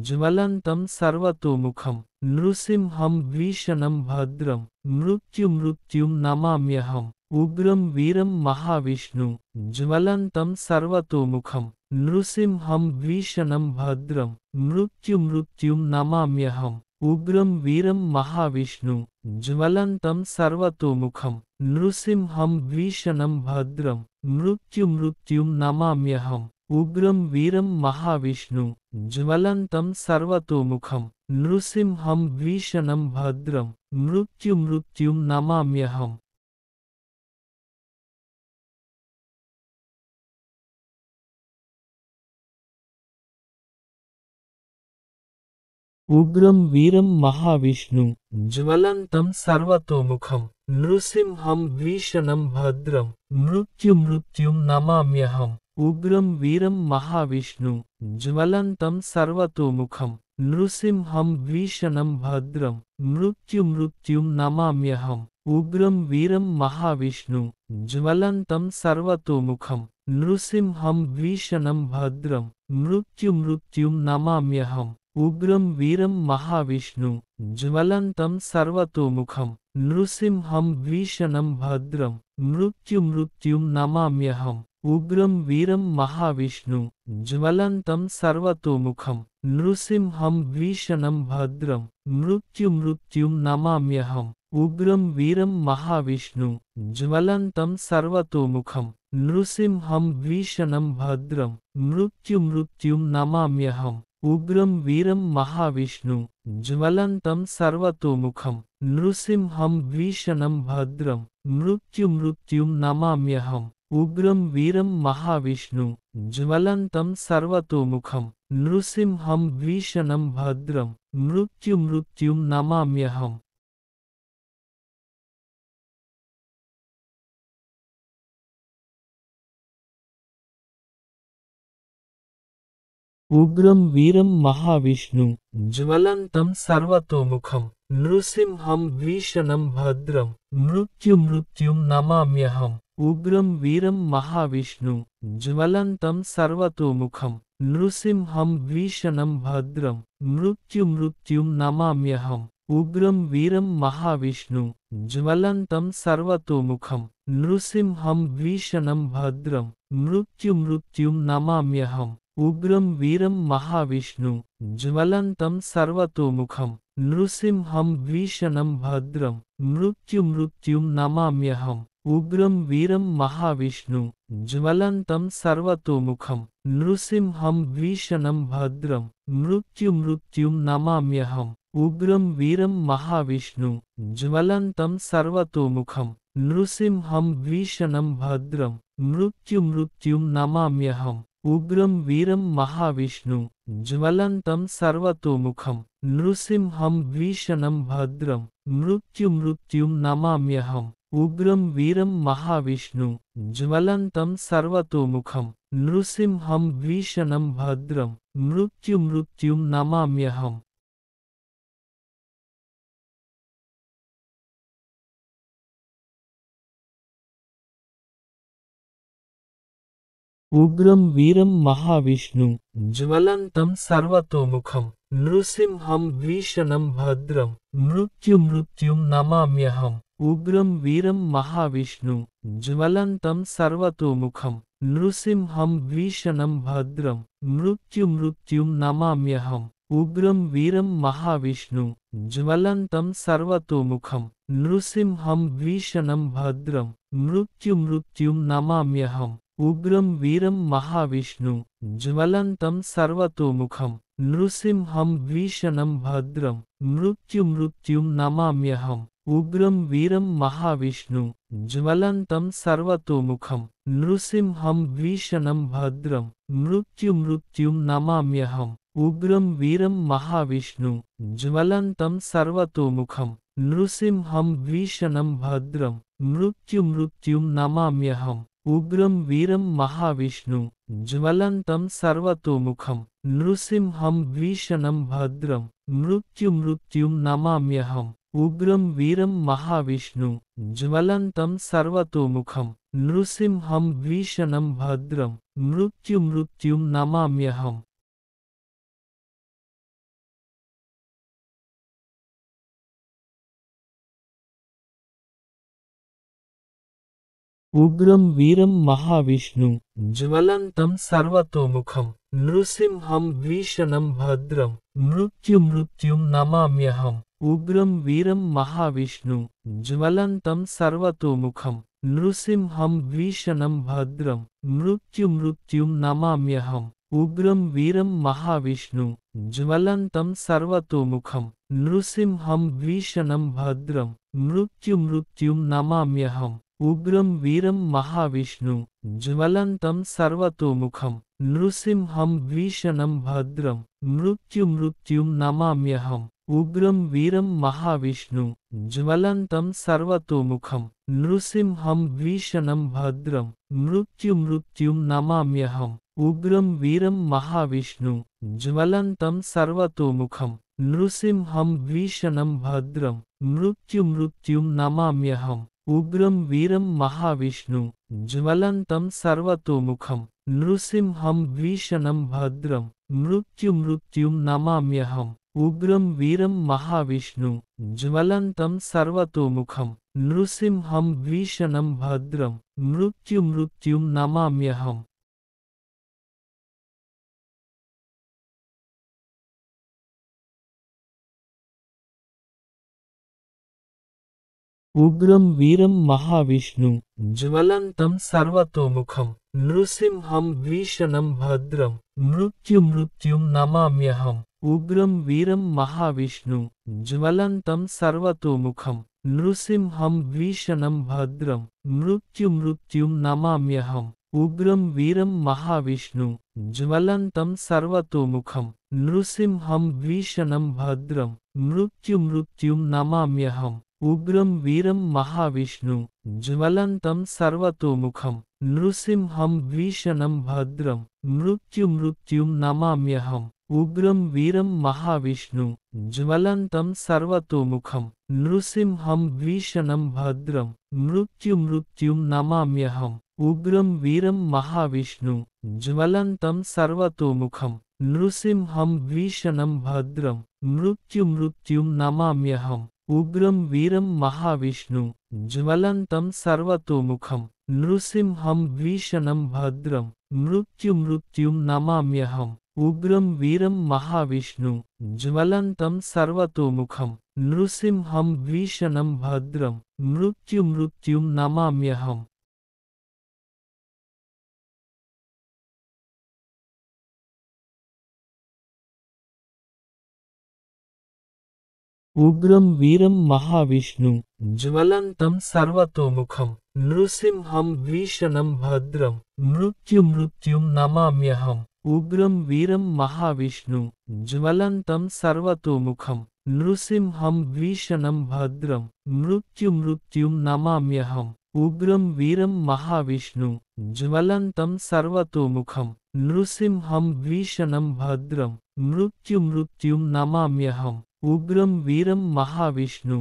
ज्वलंतम सर्वतोमुखम नृसिंहम भीषणम भद्रम मृत्यु मृत्युम नमाम्यहम उग्रम वीरम महाविष्णु ज्वलंतम सर्वतोमुखम नृसिंहम भीषणम भद्रम मृत्यु मृत्युम नमाम्यहम उग्रम वीरम महाविष्णु ज्वलत सर्वतोमुखम नृसींहम भीषणम भद्रम मृत्यु मृत्यु नमाम्यहम उग्रम वीरम महाविष्णु ज्वलतम सर्वतोमुखम नृसींहम भीषणम भद्रम मृत्यु मृत्यु नमाम्यहम उग्रम वीरम महाविष्णु ज्वलंतम सर्वतोमुखम नृसिंहम भीषणम भद्रम मृत्यु मृत्यु नमाम्यहम उग्रम वीरम महाविष्णु ज्वलंतम सर्वतोमुखम नृसिंहम भीषणम भद्रम मृत्यु मृत्यु नमाम्यहम उग्रम वीरम महाविष्णु ज्वलंतम सर्वतोमुखम नृसिंहम भीषणम भद्रम मृत्यु मृत्यु नमाम्यहम उग्रम वीरम महाविष्णु ज्वलंतम सर्वतोमुखम नृसिंहम भीषणम भद्रम मृत्यु मृत्यु नमाम्यहम उग्रम वीरम महाविष्णु ज्वलंतम सर्वतोमुखम नृसिंहम भीषणम भद्रम मृत्यु मृत्यु नमाम्यहम उग्रम वीरम महाविष्णु ज्वलंतम सर्वतोमुखम नृसिंहम भीषणम भद्रम मृत्यु मृत्यु नमाम्यहम उग्रम वीरम महाविष्णु ज्वलत सर्वतोमुखम नृसिंहम भीषणम भद्रम मृत्यु मृत्युम नमाम्यहम उग्रम वीरम महाविष्णु ज्वलत सर्वतोमुखम नृसिंहम भीषणम भद्रम मृत्यु मृत्युम नमाम्यहम उग्रम वीरम महाविष्णु ज्वलंतम सर्वतोमुखम नृसिंहम भीषणम भद्रम मृत्यु मृत्यु नमाम्यहम उग्रम वीरम महाविष्णु ज्वलंतम सर्वतोमुखम नृसिंहम भीषणम भद्रम मृत्यु मृत्यु नमाम्यहम उग्रम वीरम महाविष्णु ज्वलंतम सर्वतोमुखम नृसिंहम भीषणम भद्रम मृत्यु मृत्यु नमाम्यहम उग्रम वीरम महाविष्णु ज्वलत सर्वतोमुखम नृसिंहम भीषणम भद्रम मृत्यु मृत्यु नमाम्यहम उग्रम वीरम महाविष्णु ज्वलत सर्वतोमुखम नृसिंहम भीषणम भद्रम मृत्यु मृत्यु नमाम्यहम उग्रम वीरम महाविष्णु ज्वलत सर्वतोमुखम नृसिंहम भीषणम भद्रम मृत्यु मृत्यु नमाम्यहम उग्रम वीरम महाविष्णु ज्वलत सर्वतोमुखम नृसिंहम भीषणम भद्रम मृत्यु मृत्युम नमाम्यहम उग्रम वीरम महाविष्णु ज्वलत सर्वतोमुखम नृसिंहम भीषणम भद्रम मृत्यु मृत्युम नमाम्यहम उग्रम वीरम महाविष्णु ज्वलत सर्वतोमुखम नृसिंहम भीषणम भद्रम मृत्यु मृत्यु नमाम्यहम उग्रम वीरम महाविष्णु ज्वलतम सर्वतोमुखम नृसिंहम भीषणम भद्रम मृत्यु मृत्यु नमाम्यहम उग्रम वीरम महाविष्णु ज्वलतम सर्वतोमुखम नृसिंहम भीषणम भद्रम मृत्यु मृत्यु नमाम्यहम उग्रम वीरम महाविष्णु ज्वलत सर्वतोमुखम नृसींहम भीषणम भद्रम मृत्यु मृत्यु नमाम्यहम उग्रम वीरम महाविष्णु ज्वलत सर्वतोमुखम नृसींहम भीषणम भद्रम मृत्यु मृत्यु नमाम्यहम उग्रम वीरम महाविष्णु ज्वलत सर्वतोमुखम नृसींहम भीषणम भद्रम मृत्यु मृत्यु नमाम्यहम उग्रम वीरम महाविष्णु ज्वलंतम सर्वतोमुखम नृसिंहम भीषणम भद्रम मृत्यु मृत्यु नमाम्यहम उग्रम वीरम महाविष्णु ज्वलंतम सर्वतोमुखम नृसिंहम भीषणम भद्रम मृत्यु मृत्यु नमाम्यहम उग्रम वीरम महाविष्णु ज्वलत सर्वतोमुखम नृसिंहम वीषण भद्रम मृत्यु मृत्युम नमाम्यहम उग्रम वीरम महाविष्णु ज्वलतम सर्वतोमुखम नृसिंहम भीषणम भद्रम मृत्यु मृत्युम नमाम्यहम उग्रम वीरम महाविष्णु ज्वलतम सर्वतोमुखम नृसिंहम भीषणम भद्रम मृत्यु मृत्युम नमाम्यहम उग्रम वीरम महाविष्णु ज्वलतम सर्वतोमुखम नृसिंहम भीषणम भद्रम मृत्यु मृत्यु नमाम्यहम उग्रम वीरम महाविष्णु ज्वलतम सर्वतोमुखम नृसिंहम भीषणम भद्रम मृत्यु मृत्यु नमाम्यहम उग्रम वीरम महाविष्णु ज्वलतम सर्वतोमुखम नृसिंहम भीषणम भद्रम मृत्यु मृत्यु नमाम्यहम उग्रम वीरम महाविष्णु ज्वलत सर्वतोमुखम नृसिंहम भीषणम भद्रम मृत्यु मृत्यु नमाम्यहम उग्रम वीरम महाविष्णु ज्वलत सर्वतोमुखम नृसिंहम भीषणम भद्रम मृत्यु मृत्यु नमाम्यहम उग्रम वीरम महाविष्णु ज्वलत सर्वतोमुखम नृसिंहम भीषणम भद्रम मृत्यु मृत्यु नमाम्यहम उग्रम वीरम महाविष्णु ज्वलतम सर्वतोमुखम नृसिंहम भीषणम भद्रम मृत्यु मृत्यु नमाम्यहम उग्रम वीरम महाविष्णु ज्वलतम सर्वतोमुखम नृसिंहम भीषणम भद्रम मृत्यु मृत्यु नमाम्यहम उग्रम वीरम महाविष्णु ज्वलत सर्वतोमुखम नृसिंहम भीषणम भद्रम मृत्यु मृत्युम नमाम्यहम उग्रम वीरम महाविष्णु ज्वलतम सर्वतोमुखम नृसिंहम भीषणम भद्रम मृत्यु मृत्युम नमाम्यहम उग्रम वीरम महाविष्णु ज्वलतम सर्वतोमुखम नृसिंहम भीषणम भद्रम मृत्यु मृत्युम नमाम्यहम उग्रम वीरम महाविष्णु ज्वलत सर्वतोमुखम नृसींहम भीषणम भद्रम मृत्यु मृत्यु नमाम्यहम उग्रम वीरम महाविष्णु ज्वलत सर्वतोमुखम नृसींहम भीषणम भद्रम मृत्यु मृत्यु नमाम्यहम उग्रम वीरम महाविष्णु ज्वलत सर्वतोमुखम नृसिंहम वीषण भद्रम मृत्यु मृत्यु नमाम्यहम उग्रम वीरम महाविष्णु ज्वलतम सर्वतोमुखम नृसिंहम भीषणम भद्रम मृत्यु मृत्यु नमाम्यहम उग्रम वीरम महाविष्णु ज्वलतम सर्वतोमुखम नृसिंहम भीषणम भद्रम मृत्यु मृत्यु नमाम्यहम उग्रम वीरम महाविष्णु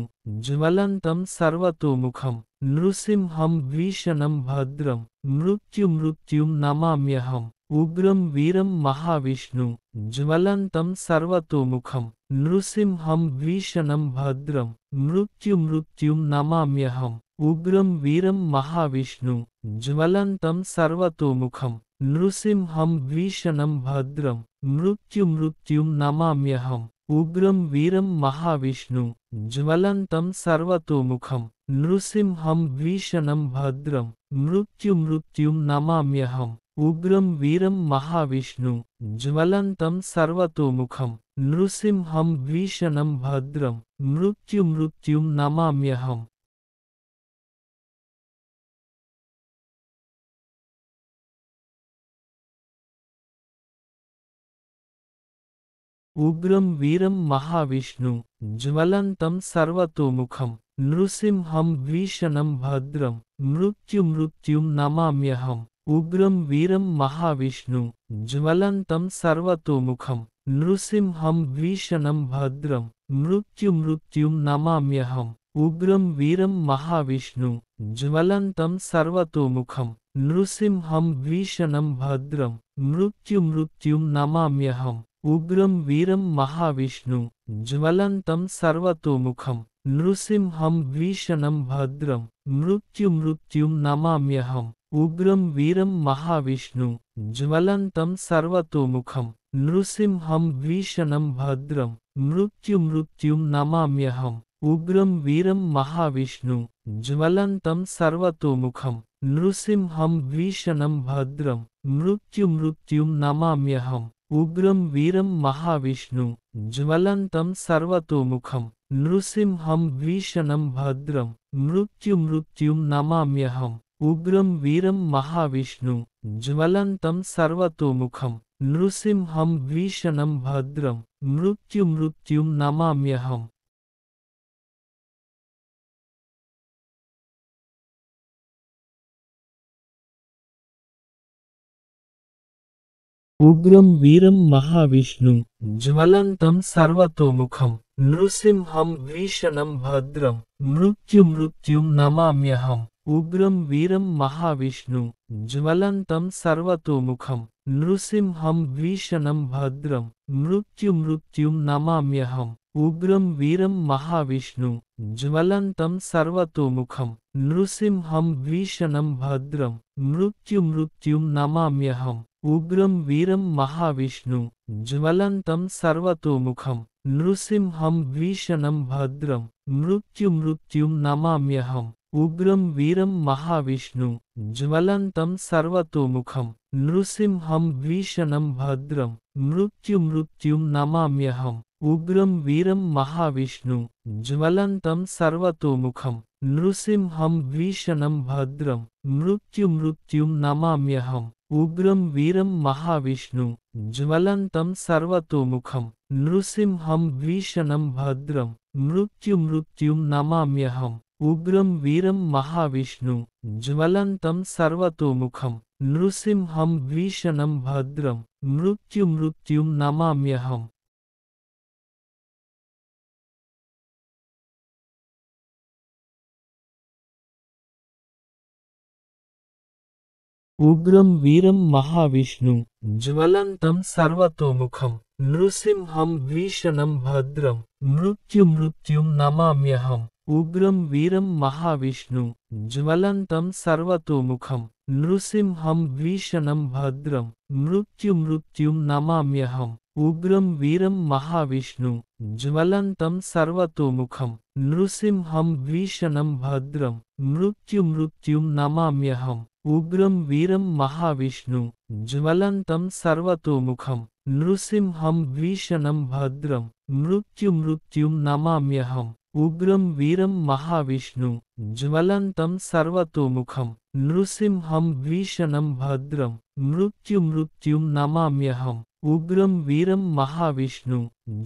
ज्वलत सर्वतोमुखम नृसिंहम भीषणम भद्रम मृत्यु मृत्युम नमाम्यहम उग्रम वीरम महाविष्णु ज्वलत सर्वतोमुखम नृसिंहम भीषणम भद्रम मृत्यु मृत्युम नमाम्यहम उग्रम वीरम महाविष्णु ज्वलत सर्वतोमुखम नृसिंहम भीषणम भद्रम मृत्यु मृत्युम नमाम्यहम उग्रम वीरम महाविष्णु ज्वलंतम सर्वतोमुखम नृसिंहम भीषणम भद्रम मृत्यु मृत्यु नमाम्यहम उग्रम वीरम महाविष्णु ज्वलंतम सर्वतोमुखम नृसिंहम भीषणम भद्रम मृत्यु मृत्यु नमाम्यहम उग्रम वीरम महाविष्णु ज्वलत सर्वतोमुखम नृसींहम भीषणम भद्रम मृत्यु मृत्यु नमाम्यहम उग्रम वीरम महाविष्णु ज्वलत सर्वतोमुखम नृसींहम भीषणम भद्रम मृत्यु मृत्यु नमाम्यहम उग्रम वीरम महाविष्णु ज्वलत सर्वतोमुखम नृसींहम भीषणम भद्रम मृत्यु मृत्यु नमाम्यहम उग्रम वीरम महाविष्णु ज्वलत सर्वतोमुखम नृसिंहम भीषणम भद्रम मृत्यु मृत्यु नमाम्यहम उग्रम वीरम महाविष्णु ज्वलत सर्वतोमुखम नृसिंहम भीषणम भद्रम मृत्यु मृत्यु नमाम्यहम उग्रम वीरम महाविष्णु ज्वलत सर्वतोमुखम नृसिंहम भीषणम भद्रम मृत्यु मृत्यु नमाम्यहम उग्रम वीरम महाविष्णु ज्वलत सर्वतोमुखम नृसिंहम भीषणम भद्रम मृत्यु मृत्युम नमाम्यहम उग्रम वीरम महाविष्णु ज्वलत सर्वतोमुखम नृसिंहम भीषणम भद्रम मृत्यु मृत्युम नमाम्यहम उग्रम वीरम महाविष्णु ज्वलतम सर्वतोमुखम नृसिंहम भीषणम भद्रम मृत्यु मृत्यु नमाम्यहम उग्रम वीरम महाविष्णु ज्वलतम सर्वतोमुखम नृसिंहम भीषणम भद्रम मृत्यु मृत्यु नमाम्यहम उग्रम वीरम महाविष्णु ज्वलतम सर्वतोमुखम नृसिंहम भीषणम भद्रम मृत्यु मृत्यु नमाम्यहम उग्रम वीरम महाविष्णु ज्वलंतम सर्वतोमुखम नृसिंहम भीषणम भद्रम मृत्यु मृत्यु नमाम्यहम उग्रम वीरम महाविष्णु ज्वलंतम सर्वतोमुखम नृसिंहम भीषणम भद्रम मृत्यु मृत्यु नमाम्यहम उग्रम वीरम महाविष्णु ज्वलत सर्वतोमुखम नृसिंहम भीषणम भद्रम मृत्यु मृत्युम नमाम्यहम उग्रम वीरम महाविष्णु ज्वलत सर्वतोमुखम नृसिंहम भीषणम भद्रम मृत्यु मृत्युम नमाम्यहम उग्रम वीरम महाविष्णु ज्वलत सर्वतोमुखम नृसिंहम भीषणम भद्रम मृत्यु मृत्युम नमाम्यहम उग्रम वीरम महाविष्णु ज्वलंतम सर्वतोमुखम नृसिंहम भीषणम भद्रम मृत्यु मृत्यु नमाम्यहम उग्रम वीरम महाविष्णु ज्वलंतम सर्वतोमुखम नृसिंहम भीषणम भद्रम मृत्यु मृत्यु नमाम्यहम उग्रम वीरम महाविष्णु ज्वलत सर्वतोमुखम नृसींहम भीषणम भद्रम मृत्यु मृत्यु नमाम्यहम उग्रम वीरम महाविष्णु ज्वलत सर्वतोमुखम नृसींहम भीषणम भद्रम मृत्यु मृत्यु नमाम्यहम उग्रम वीरम महाविष्णु ज्वलत सर्वतोमुखम नृसींहम भीषणम भद्रम मृत्यु मृत्यु नमाम्यहम उग्रम वीरम महाविष्णु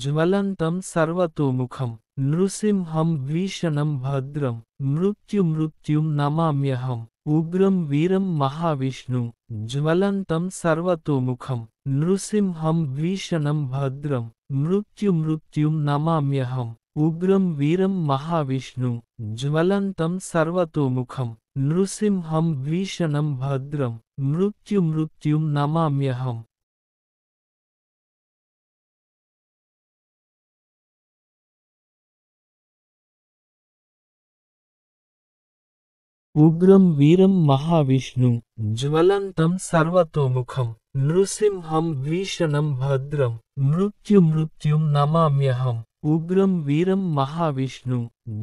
ज्वलत सर्वतोमुखम नृसिंहम भीषणम भद्रम मृत्यु मृत्यु नमाम्यहम उग्रम वीरम महाविष्णु ज्वलत सर्वतोमुखम नृसिंहम भीषणम भद्रम मृत्यु मृत्यु नमाम्यहम उग्रम वीरम महाविष्णु ज्वलत सर्वतोमुखम नृसिंहम भीषणम भद्रम मृत्यु मृत्यु नमाम्यहम उग्रम वीरम महाविष्णु ज्वलंतम सर्वतोमुखम नृसिंहम भीषणम भद्रम मृत्यु मृत्युम नमाम्यहम उग्रम वीरम महाविष्णु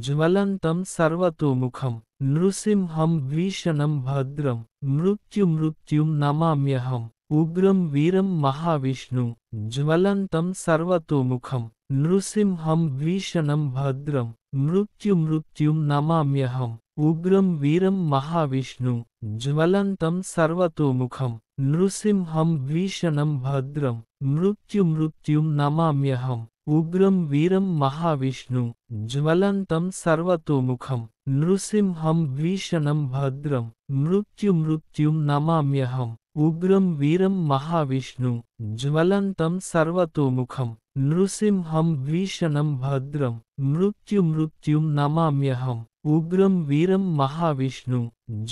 ज्वलंतम सर्वतोमुखम नृसिंहम भीषणम भद्रम मृत्यु मृत्युम नमाम्यहम उग्रम वीरम महाविष्णु ज्वलंतम सर्वतोमुखम नृसिंहम भीषणम भद्रम मृत्यु मृत्युम नमाम्यहम उग्रम वीरम महाविष्णु ज्वलत सर्वतोमुखम नृसींहम भीषणम भद्रम मृत्यु मृत्यु नमाम्यहम उग्रम वीरम महाविष्णु ज्वलत सर्वतोमुखम नृसींहम भीषणम भद्रम मृत्यु मृत्यु नमाम्यहम उग्रम वीरम महाविष्णु ज्वलत सर्वतोमुखम नृसिंहम भीषणम भद्रम मृत्यु मृत्यु नमाम्यहम उग्रम वीरम महाविष्णु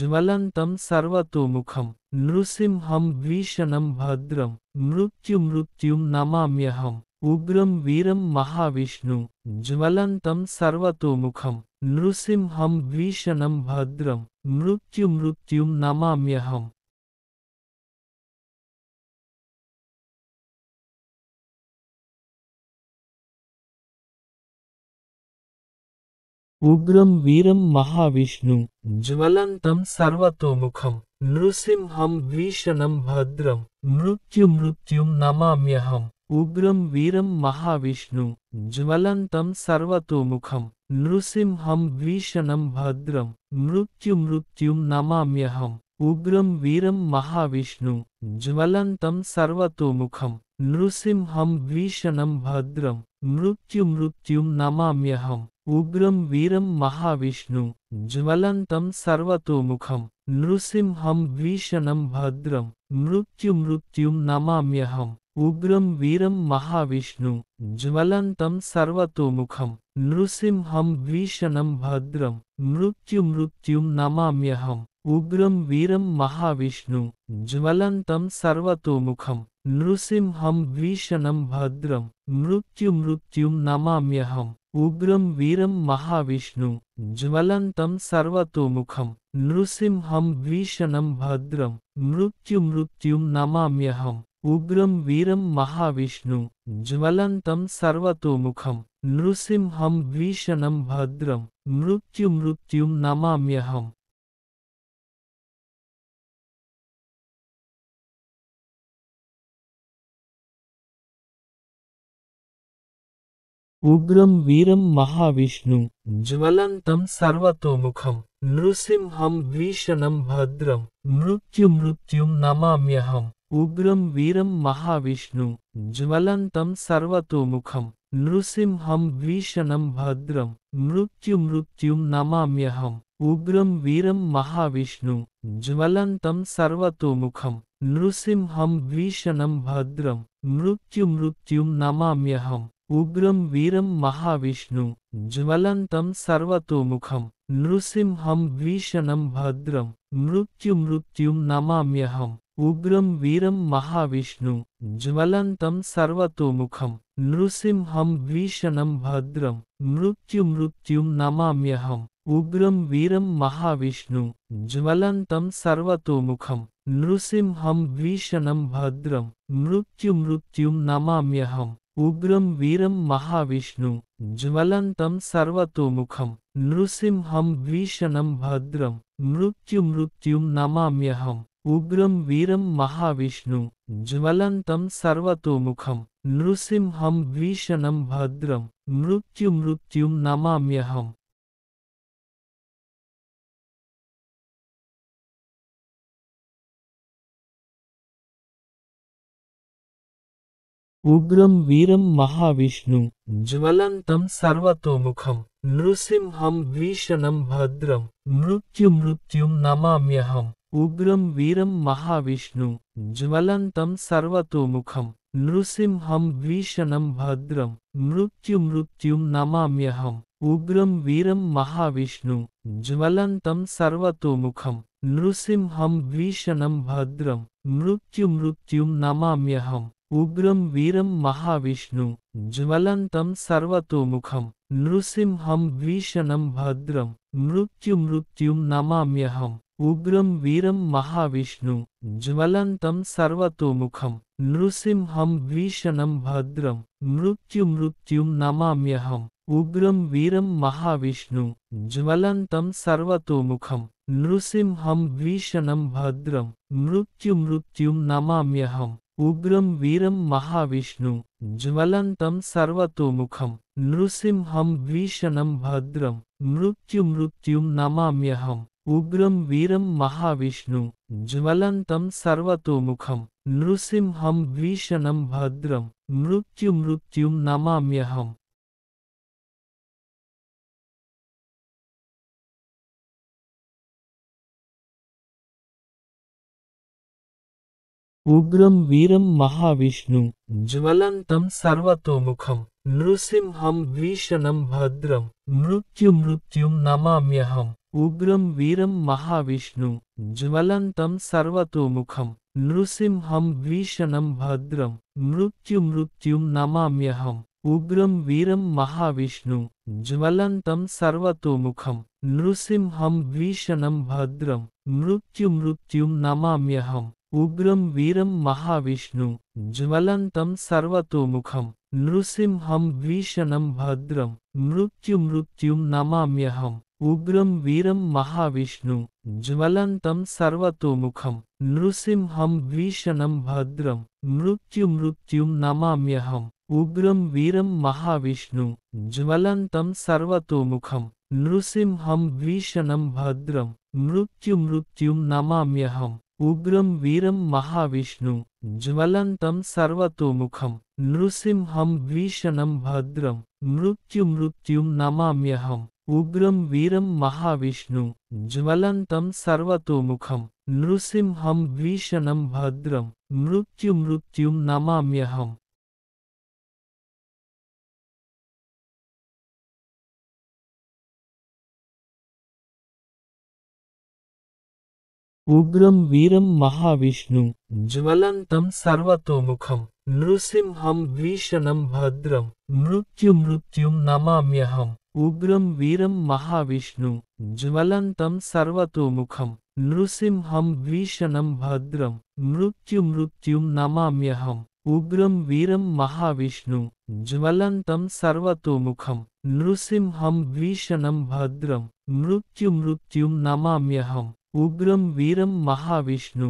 ज्वलत सर्वतोमुखम नृसिंहम भीषणम भद्रम मृत्यु मृत्यु नमाम्यहम उग्रम वीरम महाविष्णु ज्वलत सर्वतोमुखम नृसिंहम भीषणम भद्रम मृत्यु मृत्यु नमाम्यहम उग्रम वीरम महाविष्णु ज्वलत सर्वतोमुखम नृसिंहम भीषणम भद्रम मृत्यु मृत्युम नमाम्यहम उग्रम वीरम महाविष्णु ज्वलतम सर्वतोमुखम नृसिंहम भीषणम भद्रम मृत्यु मृत्युम नमाम्यहम उग्रम वीरम महाविष्णु ज्वलतम सर्वतोमुखम नृसिंहम भीषणम भद्रम मृत्यु मृत्युम नमाम्यहम उग्रम वीरम महाविष्णु ज्वलतम सर्वतोमुखम नृसिंहम भीषणम भद्रम मृत्यु मृत्यु नमाम्यहम उग्रम वीरम महाविष्णु ज्वलतम सर्वतोमुखम नृसिंहम भीषणम भद्रम मृत्यु मृत्यु नमाम्यहम उग्रम वीरम महाविष्णु ज्वलतम सर्वतोमुखम नृसिंहम भीषणम भद्रम मृत्यु मृत्यु नमाम्यहम उग्रम वीरम महाविष्णु ज्वलंतम सर्वतोमुखम नृसिंहम भीषणम भद्रम मृत्यु मृत्यु नमाम्यहम उग्रम वीरम महाविष्णु ज्वलंतम सर्वतोमुखम नृसिंहम भीषणम भद्रम मृत्यु मृत्यु नमाम्यहम उग्रम वीरम महाविष्णु ज्वलत सर्वतोमुखम नृसिंहम भीषणम भद्रम मृत्यु मृत्युम नमाम्यहम उग्रम वीरम महाविष्णु ज्वलतम सर्वतोमुखम नृसिंहम भीषणम भद्रम मृत्यु मृत्युम नमाम्यहम उग्रम वीरम महाविष्णु ज्वलतम सर्वतोमुखम नृसिंहम भीषणम भद्रम मृत्यु मृत्युम नमाम्यहम उग्रम वीरम महाविष्णु ज्वलत सर्वतोमुखम नृसिंहम भीषणम भद्रम मृत्यु मृत्यु नमाम्यहम उग्रम वीरम महाविष्णु ज्वलतम सर्वतोमुखम नृसिंहम भीषणम भद्रम मृत्यु मृत्यु नमाम्यहम उग्रम वीरम महाविष्णु ज्वलतम सर्वतोमुखम नृसिंहम भीषणम भद्रम मृत्यु मृत्यु नमाम्यहम उग्रम वीरम महाविष्णु ज्वलत सर्वतोमुखम नृसींहम भीषणम भद्रम मृत्यु मृत्यु नमाम्यहम उग्रम वीरम महाविष्णु ज्वलत सर्वतोमुखम नृसींहम भीषणम भद्रम मृत्यु मृत्यु नमाम्यहम उग्रम वीरम महाविष्णु ज्वलतम सर्वतोमुखम नृसिंहम भीषणम भद्रम मृत्यु मृत्यु नमाम्यहम उग्रम वीरम महाविष्णु ज्वलतम सर्वतोमुखम नृसिंहम भीषणम भद्रम मृत्यु मृत्यु नमाम्यहम उग्रम वीरम महाविष्णु ज्वलतम सर्वतोमुखम नृसिंहम भीषणम भद्रम मृत्यु मृत्यु नमाम्यहम उग्रम वीरम महाविष्णु ज्वलत सर्वतोमुखम नृसिंहम भीषणम भद्रम मृत्यु मृत्युम नमाम्यहम उग्रम वीरम महाविष्णु ज्वलत सर्वतोमुखम नृसिंहम भीषणम भद्रम मृत्यु मृत्युम नमाम्यहम उग्रम वीरम महाविष्णु ज्वलत सर्वतोमुखम नृसिंहम भीषणम भद्रम मृत्यु मृत्युम नमाम्यहम उग्रम वीरम महाविष्णु ज्वलंतम सर्वतोमुखम नृसिंहम भीषणम भद्रम मृत्यु मृत्यु नमाम्यहम उग्रम वीरम महाविष्णु ज्वलंतम सर्वतोमुखम नृसिंहम भीषणम भद्रम मृत्यु मृत्यु नमाम्यहम उग्रम वीरम महाविष्णु ज्वलन्तं सर्वतोमुखं नृसिंहं भद्रम मृत्यु मृत्यु नमाम्यहम उग्रम वीरम महाविष्णु ज्वलन्तं सर्वतोमुखं नृसिंहं भद्रम मृत्यु मृत्यु नमाम्यहम उग्रम वीरम महाविष्णु ज्वलन्तं सर्वतोमुखं नृसिंहं भद्रम मृत्यु मृत्यु नमाम्यहम उग्रम वीरम महाविष्णु ज्वलंतम सर्वतोमुखम नृसिंहम भीषणम भद्रम मृत्यु मृत्युम नमाम्यहम उग्रम वीरम महाविष्णु ज्वलंतम सर्वतोमुखम नृसिंहम भीषणम भद्रम मृत्यु मृत्युम नमाम्यहम उग्रम वीरम महाविष्णु ज्वलंतम सर्वतोमुखम नृसिंहम भीषणम भद्रम मृत्यु मृत्युम नमाम्यहम उग्रम वीरम महाविष्णु ज्वलत सर्वतोमुखम नृसींहम भीषणम भद्रम मृत्यु मृत्यु नमाम्यहम उग्रम वीरम महाविष्णु ज्वलतम सर्वतोमुखम नृसींहम भीषणम भद्रम मृत्यु मृत्यु नमाम्यहम उग्रं सर्वतोमुखम महाविष्णुं ज्वलन्तं भद्रम मृत्यु मृत्यु नमाम्यहम उग्रम वीरम महाविष्णु वीरं सर्वतोमुखम ज्वलन्तं सर्वतोमुखं भद्रम मृत्यु मृत्यु नमाम्यहम उग्रम वीरम महाविष्णु महाविष्णुं सर्वतोमुखम सर्वतोमुखं नृसिंहं भद्रम मृत्यु मृत्यु नमाम्यहम उग्रम वीरम महाविष्णु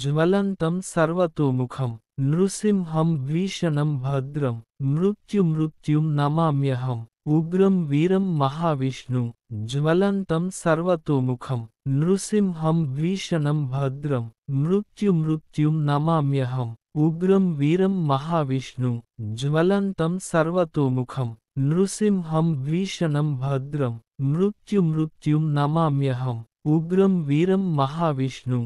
ज्वलंतम सर्वतोमुखम नृसिंहम भीषणम भद्रम मृत्यु मृत्यु नमाम्यहम उग्रम वीरम महाविष्णु ज्वलंतम सर्वतोमुखम नृसिंहम भीषणम भद्रम मृत्यु मृत्यु नमाम्यहम उग्रम वीरम महाविष्णु ज्वलंतम सर्वतोमुखम नृसिंहम भीषणम भद्रम मृत्यु मृत्यु नमाम्यहम उग्रम वीरम महाविष्णु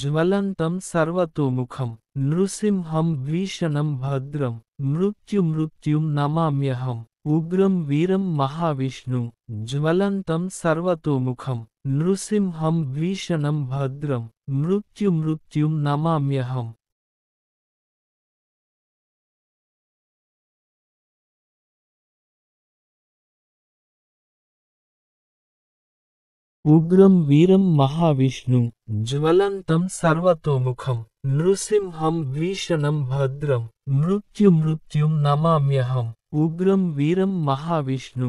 ज्वलंतम सर्वतोमुखम नृसिंहम भीषणम भद्रम मृत्यु मृत्युम नमाम्यहम उग्रम वीरम महाविष्णु ज्वलंतम सर्वतोमुखम नृसिंहम भीषणम भद्रम मृत्यु मृत्युम नमाम्यहम उग्रम वीरम महाविष्णु ज्वलंतम सर्वतोमुखम नृसिंहम भीषणम भद्रम मृत्यु मृत्युम नमाम्यहम उग्रम वीरम महाविष्णु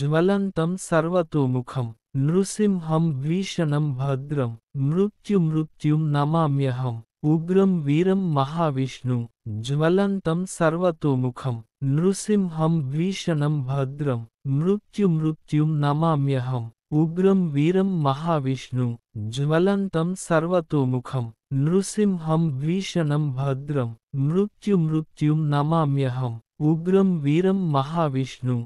ज्वलंतम सर्वतोमुखम नृसिंहम भीषणम भद्रम मृत्यु मृत्युम नमाम्यहम उग्रम वीरम महाविष्णु ज्वलंतम सर्वतोमुखम नृसिंहम भीषणम भद्रम मृत्यु मृत्युम नमाम्यहम उग्रम वीरम महाविष्णु ज्वलत सर्वतोमुखम नृसिंहम भीषणम भद्रम मृत्यु मृत्यु नमाम्यहम उग्रम वीरम महाविष्णु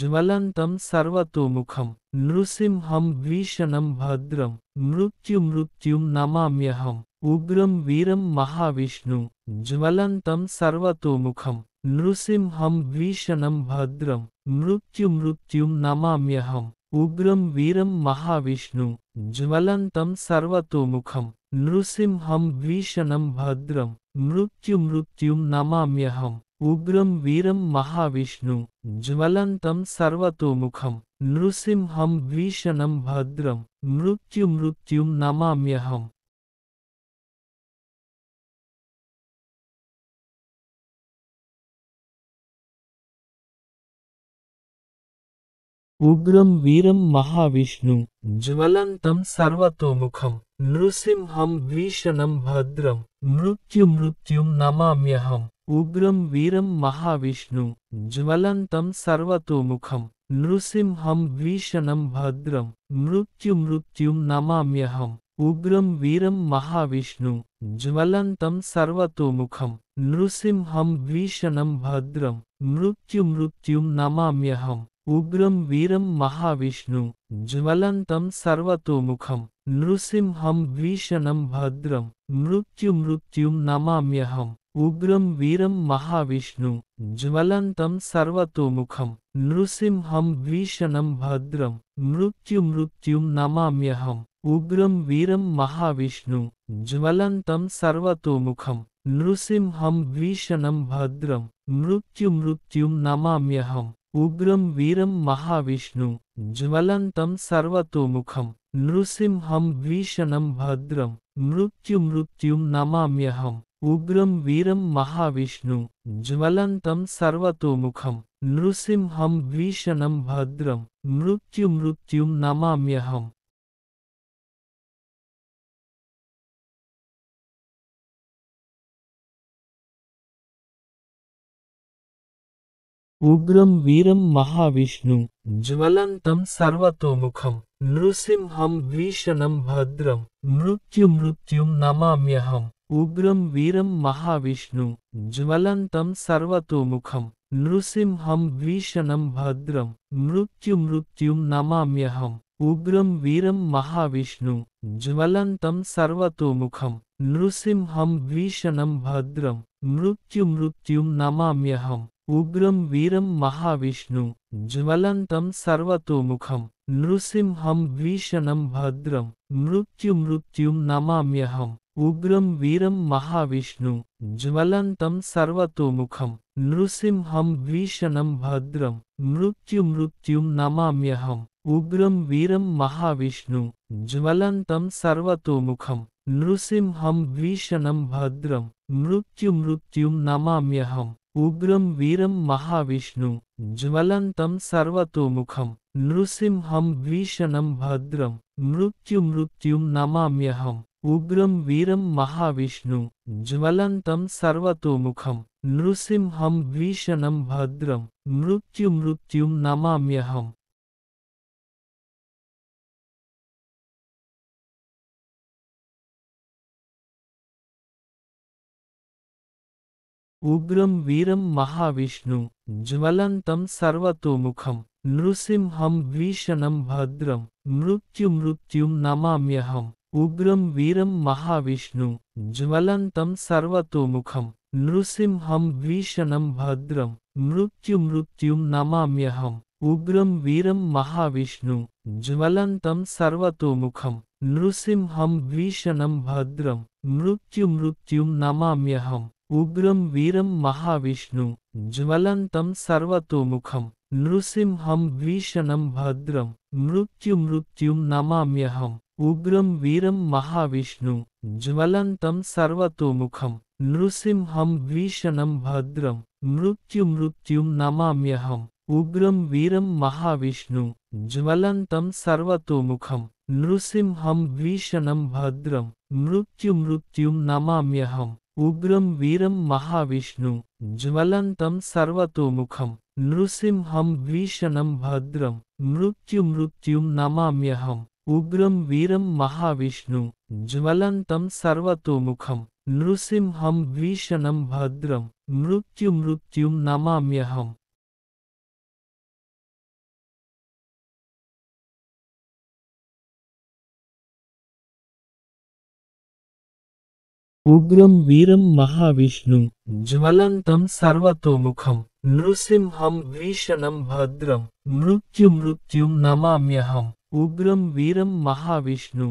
ज्वलत सर्वतोमुखम नृसिंहम भीषणम भद्रम मृत्यु मृत्यु नमाम्यहम उग्रम वीरम महाविष्णु ज्वलत सर्वतोमुखम नृसिंहम भीषणम भद्रम मृत्यु मृत्यु नमाम्यहम उग्रम वीरम महाविष्णु ज्वलत सर्वतोमुखम नृसिंहम भीषणम भद्रम मृत्यु मृत्युम नमाम्यहम उग्रम वीरम महाविष्णु ज्वलत सर्वतोमुखम नृसिंहम भीषणम भद्रम मृत्यु मृत्युम नमाम्यहम उग्रम वीरम महाविष्णु ज्वलतम सर्वतोमुखम नृसिंहम वीषण भद्रम मृत्यु मृत्युम नमाम्यहम उग्रम वीरम महाविष्णु ज्वलतम सर्वतोमुखम नृसिंहम भीषणम भद्रम मृत्यु मृत्युम नमाम्यहम उग्रम वीरम महाविष्णु ज्वलतम सर्वतोमुखम नृसिंहम वीषण भद्रम मृत्यु मृत्युम नमाम्यहम उग्रम वीरम महाविष्णु ज्वलत सर्वतोमुखम नृसींहम भीषणम भद्रम मृत्यु मृत्यु नमाम्यहम उग्रम वीरम महाविष्णु ज्वलत सर्वतोमुखम नृसींहम भीषणम भद्रम मृत्यु मृत्यु नमाम्यहम उग्रम वीरम महाविष्णु ज्वलत सर्वतोमुखम नृसींहम भीषणम भद्रम मृत्यु मृत्यु नमाम्यहम उग्रम वीरम महाविष्णु ज्वलंतम सर्वतोमुखम नृसिंहम भीषणम भद्रम मृत्यु मृत्यु नमाम्यहम उग्रम वीरम महाविष्णु ज्वलंतम सर्वतोमुखम नृसिंहम भीषणम भद्रम मृत्यु मृत्यु नमाम्यहम उग्रम वीरम महाविष्णु ज्वलत सर्वतोमुखम नृसिंहम भीषणम भद्रम मृत्यु मृत्युम नमाम्यहम उग्रम वीरम महाविष्णु ज्वलतम सर्वतोमुखम नृसिंहम भीषणम भद्रम मृत्यु मृत्युम नमाम्यहम उग्रम वीरम महाविष्णु ज्वलतम सर्वतोमुखम नृसिंहम भीषणम भद्रम मृत्यु मृत्युम नमाम्यहम उग्रम वीरम महाविष्णु ज्वलंतम सर्वतोमुखम नृसिंहम भीषणम भद्रम मृत्यु मृत्यु नमाम्यहम उग्रम वीरम महाविष्णु ज्वलंतम सर्वतोमुखम नृसिंहम भीषणम भद्रम मृत्यु मृत्यु नमाम्यहम उग्रम वीरम महाविष्णु ज्वलंतम सर्वतोमुखम नृसिंहम भीषणम भद्रम मृत्यु मृत्यु नमाम्यहम उग्रम वीरम महाविष्णु ज्वलत सर्वतोमुखम नृसिंहम भीषणम भद्रम मृत्यु मृत्यु नमाम्यहम उग्रम वीरम महाविष्णु ज्वलत सर्वतोमुखम नृसिंहम भीषणम भद्रम मृत्यु मृत्यु नमाम्यहम उग्रम वीरम महाविष्णु ज्वलंतम सर्वतोमुखम नृसिंहम भीषणम भद्रम मृत्यु मृत्यु नमाम्यहम उग्रम वीरम महाविष्णु ज्वलंतम सर्वतोमुखम नृसिंहम भीषणम भद्रम मृत्यु मृत्यु नमाम्यहम उग्रम वीरम महाविष्णु ज्वलंतम सर्वतोमुखम नृसिंहम भीषणम भद्रम मृत्यु मृत्यु नमाम्यहम उग्रम वीरम महाविष्णु ज्वलत सर्वतोमुखम नृसिंहम भीषणम भद्रम मृत्यु मृत्युम नमाम्यहम उग्रम वीरम महाविष्णु ज्वलतम सर्वतोमुखम नृसिंहम भीषणम भद्रम मृत्यु मृत्युम नमाम्यहम उग्रम वीरम महाविष्णु ज्वलतम सर्वतोमुखम नृसिंहम भीषणम भद्रम मृत्यु मृत्युम नमाम्यहम उग्रम वीरम महाविष्णु ज्वलंतम सर्वतोमुखम नृसिंहम भीषणम भद्रम मृत्यु मृत्यु नमाम्यहम उग्रम वीरम महाविष्णु ज्वलंतम सर्वतोमुखम नृसिंहम भीषणम भद्रम मृत्यु मृत्यु नमाम्यहम उग्रम वीरम महाविष्णु ज्वलत सर्वतोमुखम नृसिंहम भीषणम भद्रम मृत्यु मृत्यु नमाम्यहम उग्रम वीरम महाविष्णु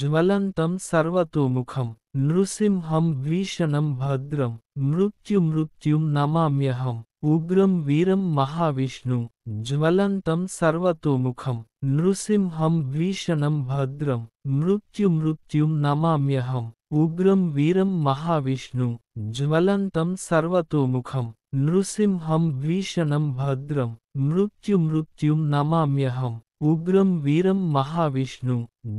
ज्वलतम सर्वतोमुखम नृसिंहम भीषणम भद्रम मृत्यु मृत्यु नमाम्यहम उग्रम वीरम महाविष्णु ज्वलतम सर्वतोमुखम नृसिंहम भीषण भद्रम मृत्यु मृत्यु नमाम्यहम उग्रम वीरम महाविष्णु ज्वलत सर्वतोमुखम नृसिंहम भीषणम भद्रम मृत्यु मृत्युम नमाम्यहम उग्रम वीरम महाविष्णु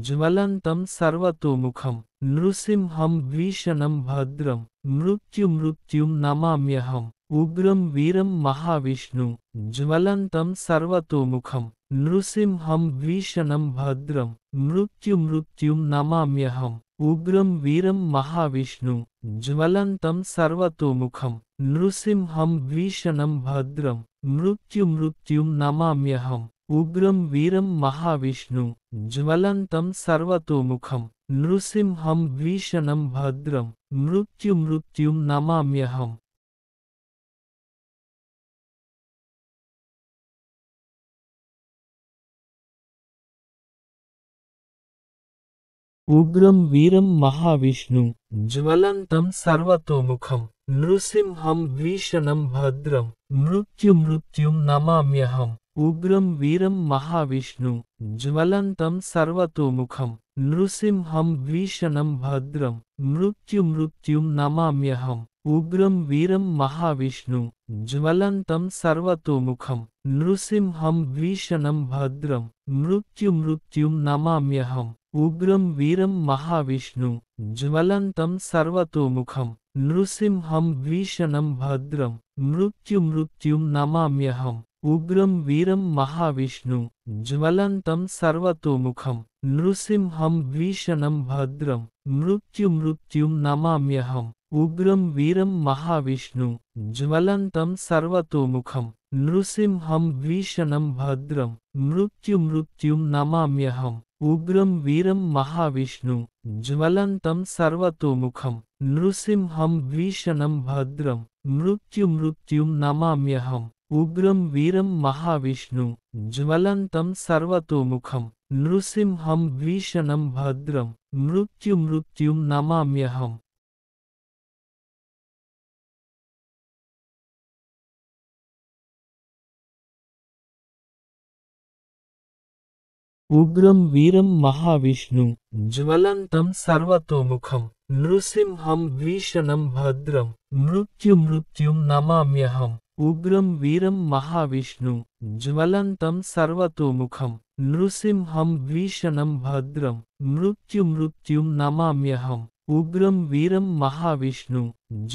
ज्वलतम सर्वतोमुखम नृसिंहम भीषणम भद्रम मृत्यु मृत्युम नमाम्यहम उग्रम वीरम महाविष्णु ज्वलतम सर्वतोमुखम नृसिंहम भीषणम भद्रम मृत्यु मृत्युम नमाम्यहम उग्रम वीरम महाविष्णु ज्वलत सर्वतोमुखम नृसींहम भीषणम भद्रम मृत्यु मृत्यु नमाम्यहम उग्रम वीरम महाविष्णु ज्वलत सर्वतोमुखम नृसींहम भीषणम भद्रम मृत्यु मृत्यु नमाम्यहम उग्रम वीरम महाविष्णु ज्वलंतम सर्वतोमुखम नृसिंहम भीषणम भद्रम मृत्यु मृत्यु नमाम्यहम उग्रम वीरम महाविष्णु ज्वलंतम सर्वतोमुखम नृसिंहम भीषणम भद्रम मृत्यु मृत्यु नमाम्यहम उग्रम वीरम महाविष्णु ज्वलंतम सर्वतोमुखम नृसिंहम भीषणम भद्रम मृत्यु मृत्यु नमाम्यहम उग्रम वीरम महाविष्णु ज्वलत सर्वतोमुखम नृसिंहम भीषणम भद्रम मृत्यु मृत्युम नमाम्यहम उग्रम वीरम महाविष्णु ज्वलत सर्वतोमुखम नृसिंहम भीषणम भद्रम मृत्यु मृत्युम नमाम्यहम उग्रम वीरम महाविष्णु ज्वलत सर्वतोमुखम नृसिंहम भीषणम भद्रम मृत्यु मृत्युम नमाम्यहम उग्रम वीरम महाविष्णु ज्वलत सर्वतोमुखम नृसींहम भीषणम भद्रम मृत्यु मृत्यु नमाम्यहम उग्रम वीरम महाविष्णु ज्वलतम सर्वतोमुखम नृसींहम भीषणम भद्रम मृत्यु मृत्यु नमाम्यहम उग्रम वीरम महाविष्णु ज्वलतम सर्वतोमुखम नृसिंहम भीषणम भद्रम मृत्यु मृत्यु नमाम्यहम उग्रम वीरम महाविष्णु ज्वलतम सर्वतोमुखम नृसिंहम भीषणम भद्रम मृत्यु मृत्यु नमाम्यहम उग्रम वीरम महाविष्णु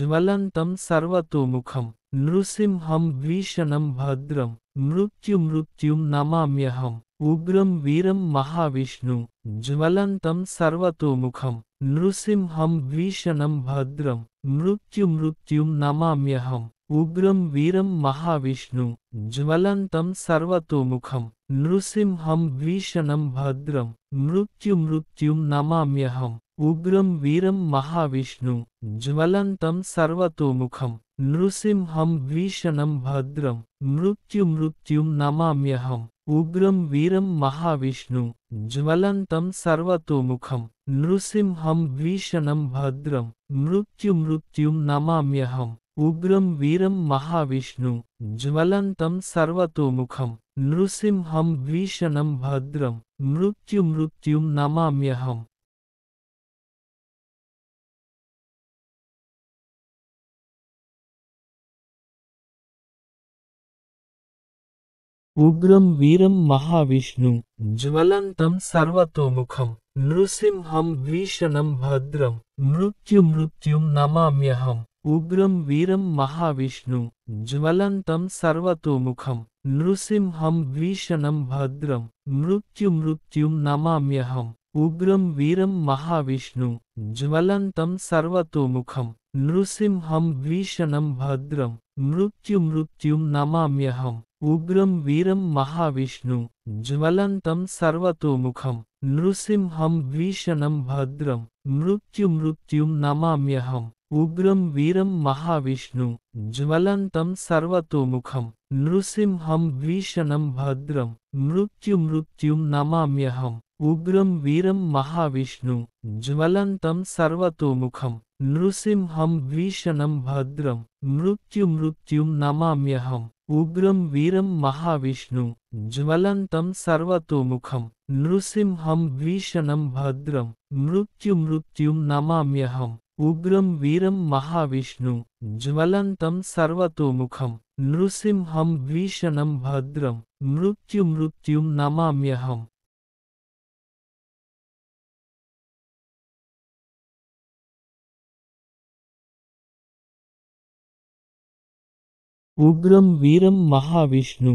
ज्वलतम सर्वतोमुखम नृसिंहम भीषणम भद्रम मृत्यु मृत्यु नमाम्यहम उग्रम वीरम महाविष्णु ज्वलंतम सर्वतोमुखम नृसिंहम भीषणम भद्रम मृत्यु मृत्यु नमाम्यहम उग्रम वीरम महाविष्णु ज्वलंतम सर्वतोमुखम नृसिंहम भीषणम भद्रम मृत्यु मृत्यु नमाम्यहम उग्रम वीरम महाविष्णु ज्वलंतम सर्वतोमुखम नृसिंहम भीषणम भद्रम मृत्यु मृत्यु नमाम्यहम उग्रम वीरम महाविष्णु ज्वलत सर्वतोमुखम नृसिंहम भीषणम भद्रम मृत्यु मृत्युम नमाम्यहम उग्रम वीरम महाविष्णु ज्वलतम सर्वतोमुखम नृसिंहम भीषणम भद्रम मृत्यु मृत्युम नमाम्यहम उग्रम वीरम महाविष्णु ज्वलंतम सर्वतोमुखम नृसिंहम भीषणम भद्रम मृत्यु मृत्यु नमाम्यहम उग्रम वीरम महाविष्णु ज्वलंतम सर्वतोमुखम नृसिंहम भीषणम भद्रम मृत्यु मृत्यु नमाम्यहम उग्रम वीरम महाविष्णु ज्वलंतम सर्वतोमुखम भीषणम भद्रम मृत्यु मृत्यु नमाम्यहम उग्रम वीरम महाविष्णु ज्वलन्तं सर्वतोमुखं भीषणम भद्रम मृत्यु मृत्यु नमाम्यहम उग्रम वीरम महाविष्णु ज्वलन्तं सर्वतोमुखं भीषणम भद्रम मृत्यु मृत्यु नमाम्यहम उग्रम वीरम महाविष्णु ज्वलन्तं सर्वतोमुखम् नृसिंहं भद्रम मृत्यु मृत्यु नमाम्यहम उग्रम वीरम महाविष्णु ज्वलन्तं सर्वतोमुखं नृसिंहं भद्रम मृत्यु मृत्यु नमाम्यहम उग्रम वीरम महाविष्णु ज्वलन्तं सर्वतोमुखं नृसिंहं भद्रम मृत्यु मृत्यु नमाम्यहम उग्रम वीरम महाविष्णु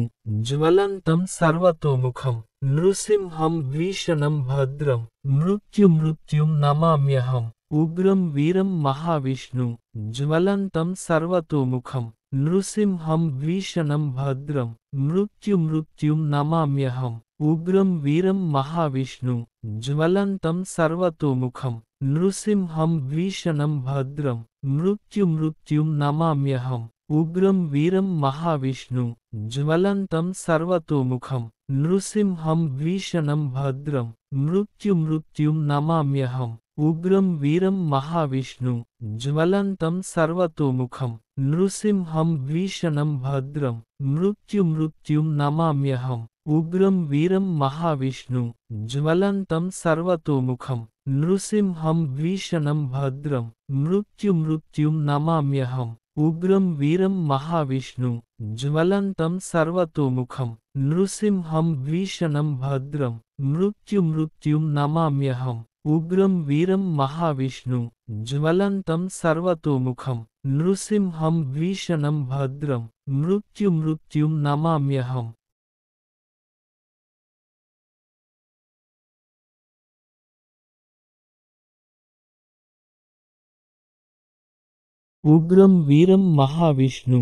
ज्वलत सर्वतोमुखम नृसिंहम भीषणम भद्रम मृत्यु मृत्यु नमाम्यहम उग्रम वीरम महाविष्णु ज्वलतम सर्वतोमुखम नृसिंहम भीषणम भद्रम मृत्यु मृत्यु नमाम्यहम उग्रम वीरम महाविष्णु ज्वलतम सर्वतोमुखम नृसिंहम भीषणम भद्रम मृत्यु मृत्यु नमाम्यहम उग्रम वीरम महाविष्णु ज्वलत सर्वतोमुखम नृसींहम भीषणम भद्रम मृत्यु मृत्यु नमाम्यहम उग्रम वीरम महाविष्णु ज्वलत सर्वतोमुखम नृसींहम भीषणम भद्रम मृत्यु मृत्यु नमाम्यहम उग्रम वीरम महाविष्णु ज्वलत सर्वतोमुखम नृसींहम भीषणम भद्रम मृत्यु मृत्यु नमाम्यहम उग्रम वीरम महाविष्णु ज्वलंतम सर्वतोमुखम नृसिंहम भीषणम भद्रम मृत्यु मृत्युम नमाम्यहम उग्रम वीरम महाविष्णु ज्वलंतम सर्वतोमुखम नृसिंहम भीषणम भद्रम मृत्यु मृत्युम नमाम्यहम उग्रम वीरम महाविष्णु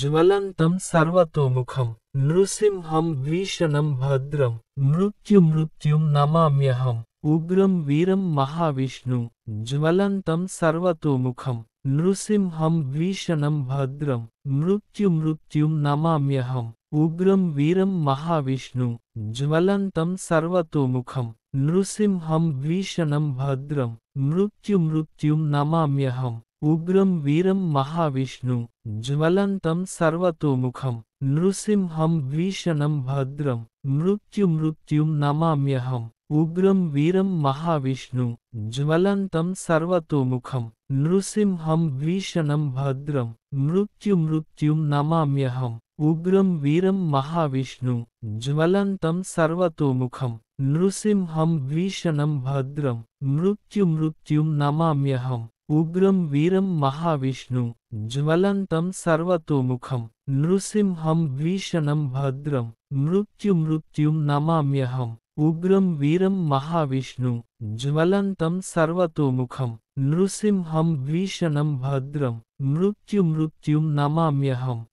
ज्वलतम सर्वतोमुखम नृसिंहम भीषणम भद्रम मृत्यु मृत्युम नमाम्यहम उग्रम वीरम महाविष्णु ज्वलतम सर्वतोमुखम नृसिंहम भीषणम भद्रम मृत्यु मृत्युम नमाम्यहम उग्रम वीरम महाविष्णु ज्वलतम सर्वतोमुखम नृसिंहम भीषणम भद्रम मृत्यु मृत्युम नमाम्यहम उग्रम वीरम महाविष्णु ज्वलतम सर्वतोमुखम नृसिंहम भीषणम भद्रम मृत्यु मृत्यु नमाम्यहम उग्रम वीरम महाविष्णु ज्वलतम सर्वतोमुखम नृसिंहम भीषणम भद्रम मृत्यु मृत्यु नमाम्यहम उग्रम वीरम महाविष्णु ज्वलतम सर्वतोमुखम नृसिंहम भीषणम भद्रम मृत्यु मृत्यु नमाम्यहम उग्रम वीरम महाविष्णु ज्वलंतम सर्वतोमुखम नृसिंहम भीषणम भद्रम मृत्यु मृत्यु नमाम्यहम उग्रम वीरम महाविष्णु ज्वलंतम सर्वतोमुखम नृसिंहम भीषणम भद्रम मृत्यु मृत्यु नमाम्यहम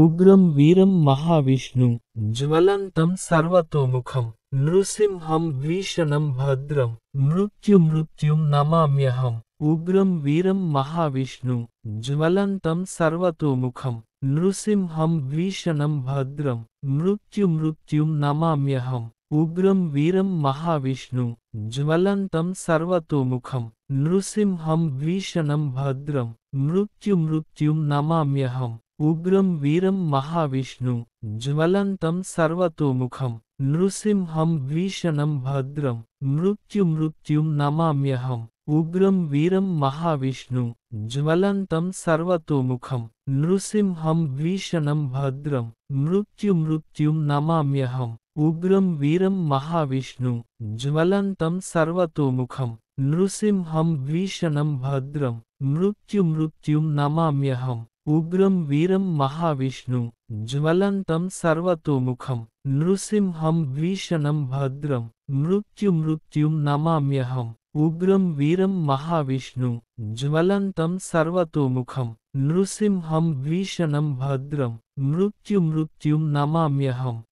उग्रम वीरम महाविष्णु ज्वलत सर्वतोमुखम नृसिंहम भीषणम भद्रम मृत्यु मृत्युम नमाम्यहम उग्रम वीरम महाविष्णु ज्वलतम सर्वतोमुखम नृसिंहम भीषण भद्रम मृत्यु मृत्युम नमाम्यहम उग्रम वीरम महाविष्णु ज्वलतम सर्वतोमुखम नृसिंहम भीषणम भद्रम मृत्यु मृत्युम नमाम्यहम उग्रम वीरम महाविष्णु ज्वलत सर्वतोमुखम नृसिंहम भीषणम भद्रम मृत्यु मृत्यु नमाम्यहम उग्रम वीरम महाविष्णु ज्वलतम सर्वतोमुखम नृसिंहम भीषणम भद्रम मृत्यु मृत्यु नमाम्यहम उग्रम वीरम महाविष्णु ज्वलतम सर्वतोमुखम नृसिंहम भीषणम भद्रम मृत्यु मृत्यु नमाम्यहम उग्रम वीरम महाविष्णु ज्वलत सर्वतोमुखम नृसींहम भीषणम भद्रम मृत्यु मृत्यु नमाम्यहम उग्रम वीरम महाविष्णु ज्वलत सर्वतोमुखम नृसींहम भीषणम भद्रम मृत्यु मृत्यु नमाम्यहम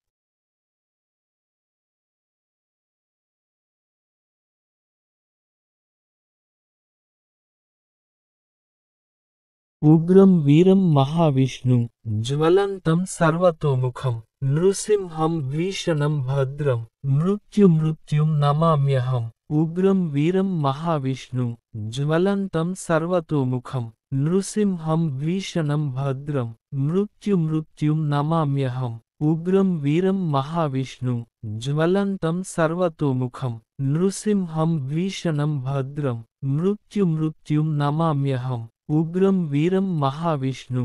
उग्रम वीरम महाविष्णु ज्वलतम सर्वतोमुखम नृसिंहम भीषणम भद्रम मृत्यु मृत्यु नमाम्यहम उग्रम वीरम महाविष्णु ज्वलतम सर्वतोमुखम नृसिंहम भीषणम भद्रम मृत्यु मृत्यु नमाम्यहम उग्रम वीरम महाविष्णु ज्वलतम सर्वतोमुखम नृसिंहम भीषणम भद्रम मृत्यु मृत्यु नमाम्यहम उग्रम वीरम महाविष्णु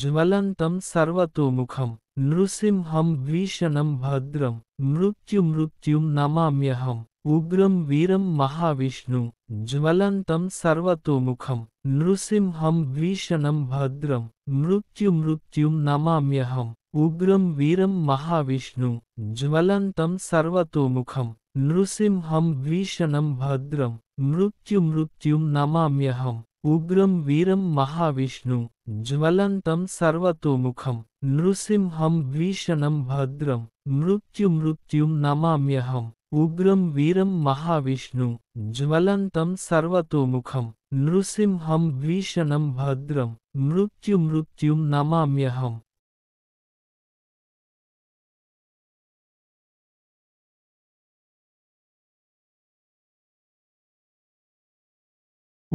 ज्वलत सर्वतोमुखम नृसिंहम भीषणम भद्रम मृत्यु मृत्युम नमाम्यहम उग्रम वीरम महाविष्णु ज्वलत सर्वतोमुखम नृसिंहम भीषणम भद्रम मृत्यु मृत्युम नमाम्यहम उग्रम वीरम महाविष्णु ज्वलत सर्वतोमुखम नृसिंहम भीषणम भद्रम मृत्यु मृत्युम नमाम्यहम उग्रम वीरम महाविष्णु ज्वलत सर्वतोमुखम नृसींहम भीषणम भद्रम मृत्यु मृत्यु नमाम्यहम उग्रम वीरम महाविष्णु ज्वलतम सर्वतोमुखम नृसींहम भीषणम भद्रम मृत्यु मृत्यु नमाम्यहम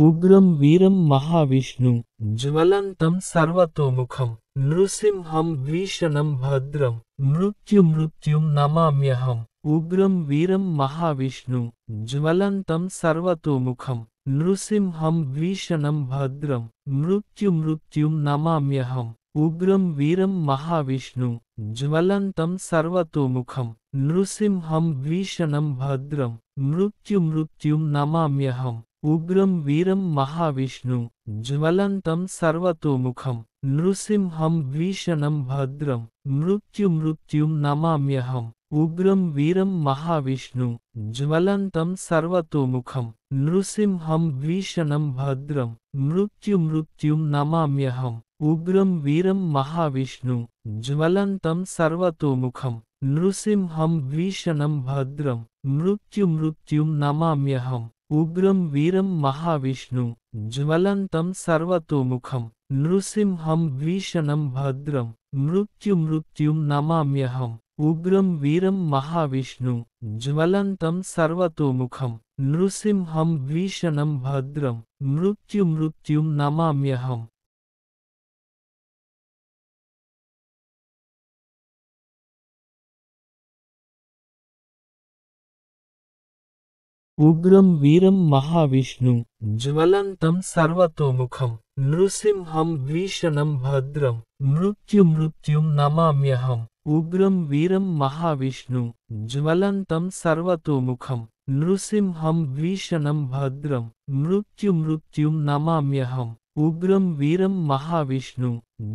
उग्रम वीरम महाविष्णु ज्वलंतम सर्वतोमुखम नृसिंहम भीषणम भद्रम मृत्यु मृत्यु नमाम्यहम उग्रम वीरम महाविष्णु ज्वलंतम सर्वतोमुखम नृसिंहम भीषणम भद्रम मृत्यु मृत्यु नमाम्यहम उग्रम वीरम महाविष्णु ज्वलंतम सर्वतोमुखम नृसिंहम भीषणम भद्रम मृत्यु मृत्यु नमाम्यहम उग्रम वीरम महाविष्णु ज्वलत सर्वतोमुखम नृसिंहम भीषणम भद्रम मृत्यु मृत्युम नमाम्यहम उग्रम वीरम महाविष्णु ज्वलत सर्वतोमुखम नृसिंहम भीषणम भद्रम मृत्यु मृत्युम नमाम्यहम उग्रम वीरम महाविष्णु ज्वलत सर्वतोमुखम नृसिंहम भीषणम भद्रम मृत्यु मृत्युम नमाम्यहम उग्रम वीरम महाविष्णु ज्वलत सर्वतोमुखम नृसिंहम भीषणम भद्रम मृत्यु मृत्यु नमाम्यहम उग्रम वीरम महाविष्णु ज्वलतम सर्वतोमुखम नृसिंहम भीषणम भद्रम मृत्यु मृत्यु नमाम्यहम उग्रम वीरम महाविष्णु ज्वलंतम सर्वतोमुखम नृसिंहम भीषणम भद्रम मृत्यु मृत्यु नमाम्यहम उग्रम वीरम महाविष्णु ज्वलंतम सर्वतोमुखम नृसिंहम भीषणम भद्रम मृत्यु मृत्यु नमाम्यहम उग्रम वीरम महाविष्णु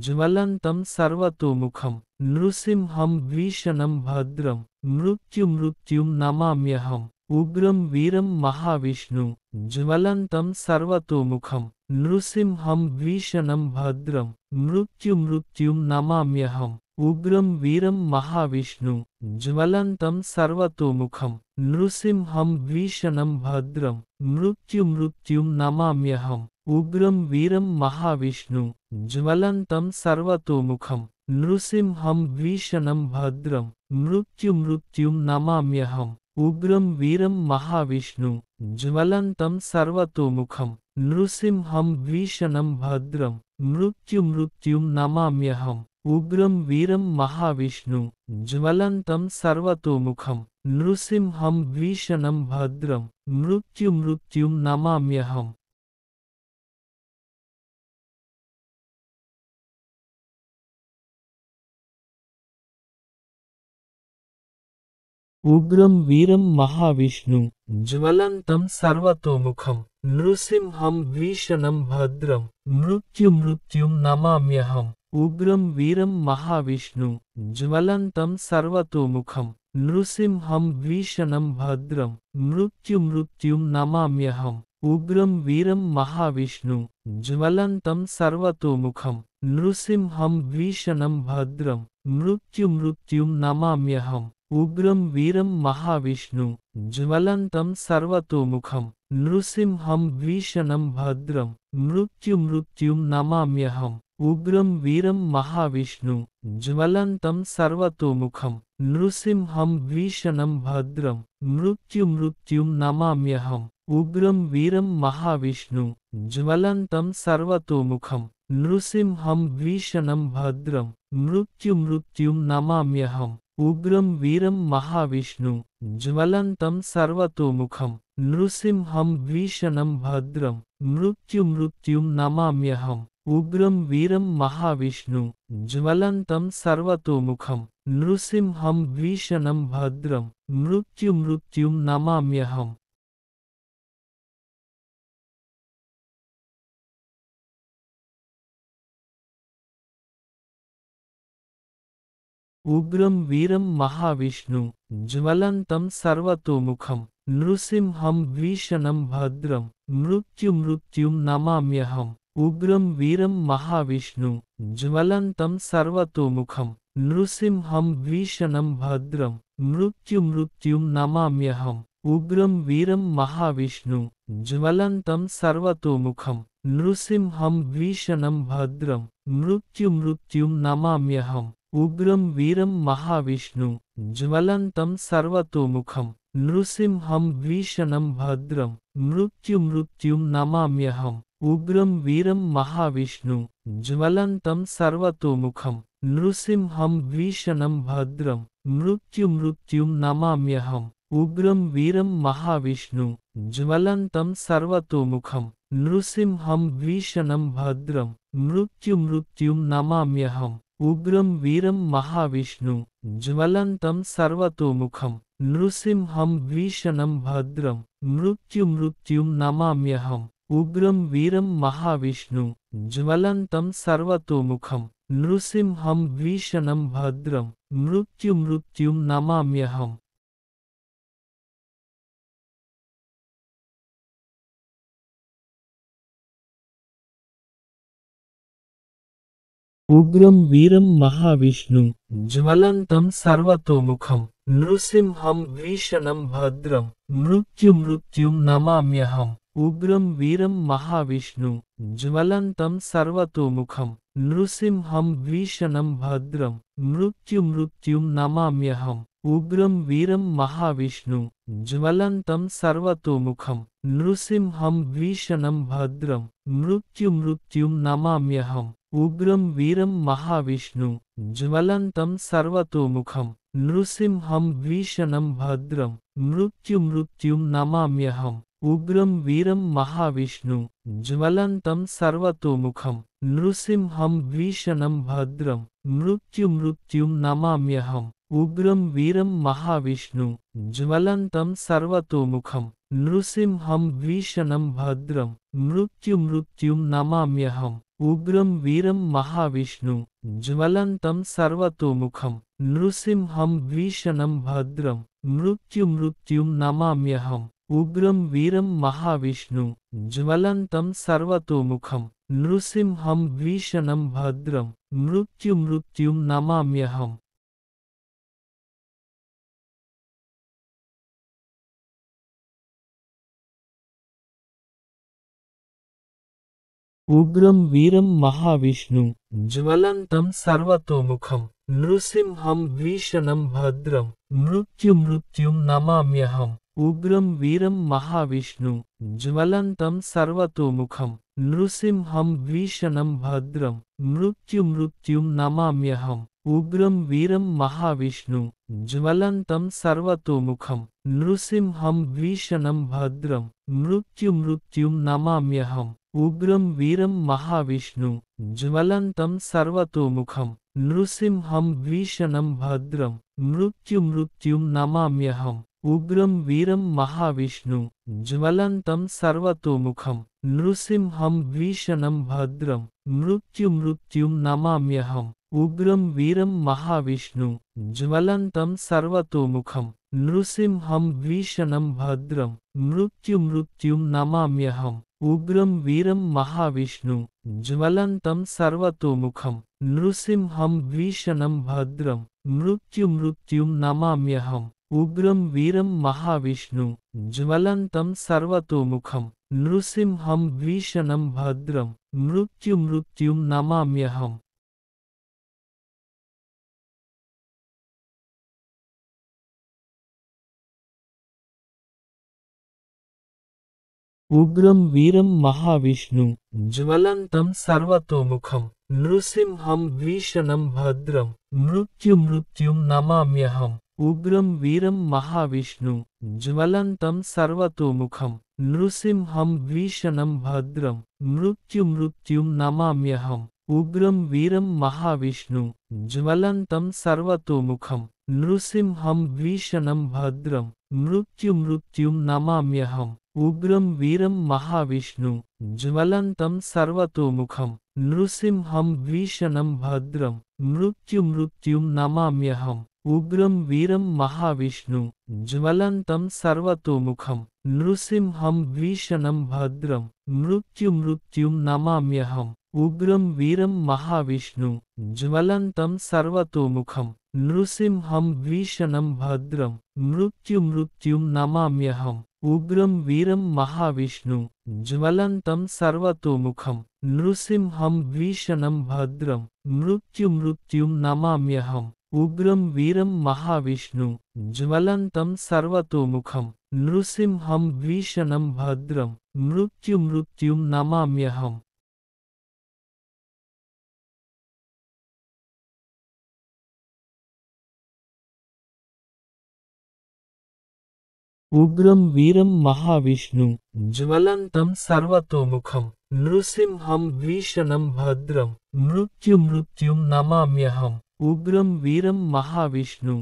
ज्वलंतम सर्वतोमुखम नृसिंहम भीषणम भद्रम मृत्यु मृत्यु नमाम्यहम उग्रम वीरम महाविष्णु ज्वलत सर्वतोमुखम नृसिंहम भीषणम भद्रम मृत्यु मृत्यु नमाम्यहम उग्रम वीरम महाविष्णु ज्वलत सर्वतोमुखम नृसिंहम भीषणम भद्रम मृत्यु मृत्यु नमाम्यहम उग्रम वीरम महाविष्णु ज्वलत सर्वतोमुखम नृसिंहम भीषणम भद्रम मृत्यु मृत्यु नमाम्यहम उग्रम वीरम महाविष्णु ज्वलत सर्वतोमुखम नृसिंहम भीषणम भद्रम मृत्यु मृत्युम नमाम्यहम उग्रम वीरम महाविष्णु ज्वलत सर्वतोमुखम नृसिंहम भीषणम भद्रम मृत्यु मृत्युम नमाम्यहम उग्रम वीरम महाविष्णु ज्वलंतम सर्वतोमुखम नृसिंहम भीषणम भद्रम मृत्यु मृत्युम नमाम्यहम उग्रम वीरम महाविष्णु ज्वलंतम सर्वतोमुखम नृसिंहम भीषणम भद्रम मृत्यु मृत्युम नमाम्यहम उग्रम वीरम महाविष्णु ज्वलंतम सर्वतोमुखम नृसिंहम भीषणम भद्रम मृत्यु मृत्युम नमाम्यहम उग्रम वीरम महाविष्णु ज्वलत सर्वतोमुखम नृसिंहम भीषणम भद्रम मृत्यु मृत्यु नमाम्यहम उग्रम वीरम महाविष्णु ज्वलत सर्वतोमुखम नृसिंहम भीषणम भद्रम मृत्यु मृत्यु नमाम्यहम उग्रम वीरम महाविष्णु ज्वलत सर्वतोमुखम नृसिंहम भीषणम भद्रम मृत्यु मृत्यु नमाम्यहम उग्रम वीरम महाविष्णु ज्वलत सर्वतोमुखम नृसिंहम भीषणम भद्रम मृत्यु मृत्युम नमाम्यहम उग्रम वीरम महाविष्णु ज्वलत सर्वतोमुखम नृसिंहम भीषणम भद्रम मृत्यु मृत्युम नमाम्यहम उग्रम वीरम महाविष्णु ज्वलत सर्वतोमुखम नृसिंहम भीषणम भद्रम मृत्यु मृत्युम नमाम्यहम उग्रम वीरम महाविष्णु ज्वलत सर्वतोमुखम नृसिंहम भीषणम भद्रम मृत्यु मृत्युम नमाम्यहम उग्रम वीरम महाविष्णु ज्वलत सर्वतोमुखम नृसिंहम भीषणम भद्रम मृत्यु मृत्युम नमाम्यहम उग्रम वीरम महाविष्णु ज्वलत सर्वतोमुखम नृसिंहम भीषणम भद्रम मृत्यु मृत्यु नमाम्यहम उग्रम वीरम महाविष्णु ज्वलतम सर्वतोमुखम नृसिंहम भीषणम भद्रम मृत्यु मृत्यु नमाम्यहम उग्रम वीरम महाविष्णु ज्वलतम सर्वतोमुखम नृसिंहम भीषणम भद्रम मृत्यु मृत्यु नमाम्यहम उग्रम वीरम महाविष्णु ज्वलत सर्वतोमुखम नृसिंहम भीषणम भद्रम मृत्यु मृत्यु नमाम्यहम उग्रम वीरम महाविष्णु ज्वलत सर्वतोमुखम नृसिंहम भीषणम भद्रम मृत्यु मृत्यु नमाम्यहम उग्रम वीरम महाविष्णु ज्वलत सर्वतोमुखम नृसिंहम भीषणम भद्रम मृत्यु मृत्युम नमाम्यहम उग्रम वीरम महाविष्णु ज्वलतम सर्वतोमुखम नृसिंहम भीषणम भद्रम मृत्यु मृत्युम नमाम्यहम उग्रम वीरम महाविष्णु ज्वलतम सर्वतोमुखम नृसिंहम भीषणम भद्रम मृत्यु मृत्युम नमाम्यहम उग्रम वीरम महाविष्णु ज्वलतम सर्वतोमुखम नृसिंहम भीषणम भद्रम मृत्यु मृत्यु नमाम्यहम उग्रम वीरम महाविष्णु ज्वलतम सर्वतोमुखम नृसिंहम भीषणम भद्रम मृत्यु मृत्यु नमाम्यहम उग्रम वीरम महाविष्णु ज्वलतम सर्वतोमुखम नृसिंहम भीषणम भद्रम मृत्यु मृत्यु नमाम्यहम उग्रम वीरम महाविष्णु ज्वलत सर्वतोमुखम नृसींहम भीषणम भद्रम मृत्यु मृत्यु नमाम्यहम उग्रम वीरम महाविष्णु ज्वलत सर्वतोमुखम नृसींहम भीषणम भद्रम मृत्यु मृत्यु नमाम्यहम उग्रम वीरम महाविष्णु ज्वलतम सर्वतोमुखम नृसिंहम भीषणम भद्रम मृत्यु मृत्युम नमाम्यहम उग्रम वीरम महाविष्णु ज्वलतम सर्वतोमुखम नृसिंहम भीषण भद्रम मृत्यु मृत्युम नमाम्यहम उग्रम वीरम महाविष्णु ज्वलतम सर्वतोमुखम नृसिंहम भीषण भद्रम मृत्यु मृत्युम नमाम्यहम उग्रम वीरम महाविष्णु ज्वलत सर्वतोमुखम नृसिंहम भीषणम भद्रम मृत्यु मृत्यु नमाम्यहम उग्रम वीरम महाविष्णु ज्वलतम सर्वतोमुखम नृसिंहम भीषणम भद्रम मृत्यु मृत्यु नमाम्यहम उग्रम वीरम महाविष्णु ज्वलतम सर्वतोमुखम नृसिंहम भीषणम भद्रम मृत्यु मृत्यु नमाम्यहम उग्रम वीरम महाविष्णु ज्वलत सर्वतोमुखम नृसींहम भीषणम भद्रम मृत्यु मृत्यु नमाम्यहम उग्रम वीरम महाविष्णु ज्वलत सर्वतोमुखम नृसींहम भीषणम भद्रम मृत्यु मृत्यु नमाम्यहम उग्रम वीरम महाविष्णु ज्वलत सर्वतोमुखम नृसिंहम भीषणम भद्रम मृत्यु मृत्यु नमाम्यहम उग्रम वीरम महाविष्णु ज्वलतम सर्वतोमुखम नृसिंहम भीषणम भद्रम मृत्यु मृत्यु नमाम्यहम उग्रम वीरम महाविष्णु ज्वलतम सर्वतोमुखम नृसिंहं भद्रम मृत्यु मृत्युमृत्युं नमाम्यहम उग्रम वीरम महाविष्णु मुखम सर्वतोमुखं नृसिंहं भद्रम मृत्यु मृत्युमृत्युं नमाम्यहम उग्रम वीरम महाविष्णु मुखम सर्वतोमुखं नृसिंहं भद्रम भद्रं मृत्युमृत्युं नमाम्यहम उग्रम वीरम महाविष्णु सर्वतो मुखम नृसिंहं भद्रम मृत्यु मृत्यु नमाम्यहम उग्रम वीरम महाविष्णु ज्वलन्तं सर्वतोमुखं नृसिंहं भद्रम मृत्यु मृत्यु नमाम्यहम उग्रम वीरम महाविष्णु ज्वलन्तं सर्वतोमुखं नृसिंहं भद्रम मृत्यु मृत्यु नमाम्यहम उग्रम वीरम महाविष्णु ज्वलंतम सर्वतोमुखम नृसिंहम भीषणम भद्रम मृत्यु मृत्यु नमाम्यहम उग्रम वीरम महाविष्णु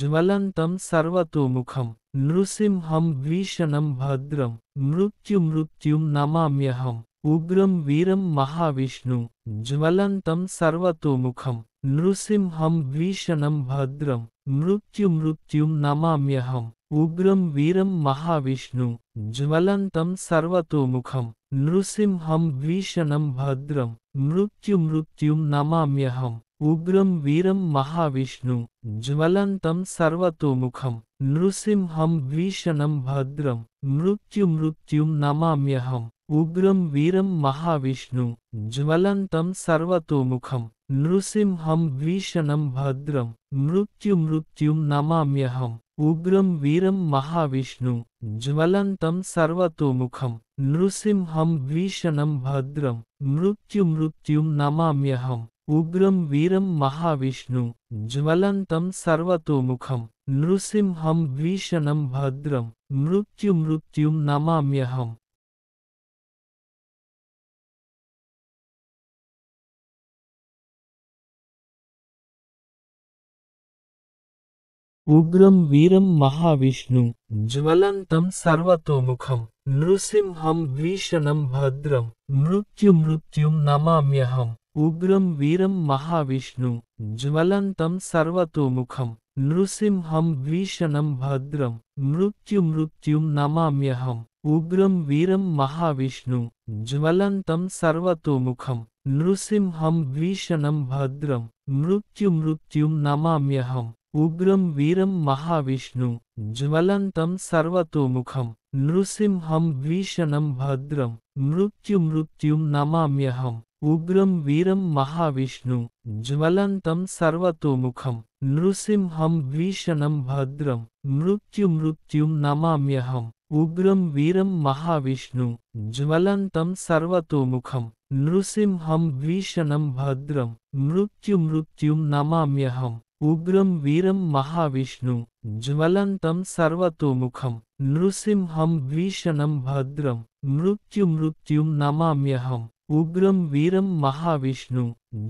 ज्वलंतम सर्वतोमुखम नृसिंहम भीषणम भद्रम मृत्यु मृत्यु नमाम्यहम उग्रम वीरम महाविष्णु ज्वलंतम सर्वतोमुखम नृसिंहम भीषणम भद्रम मृत्यु मृत्यु नमाम्यहम उग्रम वीरम महाविष्णु ज्वलंतम सर्वतोमुखम नृसिंहम भीषणम भद्रम मृत्यु मृत्युम नमाम्यहम उग्रम वीरम महाविष्णु ज्वलंतम सर्वतोमुखम नृसिंहम भीषणम भद्रम मृत्यु मृत्युम नमाम्यहम उग्रम वीरम महाविष्णु ज्वलत सर्वतोमुखम नृसिंहम भीषणम भद्रम मृत्यु मृत्युम नमाम्यहम उग्रम वीरम महाविष्णु ज्वलतम सर्वतोमुखम नृसिंहम भीषणम भद्रम मृत्यु मृत्युम नमाम्यहम उग्रम वीरम महाविष्णु ज्वलतम सर्वतोमुखम नृसिंहम भीषणम भद्रम मृत्यु मृत्युम नमाम्यहम उग्रम वीरम महाविष्णु ज्वलतम सर्वतोमुखम नृसिंहम भीषणम भद्रम मृत्यु मृत्यु नमाम्यहम उग्रम वीरम महाविष्णु ज्वलतम सर्वतोमुखम नृसिंहम भीषणम भद्रम मृत्यु मृत्यु नमाम्यहम उग्रम वीरम महाविष्णु ज्वलतम सर्वतोमुखम नृसिंहम भीषणम भद्रम मृत्यु मृत्यु नमाम्यहम उग्रम वीरम महाविष्णु ज्वलत सर्वतोमुखम नृसिंहम भीषणम भद्रम मृत्यु मृत्यु नमाम्यहम उग्रम वीरम महाविष्णु ज्वलत सर्वतोमुखम नृसिंहम भीषणम भद्रम मृत्यु मृत्यु नमाम्यहम उग्रम वीरम महाविष्णु ज्वलत सर्वतोमुखम नृसिंहम भीषणम भद्रम मृत्यु मृत्यु नमाम्यहम उग्रम वीरम महाविष्णु ज्वलत सर्वतोमुखम नृसिंहम भीषणम भद्रम मृत्यु मृत्युम नमाम्यहम उग्रम वीरम महाविष्णु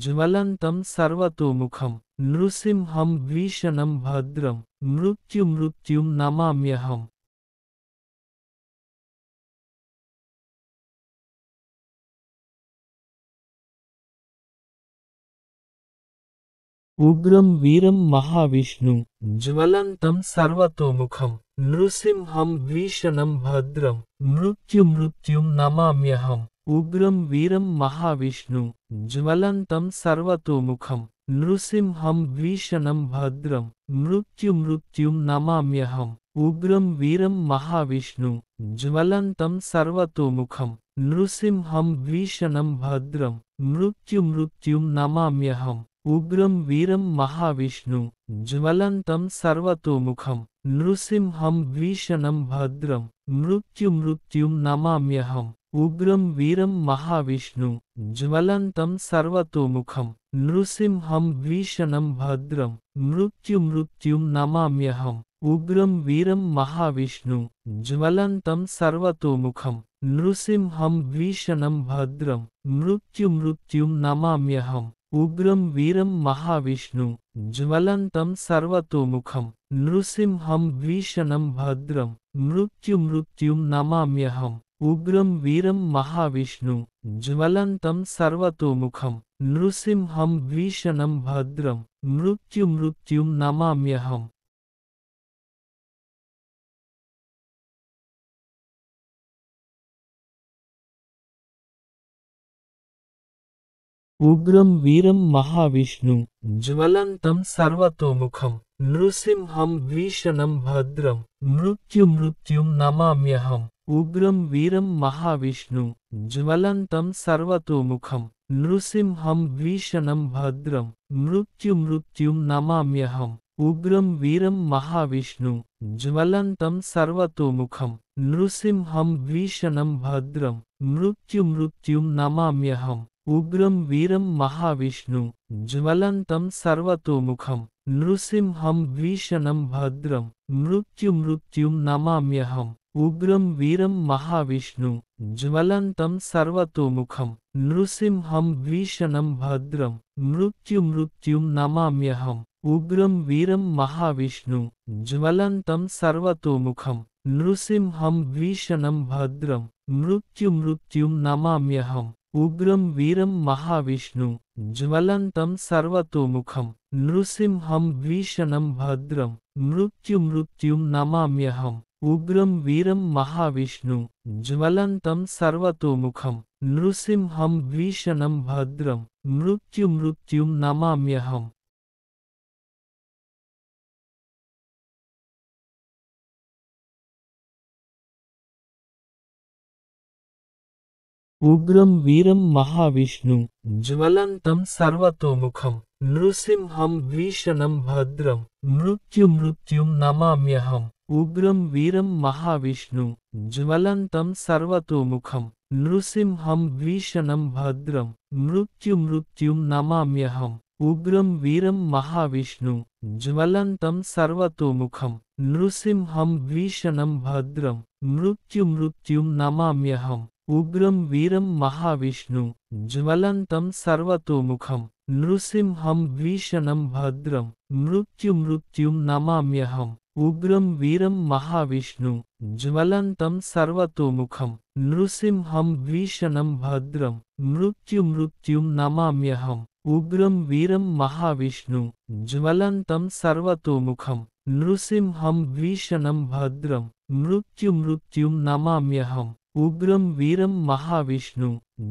ज्वलत सर्वतोमुखम नृसिंहम भीषणम भद्रम मृत्यु मृत्युम नमाम्यहम उग्रम वीरम महाविष्णु ज्वलंतम सर्वतोमुखम नृसिंहम भीषणम भद्रम मृत्यु मृत्युम नमाम्यहम उग्रम वीरम महाविष्णु ज्वलंतम सर्वतोमुखम नृसिंहम भीषणम भद्रम मृत्यु मृत्युम नमाम्यहम उग्रम वीरम महाविष्णु ज्वलंतम सर्वतोमुखम नृसिंहम भीषणम भद्रम मृत्यु मृत्युम नमाम्यहम उग्रम वीरम महाविष्णु ज्वलत सर्वतोमुखम नृसिंहम भीषणम भद्रम मृत्यु मृत्यु नमाम्यहम उग्रम वीरम महाविष्णु ज्वलत सर्वतोमुखम नृसिंहम भीषणम भद्रम मृत्यु मृत्यु नमाम्यहम उग्रम वीरम महाविष्णु ज्वलत सर्वतोमुखम नृसिंहम भीषणम भद्रम मृत्यु मृत्यु नमाम्यहम उग्रम वीरम महाविष्णु ज्वलत सर्वतोमुखम नृसिंहम भीषणम भद्रम मृत्यु मृत्युम नमाम्यहम उग्रम वीरम महाविष्णु ज्वलत सर्वतोमुखम नृसिंहम भीषणम भद्रम मृत्यु मृत्युम नमाम्यहम उग्रम वीरम महाविष्णु ज्वलतम सर्वतोमुखम नृसिंहम भीषणम भद्रम मृत्यु मृत्युम नमाम्यहम उग्रम वीरम महाविष्णु ज्वलतम सर्वतोमुखम नृसिंहम भीषणम भद्रम मृत्यु मृत्युम नमाम्यहम उग्रम वीरम महाविष्णु ज्वलतम सर्वतोमुखम नृसिंहम भीषणम भद्रम मृत्यु मृत्युम नमाम्यहम उग्रम वीरम महाविष्णु ज्वलत सर्वतोमुखम नृसींहम भीषणम भद्रम मृत्यु मृत्यु नमाम्यहम उग्रम वीरम महाविष्णु ज्वलत सर्वतोमुखम नृसींहम भीषणम भद्रम मृत्यु मृत्यु नमाम्यहम उग्रम वीरम महाविष्णु ज्वलत सर्वतोमुखम नृसींहम भीषणम भद्रम मृत्यु मृत्यु नमाम्यहम उग्रम वीरम महाविष्णु ज्वलंतम सर्वतोमुखम नृसिंहम भीषणम भद्रम मृत्यु मृत्यु नमाम्यहम उग्रम वीरम महाविष्णु ज्वलंतम सर्वतोमुखम नृसिंहम भीषणम भद्रम मृत्यु मृत्यु नमाम्यहम उग्रम वीरम महाविष्णु ज्वलत सर्वतोमुखम नृसिंहम भीषणम भद्रम मृत्यु मृत्युम नमाम्यहम उग्रम वीरम महाविष्णु ज्वलतम सर्वतोमुखम नृसिंहम भीषणम भद्रम मृत्यु मृत्युम नमाम्यहम उग्रम वीरम महाविष्णु ज्वलतम सर्वतोमुखम नृसिंहम भीषणम भद्रम मृत्यु मृत्युम नमाम्यहम उग्रम वीरम महाविष्णु ज्वलतम सर्वतोमुखम नृसिंहम भीषणम भद्रम मृत्यु मृत्यु नमाम्यहम उग्रम वीरम महाविष्णु ज्वलतम सर्वतोमुखम नृसिंहम भीषणम भद्रम मृत्यु मृत्यु नमाम्यहम उग्रम वीरम महाविष्णु ज्वलतम सर्वतोमुखम नृसिंहम भीषणम भद्रम मृत्यु मृत्यु नमाम्यहम उग्रम वीरम महाविष्णु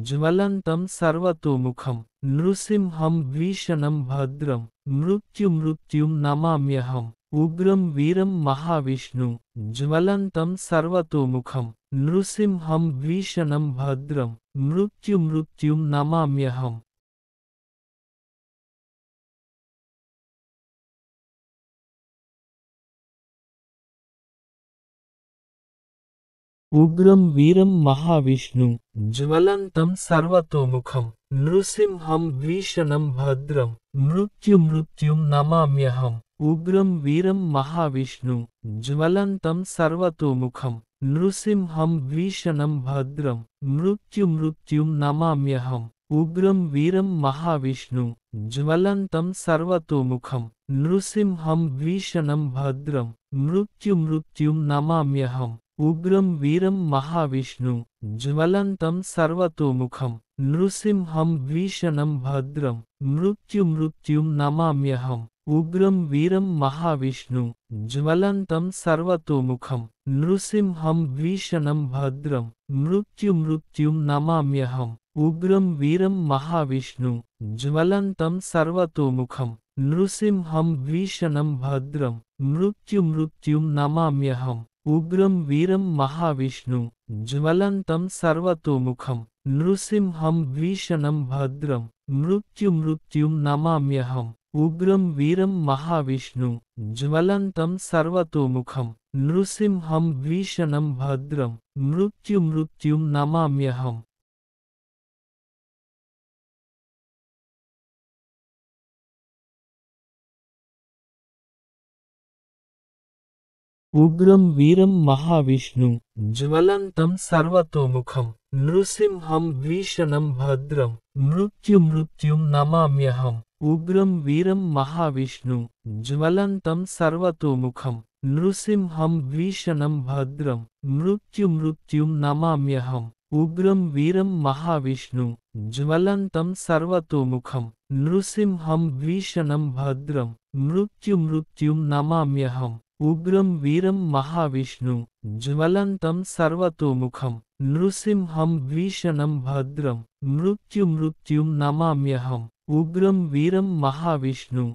ज्वलत सर्वतोमुखम नृसींहम भीषणम भद्रम मृत्यु मृत्यु नमाम्यहम उग्रम वीरम महाविष्णु ज्वलत सर्वतोमुखम नृसींहम भीषणम भद्रम मृत्यु मृत्यु नमाम्यहम उग्रम वीरम महाविष्णु ज्वलत सर्वतोमुखम नृसिंहम भीषणम भद्रम मृत्यु मृत्यु नमाम्यहम उग्रम वीरम महाविष्णु ज्वलतम सर्वतोमुखम नृसिंहम भीषणम भद्रम मृत्यु मृत्यु नमाम्यहम उग्रम वीरम महाविष्णु ज्वलतम सर्वतोमुखम नृसिंहम भीषणम भद्रम मृत्यु मृत्यु नमाम्यहम उग्रम वीरम महाविष्णु ज्वलत सर्वतोमुखम नृसिंहम भीषणम भद्रम मृत्यु मृत्युम नमाम्यहम उग्रम वीरम महाविष्णु ज्वलतम सर्वतोमुखम नृसिंहम भीषणम भद्रम मृत्यु मृत्युम नमाम्यहम उग्रम वीरम महाविष्णु ज्वलतम सर्वतोमुखम नृसिंहम भीषणम भद्रम मृत्यु मृत्युम नमाम्यहम उग्रम वीरम महाविष्णु ज्वलत सर्वतोमुखम नृसींहम भीषणम भद्रम मृत्यु मृत्यु नमाम्यहम उग्रम वीरम महाविष्णु ज्वलत सर्वतोमुखम नृसींहम भीषणम भद्रम मृत्यु मृत्यु नमाम्यहम उग्रम वीरम महाविष्णु ज्वलत सर्वतोमुखम नृसिंहम भीषणम भद्रम मृत्यु मृत्यु नमाम्यहम उग्रम वीरम महाविष्णु ज्वलतम सर्वतोमुखम नृसिंहम भीषणम भद्रम मृत्यु मृत्यु नमाम्यहम उग्रम वीरम महाविष्णु ज्वलतम सर्वतोमुखम नृसिंहम भीषणम भद्रम मृत्यु मृत्यु नमाम्यहम उग्रम वीरम महाविष्णु ज्वलत सर्वतोमुखम नृसिंहम भीषणम भद्रम मृत्यु मृत्युम नमाम्यहम उग्रम वीरम महाविष्णु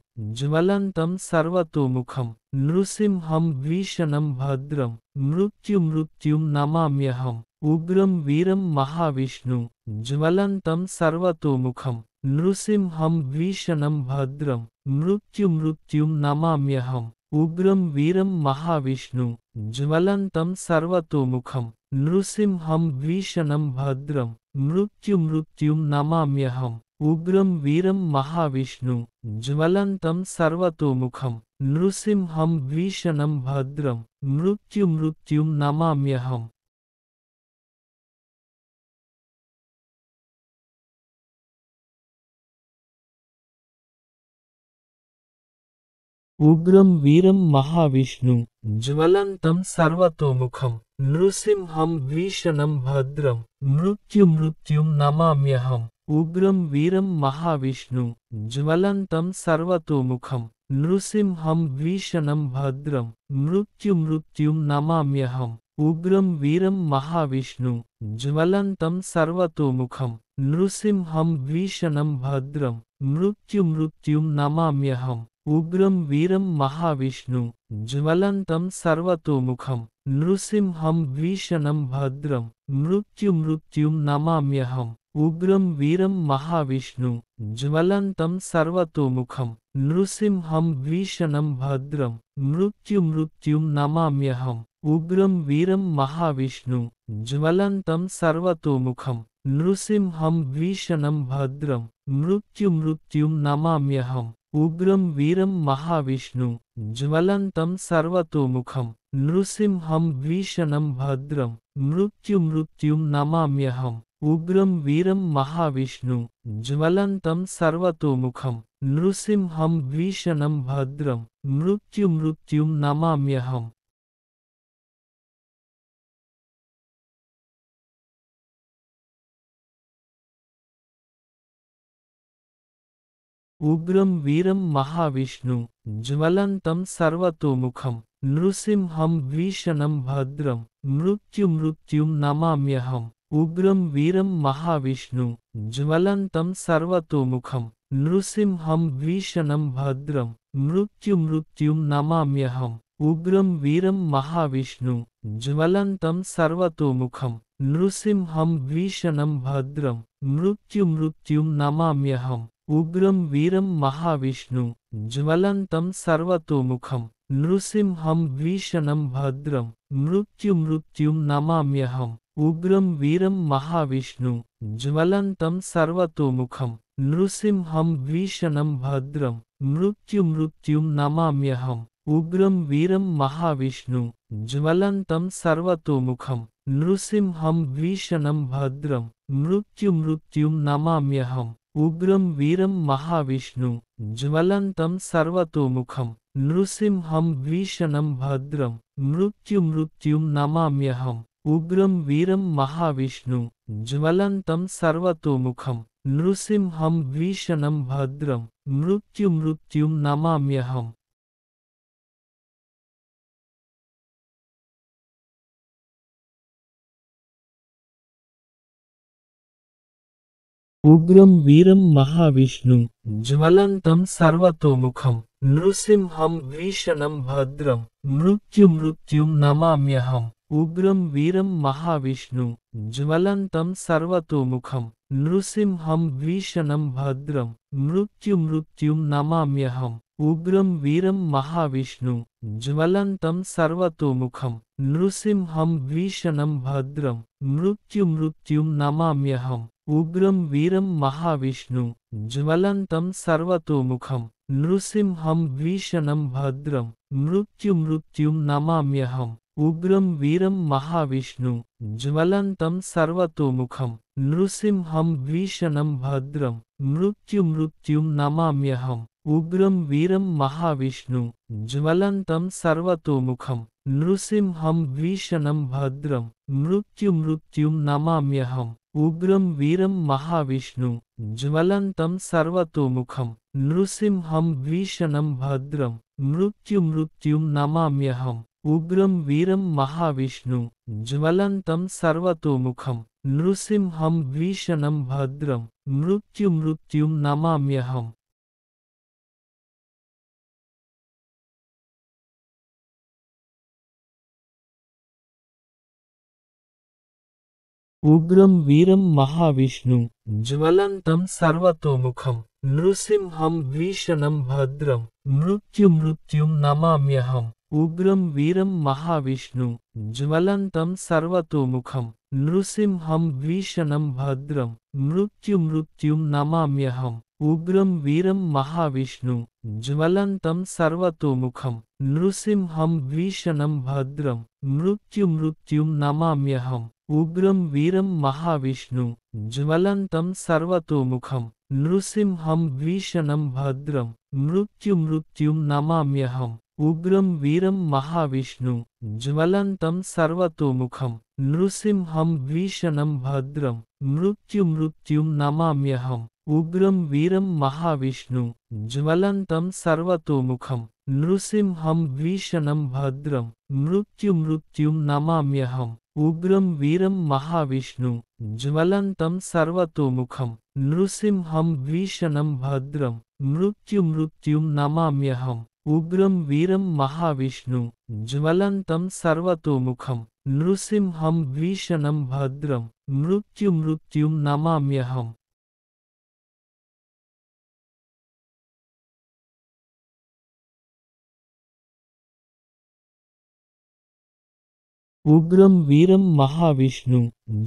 ज्वलत सर्वतोमुखम नृसिंहम भीषणम भद्रम मृत्यु मृत्युम नमाम्यहम उग्रम वीरम महाविष्णु ज्वलत सर्वतोमुखम नृसिंहम भीषणम भद्रम मृत्यु मृत्युम नमाम्यहम उग्रम वीरम महाविष्णु ज्वलतम सर्वतोमुखम नृसिंहम भीषणम भद्रम मृत्यु मृत्यु नमाम्यहम उग्रम वीरम महाविष्णु ज्वलतम सर्वतोमुखम नृसिंहम भीषणम भद्रम मृत्यु मृत्यु नमाम्यहम उग्रम वीरम महाविष्णु ज्वलत सर्वतोमुखम नृसिंहम भीषणम भद्रम मृत्यु मृत्यु नमाम्यहम उग्रम वीरम महाविष्णु ज्वलतम सर्वतोमुखम नृसिंहम भीषणम भद्रम मृत्यु मृत्यु नमाम्यहम उग्रम वीरम महाविष्णु ज्वलतम सर्वतोमुखम नृसिंहम भीषणम भद्रम मृत्यु मृत्यु नमाम्यहम उग्रम वीरम महाविष्णु ज्वलन्तं सर्वतोमुखं नृसिंहं भद्रम मृत्यु मृत्यु नमाम्यहम उग्रम वीरम महाविष्णु ज्वलन्तं सर्वतोमुखं नृसिंहं भद्रम मृत्यु मृत्यु नमाम्यहम उग्रं वीरम महाविष्णु ज्वलन्तं सर्वतोमुखं नृसिंहं भद्रम मृत्यु मृत्युमृत्युं नमाम्यहम उग्रम वीरम महाविष्णु मुखम सर्वतोमुखं नृसिंहं भद्रम मृत्यु मृत्युमृत्युं नमाम्यहम उग्रम वीरम महाविष्णु मुखम सर्वतोमुखं नृसिंहं भद्रम मृत्यु मृत्युमृत्युं नमाम्यहम उग्रम वीरम महाविष्णु ज्वलतम सर्वतोमुखम नृसिंहम भीषणम भद्रम मृत्यु मृत्यु नमाम्यहम उग्रम वीरम महाविष्णु ज्वलतम सर्वतोमुखम नृसिंहम भीषणम भद्रम मृत्यु मृत्यु नमाम्यहम उग्रम वीरम महाविष्णु ज्वलतम सर्वतोमुखम नृसिंहम भीषणम भद्रम मृत्यु मृत्यु नमाम्यहम उग्रम वीरम महाविष्णु ज्वलत सर्वतोमुखम नृसिंहम भीषणम भद्रम मृत्यु मृत्यु नमाम्यहम उग्रम वीरम महाविष्णु ज्वलत सर्वतोमुखम नृसिंहम भीषणम भद्रम मृत्यु मृत्यु नमाम्यहम उग्रम वीरम महाविष्णु ज्वलत सर्वतोमुखम नृसिंहम भीषणम भद्रम मृत्यु मृत्यु नमाम्यहम उग्रम वीरम महाविष्णु ज्वलत सर्वतोमुखम नृसिंहम भीषणम भद्रम मृत्यु मृत्युम नमाम्यहम उग्रम वीरम महाविष्णु ज्वलत सर्वतोमुखम नृसिंहम भीषणम भद्रम मृत्यु मृत्युम नमाम्यहम उग्रम वीरम महाविष्णु ज्वलतम सर्वतोमुखम नृसिंहम भीषणम भद्रम मृत्यु मृत्यु नमाम्यहम उग्रम वीरम महाविष्णु ज्वलतम सर्वतोमुखम नृसिंहम भीषणम भद्रम मृत्यु मृत्यु नमाम्यहम उग्रम वीरम महाविष्णु ज्वलतम सर्वतोमुखम नृसिंहम भीषणम भद्रम मृत्यु मृत्यु नमाम्यहम उग्रम वीरम महाविष्णु ज्वलंतम सर्वतोमुखम नृसिंहम भीषणम भद्रम मृत्यु मृत्यु नमाम्यहम उग्रम वीरम महाविष्णु ज्वलंतम सर्वतोमुखम नृसिंहम भीषणम भद्रम मृत्यु मृत्यु नमाम्यहम उग्रम वीरम महाविष्णु ज्वलत सर्वतोमुखम नृसिंहम भीषणम भद्रम मृत्यु मृत्यु नमाम्यहम उग्रम वीरम महाविष्णु ज्वलत सर्वतोमुखम नृसिंहम भीषणम भद्रम मृत्यु मृत्यु नमाम्यहम उग्रम वीरम महाविष्णु ज्वलत सर्वतोमुखम नृसिंहम भीषणम भद्रम मृत्यु मृत्यु नमाम्यहम उग्रम वीरम महाविष्णु ज्वलतम सर्वतोमुखम नृसिंहम भीषणम भद्रम मृत्यु मृत्यु नमाम्यहम उग्रम वीरम महाविष्णु ज्वलतम सर्वतोमुखम नृसिंहम भीषणम भद्रम मृत्यु मृत्यु नमाम्यहम उग्रम वीरम महाविष्णु ज्वलत सर्वतोमुखम नृसींहम भीषणम भद्रम मृत्यु मृत्यु नमाम्यहम उग्रम वीरम महाविष्णु ज्वलत सर्वतोमुखम नृसींहम भीषणम भद्रम मृत्यु मृत्यु नमाम्यहम उग्रम वीरम महाविष्णु ज्वलत सर्वतोमुखम नृसींहम भीषणम भद्रम मृत्यु मृत्यु नमाम्यहम उग्रम वीरम महाविष्णु ज्वलत सर्वतोमुखम नृसिंहम भीषणम भद्रम मृत्यु मृत्यु नमाम्यहम उग्रम वीरम महाविष्णु ज्वलत सर्वतोमुखम नृसिंहम भीषणम भद्रम मृत्यु मृत्यु नमाम्यहम उग्रम वीरम महाविष्णु ज्वलत सर्वतोमुखम नृसिंहम भीषणम भद्रम मृत्यु मृत्यु नमाम्यहम उग्रम वीरम महाविष्णु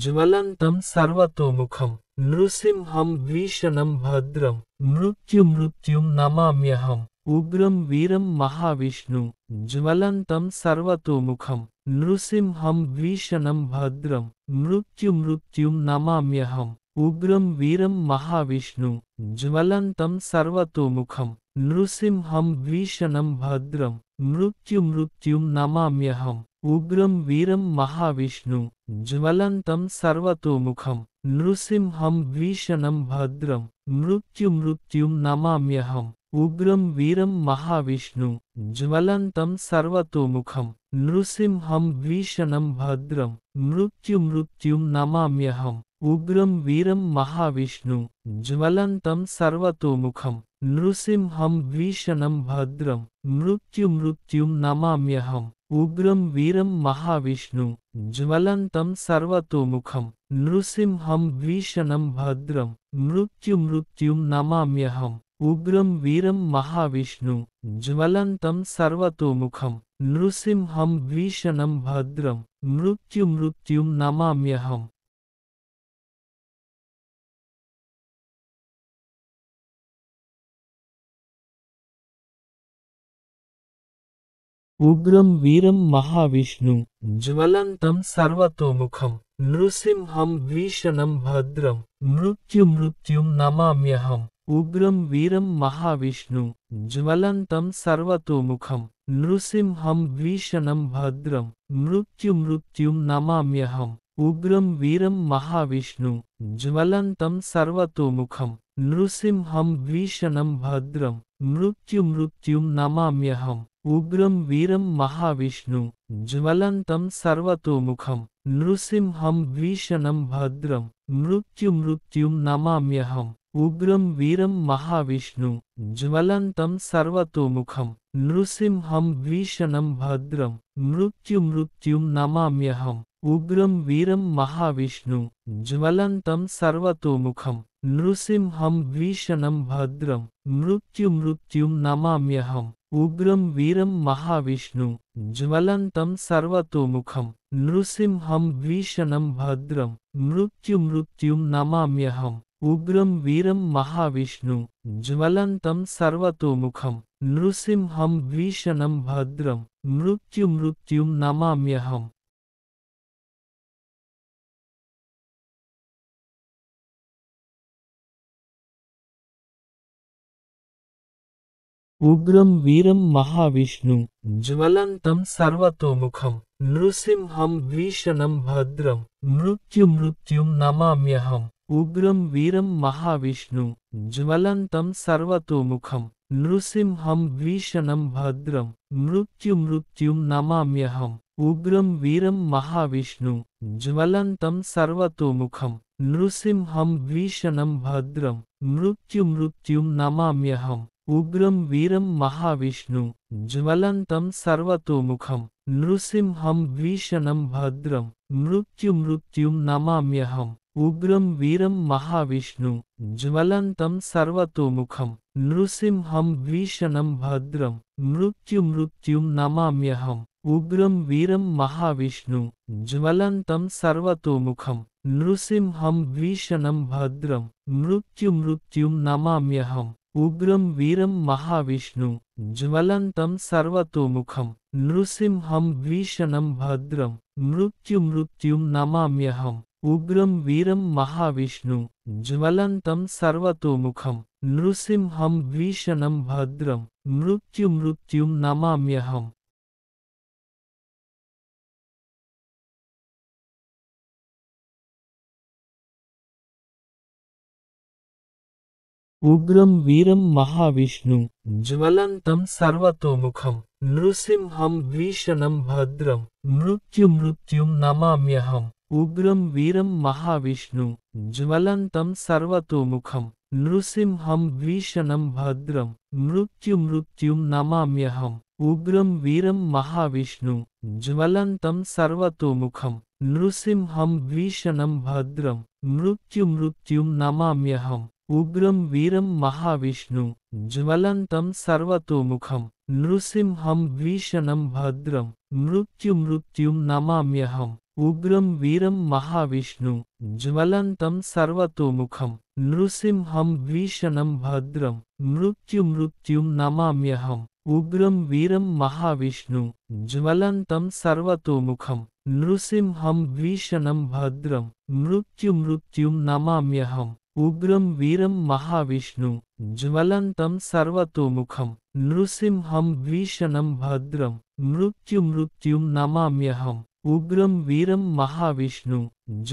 ज्वलंतम सर्वतोमुखम नृसिंहम भीषणम भद्रम मृत्यु मृत्युम नमाम्यहम उग्रम वीरम महाविष्णु ज्वलंतम सर्वतोमुखम नृसिंहम भीषणम भद्रम मृत्यु मृत्युम नमाम्यहम उग्रम वीरम महाविष्णु ज्वलंतम सर्वतोमुखम नृसिंहम भीषणम भद्रम मृत्यु मृत्युम नमाम्यहम उग्रम वीरम महाविष्णु ज्वलत सर्वतोमुखम नृसिंहम भीषणम भद्रम मृत्यु मृत्यु नमाम्यहम उग्रम वीरम महाविष्णु ज्वलतम सर्वतोमुखम नृसिंहम भीषणम भद्रम मृत्यु मृत्यु नमाम्यहम उग्रम वीरम महाविष्णु ज्वलतम सर्वतोमुखम नृसिंहम भीषणम भद्रम मृत्यु मृत्यु नमाम्यहम उग्रम वीरम महाविष्णु ज्वलत सर्वतोमुखम नृसींहम भीषणम भद्रम मृत्यु मृत्यु नमाम्यहम उग्रम वीरम महाविष्णु ज्वलत सर्वतोमुखम नृसींहम भीषणम भद्रम मृत्यु मृत्यु नमाम्यहम उग्रम वीरम महाविष्णु ज्वलतम सर्वतोमुखम नृसिंहम भीषणम भद्रम मृत्यु मृत्युम नमाम्यहम उग्रम वीरम महाविष्णु ज्वलतम सर्वतोमुखम नृसिंहम भीषणम भद्रम मृत्यु मृत्युम नमाम्यहम उग्रम वीरम महाविष्णु ज्वलतम सर्वतोमुखम नृसिंहम भीषणम भद्रम मृत्यु मृत्युम नमाम्यहम उग्रम वीरम महाविष्णु ज्वलत सर्वतोमुखम नृसिंहम भीषणम भद्रम मृत्यु मृत्यु नमाम्यहम उग्रम वीरम महाविष्णु ज्वलतम सर्वतोमुखम नृसिंहम भीषणम भद्रम मृत्यु मृत्यु नमाम्यहम उग्रम वीरम महाविष्णु ज्वलतम सर्वतोमुखम नृसिंहम भीषणम भद्रम मृत्यु मृत्यु नमाम्यहम उग्रम वीरम महाविष्णु ज्वलत सर्वतोमुखम नृसींहम भीषणम भद्रम मृत्यु मृत्यु नमाम्यहम उग्रम वीरम महाविष्णु ज्वलत सर्वतोमुखम नृसींहम भीषणम भद्रम मृत्यु मृत्यु नमाम्यहम उग्रम वीरम महाविष्णु ज्वलत सर्वतोमुखम नृसिंहम भीषणम भद्रम मृत्यु मृत्यु नमाम्यहम उग्रम वीरम महाविष्णु ज्वलतम सर्वतोमुखम नृसिंहम भीषणम भद्रम मृत्यु मृत्यु नमाम्यहम उग्रम वीरम महाविष्णु ज्वलतम सर्वतोमुखम नृसिंहम भीषणम भद्रम मृत्यु मृत्यु नमाम्यहम उग्रम वीरम महाविष्णु ज्वलत सर्वतोमुखम नृसिंहम भीषणम भद्रम मृत्यु मृत्युम नमाम्यहम उग्रम वीरम महाविष्णु ज्वलत सर्वतोमुखम नृसिंहम भीषणम भद्रम मृत्यु मृत्युम नमाम्यहम उग्रम वीरम महाविष्णु ज्वलत सर्वतोमुखम नृसिंहम भीषणम भद्रम मृत्यु मृत्युम नमाम्यहम उग्रम वीरम महाविष्णु ज्वलंतम सर्वतोमुखम नृसिंहम भीषणम भद्रम मृत्यु मृत्यु नमाम्यहम उग्रम वीरम महाविष्णु ज्वलंतम सर्वतोमुखम नृसिंहम भीषणम भद्रम मृत्यु मृत्यु नमाम्यहम उग्रम वीरम महाविष्णु ज्वलंतम सर्वतोमुखम नृसिंहम भीषणम भद्रम मृत्यु मृत्युम नमाम्यहम उग्रम वीरम महाविष्णु ज्वलंतम सर्वतोमुखम नृसिंहम भीषणम भद्रम मृत्यु मृत्युम नमाम्यहम उग्रम वीरम महाविष्णु ज्वलंतम सर्वतोमुखम नृसिंहम भीषणम भद्रम मृत्यु मृत्युम नमाम्यहम उग्रम वीरम महाविष्णु ज्वलंतम सर्वतोमुखम नृसिंहम भीषणम भद्रम मृत्यु मृत्युम नमाम्यहम उग्रम वीरम महाविष्णु ज्वलंतम सर्वतोमुखम नृसिंहम भीषणम भद्रम मृत्यु मृत्युम नमाम्यहम उग्रम वीरम महाविष्णु ज्वलंतम सर्वतोमुखम नृसिंहम भीषणम भद्रम मृत्यु मृत्युम नमाम्यहम उग्रम वीरम महाविष्णु ज्वलंतम सर्वतोमुखम नृसिंहम भीषणम भद्रम मृत्यु मृत्यु नमाम्यहम उग्रम वीरम महाविष्णु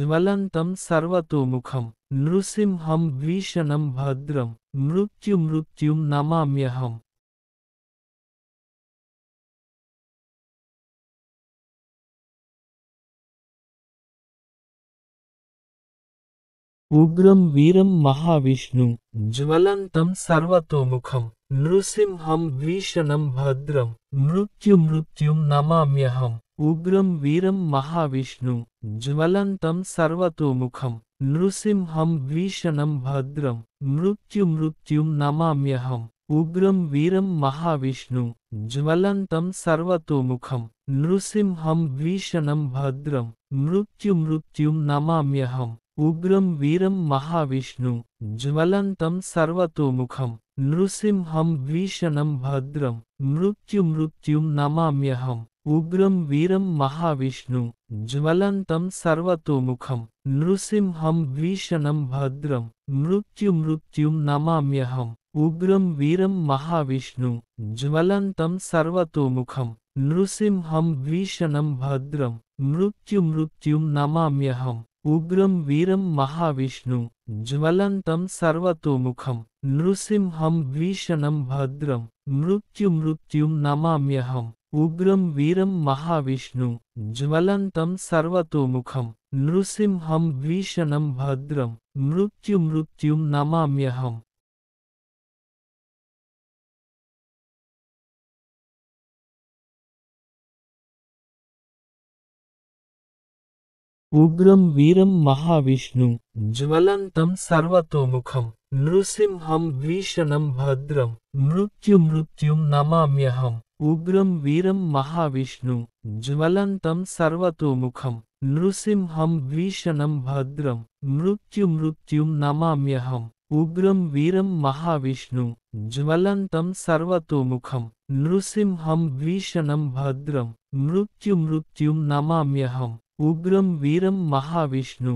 ज्वलंतम सर्वतोमुखम नृसिंहम भीषणम भद्रम मृत्यु मृत्यु नमाम्यहम उग्रं वीरं महाविष्णुं ज्वलन्तं सर्वतोमुखं नृसिंहं भीषणं भद्रं मृत्युमृत्युं नमाम्यहम् उग्रं वीरं महाविष्णुं ज्वलन्तं सर्वतोमुखं नृसिंहं मृत्यु भद्रं मृत्युमृत्युं नमाम्यहम् उग्रं वीरं महाविष्णुं ज्वलन्तं सर्वतोमुखं नृसिंहं भद्रम मृत्यु मृत्यु नमाम्यहम उग्रम वीरम महाविष्णु ज्वलंतम सर्वतोमुखम नृसिंहम भीषणम भद्रम मृत्यु मृत्यु नमाम्यहम उग्रम वीरम महाविष्णु ज्वलंतम सर्वतोमुखम नृसिंहम भीषणम भद्रम मृत्यु मृत्यु नमाम्यहम उग्रम वीरम महाविष्णु ज्वलंतम सर्वतोमुखम नृसिंहम भीषणम भद्रम मृत्यु मृत्यु नमाम्यहम उग्रम वीरम महाविष्णु ज्वलत सर्वतोमुखम नृसिंहम भीषणम भद्रम मृत्यु मृत्युम नमाम्यहम उग्रम वीरम महाविष्णु ज्वलत सर्वतोमुखम नृसिंहम भीषणम भद्रम मृत्यु मृत्युम नमाम्यहम उग्रम वीरम महाविष्णु ज्वलंतम सर्वतोमुखम नृसिंहम भीषणम भद्रम मृत्यु मृत्यु नमाम्यहम उग्रम वीरम महाविष्णु ज्वलंतम सर्वतोमुखम नृसिंहम भीषणम भद्रम मृत्यु मृत्यु नमाम्यहम उग्रम वीरम महाविष्णु ज्वलंतम सर्वतोमुखम नृसिंहम भीषणम भद्रम मृत्यु मृत्यु नमाम्यहम उग्रम वीरम महाविष्णु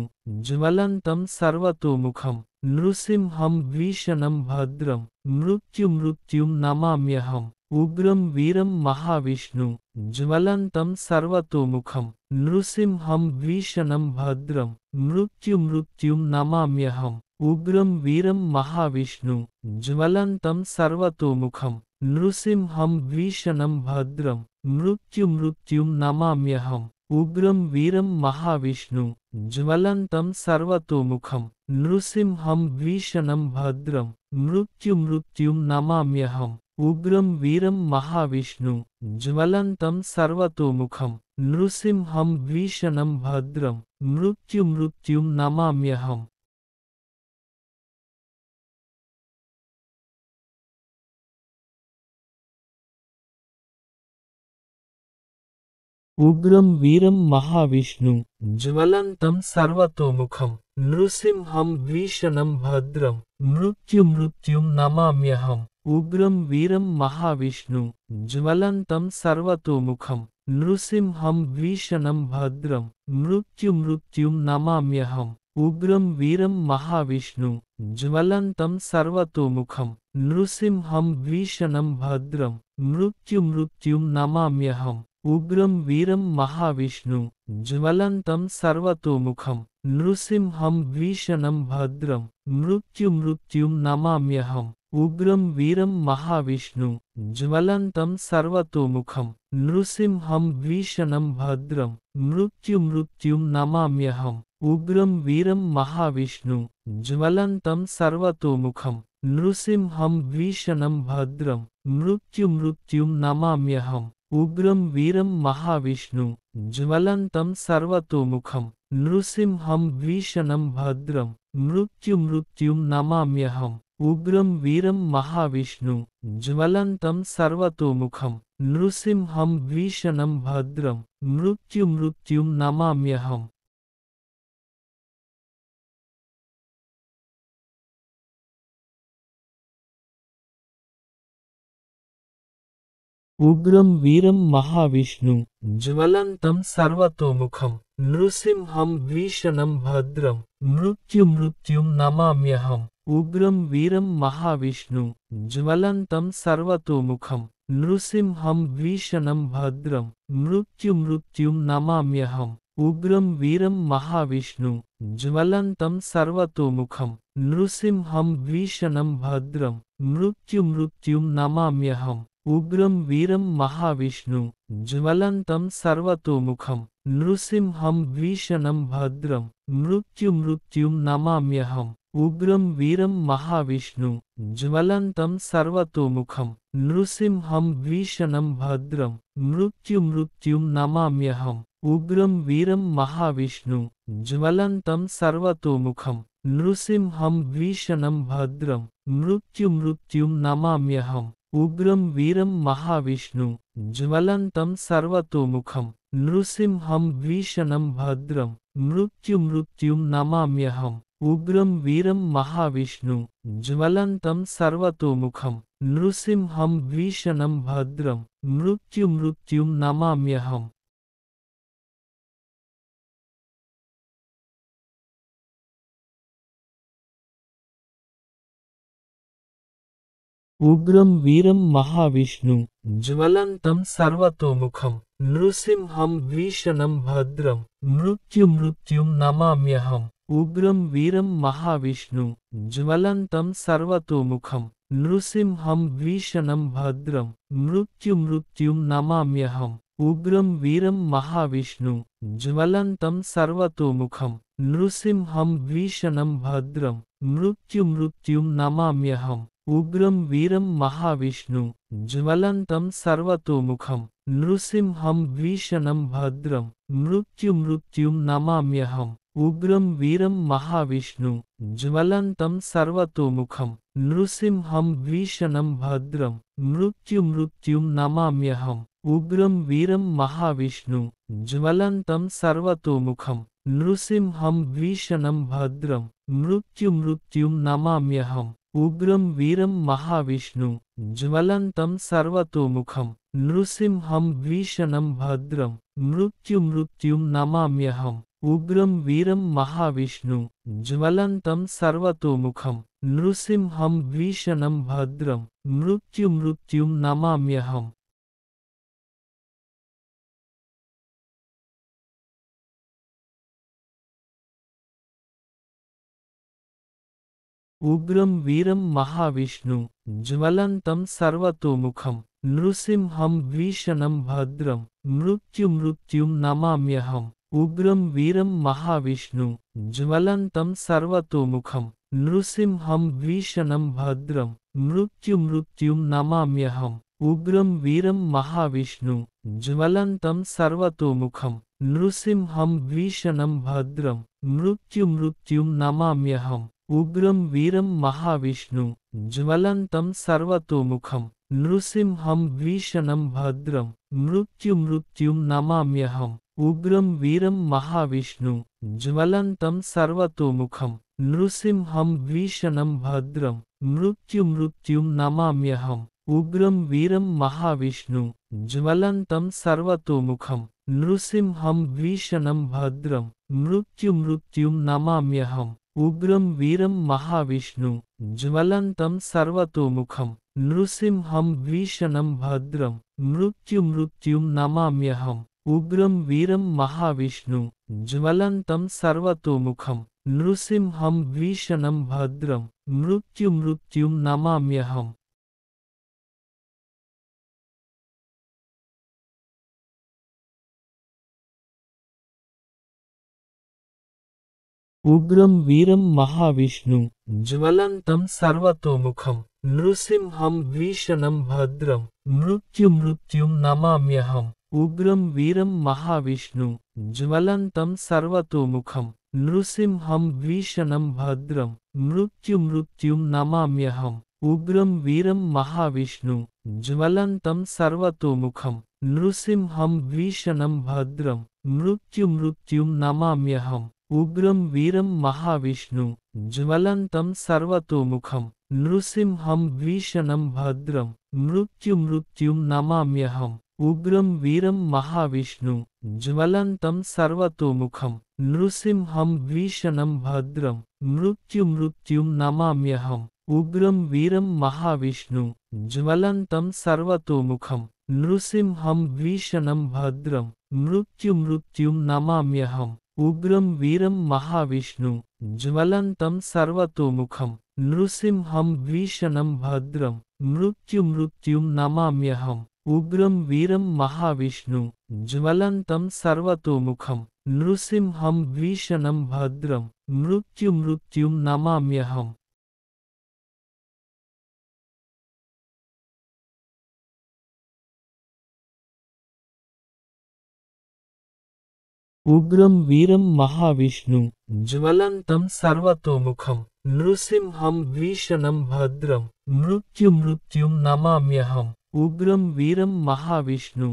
ज्वलत सर्वतोमुखम नृसिंहम भीषणम भद्रम मृत्यु मृत्यु नमाम्यहम उग्रम वीरम महाविष्णु ज्वलत सर्वतोमुखम नृसिंहम भीषणम भद्रम मृत्यु मृत्यु नमाम्यहम उग्रम वीरम महाविष्णु ज्वलत सर्वतोमुखम नृसिंहम भीषणम भद्रम मृत्यु मृत्यु नमाम्यहम उग्रम वीरम महाविष्णु ज्वलत सर्वतोमुखम नृसिंहम भीषणम भद्रम मृत्यु मृत्युम नमाम्यहम उग्रम वीरम महाविष्णु ज्वलत सर्वतोमुखम नृसिंहम भीषणम भद्रम मृत्यु मृत्युम नमाम्यहम उग्रम वीरम महाविष्णु ज्वलत सर्वतोमुखम नृसिंहम भीषणम भद्रम मृत्यु मृत्यु नमाम्यहम उग्रम वीरम महाविष्णु ज्वलतम सर्वतोमुखम नृसिंहम भीषणम भद्रम मृत्यु मृत्यु नमाम्यहम उग्रम वीरम महाविष्णु ज्वलतम सर्वतोमुखम नृसिंहम भीषणम भद्रम मृत्यु मृत्यु नमाम्यहम उग्रम वीरम महाविष्णु ज्वलत सर्वतोमुखम नृसींहम भीषणम भद्रम मृत्यु मृत्यु नमाम्यहम उग्रम वीरम महाविष्णु ज्वलत सर्वतोमुखम नृसींहम भीषणम भद्रम मृत्यु मृत्यु नमाम्यहम उग्रम वीरम महाविष्णु ज्वलत सर्वतोमुखम नृसींहम भीषणम भद्रम मृत्यु मृत्यु नमाम्यहम उग्रम वीरम महाविष्णु ज्वलंतम सर्वतोमुखम नृसिंहम भीषणम भद्रम मृत्यु मृत्यु नमाम्यहम उग्रम वीरम महाविष्णु ज्वलंतम सर्वतोमुखम नृसिंहम भीषणम भद्रम मृत्यु मृत्यु नमाम्यहम उग्रम वीरम महाविष्णु ज्वलंतम सर्वतोमुखम नृसिंहम वीषण भद्रम मृत्यु मृत्युम नमाम्यहम उग्रम वीरम महाविष्णु ज्वलंतम सर्वतोमुखम नृसिंहम वीषण भद्रम मृत्यु मृत्युम नमाम्यहम उग्रम वीरम महाविष्णु ज्वलंतम सर्वतोमुखम नृसिंहम भीषणम भद्रम मृत्यु मृत्युम नमाम्यहम उग्रम वीरम महाविष्णु ज्वलंतम सर्वतोमुखम नृसिंहम भीषणम भद्रम मृत्यु मृत्यु नमाम्यहम उग्रम वीरम महाविष्णु ज्वलंतम सर्वतोमुखम नृसिंहम भीषणम भद्रम मृत्यु मृत्यु नमाम्यहम उग्रम वीरम महाविष्णु ज्वलंतम सर्वतोमुखम नृसिंहम भीषणम भद्रम मृत्यु मृत्यु नमाम्यहम उग्रम वीरम महाविष्णु ज्वलत सर्वतोमुखम नृसिंहम भीषणम भद्रम मृत्यु मृत्यु नमाम्यहम उग्रम वीरम महाविष्णु ज्वलत सर्वतोमुखम नृसिंहम भीषणम भद्रम मृत्यु मृत्यु नमाम्यहम उग्रम वीरम महाविष्णु ज्वलत सर्वतोमुखम नृसिंहम भीषणम भद्रम मृत्यु मृत्युम नमाम्यहम उग्रम वीरम महाविष्णु ज्वलतम सर्वतोमुखम नृसिंहम भीषणम भद्रम मृत्यु मृत्युम नमाम्यहम उग्रम वीरम महाविष्णु ज्वलतम सर्वतोमुखम नृसिंहम भीषणम भद्रम मृत्यु मृत्युम नमाम्यहम उग्रम वीरम महाविष्णु ज्वलत सर्वतोमुखम नृसिंहम भीषणम भद्रम मृत्यु मृत्युम नमाम्यहम उग्रम वीरम महाविष्णु ज्वलतम सर्वतोमुखम नृसिंहम भीषणम भद्रम मृत्यु मृत्युम नमाम्यहम उग्रम वीरम महाविष्णु ज्वलतम सर्वतोमुखम नृसिंहम भीषणम भद्रम मृत्यु मृत्युम नमाम्यहम उग्रम वीरम महाविष्णु ज्वलत सर्वतोमुखम नृसींहम भीषणम भद्रम मृत्यु मृत्यु नमाम्यहम उग्रम वीरम महाविष्णु ज्वलत सर्वतोमुखम नृसींहम भीषणम भद्रम मृत्यु मृत्यु नमाम्यहम उग्रम वीरम महाविष्णु ज्वलंतम सर्वतोमुखम नृसिंहम भीषणम भद्रम मृत्यु मृत्यु नमाम्यहम उग्रम वीरम महाविष्णु ज्वलंतम सर्वतोमुखम नृसिंहम भीषणम भद्रम मृत्यु मृत्यु नमाम्यहम उग्रम वीरम महाविष्णु ज्वलंतम सर्वतोमुखम नृसिंहम भीषणम भद्रम मृत्यु मृत्यु नमाम्यहम उग्रम वीरम महाविष्णु ज्वलत सर्वतोमुखम नृसिंहम भीषणम भद्रम मृत्यु मृत्युम नमाम्यहम उग्रम वीरम महाविष्णु ज्वलत सर्वतोमुखम नृसिंहम भीषणम भद्रम मृत्यु मृत्युम नमाम्यहम उग्रम वीरम महाविष्णु ज्वलत सर्वतोमुखम नृसिंहम भीषणम भद्रम मृत्यु मृत्युम नमाम्यहम उग्रम वीरम महाविष्णु ज्वलतम सर्वतोमुखम नृसिंहम भीषणम भद्रम मृत्यु मृत्यु नमाम्यहम उग्रम वीरम महाविष्णु ज्वलतम सर्वतोमुखम नृसिंहम भीषणम भद्रम मृत्यु मृत्यु नमाम्यहम उग्रम वीरम महाविष्णु ज्वलंतम सर्वतोमुखम नृसिंहम भीषणम भद्रम मृत्यु मृत्यु नमाम्यहम उग्रम वीरम महाविष्णु ज्वलंतम सर्वतोमुखम नृसिंहम भीषणम भद्रम मृत्यु मृत्यु नमाम्यहम उग्रम वीरम महाविष्णु ज्वलंतम सर्वतोमुखम नृसिंहम भीषणम भद्रम मृत्यु मृत्यु नमाम्यहम उग्रम वीरम महाविष्णु ज्वलंतम सर्वतोमुखम नृसिंहम भीषणम भद्रम मृत्यु मृत्युम नमाम्यहम उग्रम वीरम महाविष्णु ज्वलंतम सर्वतोमुखम नृसिंहम भीषणम भद्रम मृत्यु मृत्युम नमाम्यहम उग्रम वीरम महाविष्णु ज्वलंतम सर्वतोमुखम नृसिंहम भीषणम भद्रम मृत्यु मृत्युम नमाम्यहम उग्रम वीरम महाविष्णु ज्वलत सर्वतोमुखम नृसिंहम भीषणम भद्रम मृत्यु मृत्यु नमाम्यहम उग्रम वीरम महाविष्णु ज्वलतम सर्वतोमुखम नृसिंहम भीषणम भद्रम मृत्यु मृत्यु नमाम्यहम उग्रम वीरम महाविष्णु ज्वलंतम सर्वतोमुखम नृसिंहम भीषणम भद्रम मृत्यु मृत्यु नमाम्यहम उग्रम वीरम महाविष्णु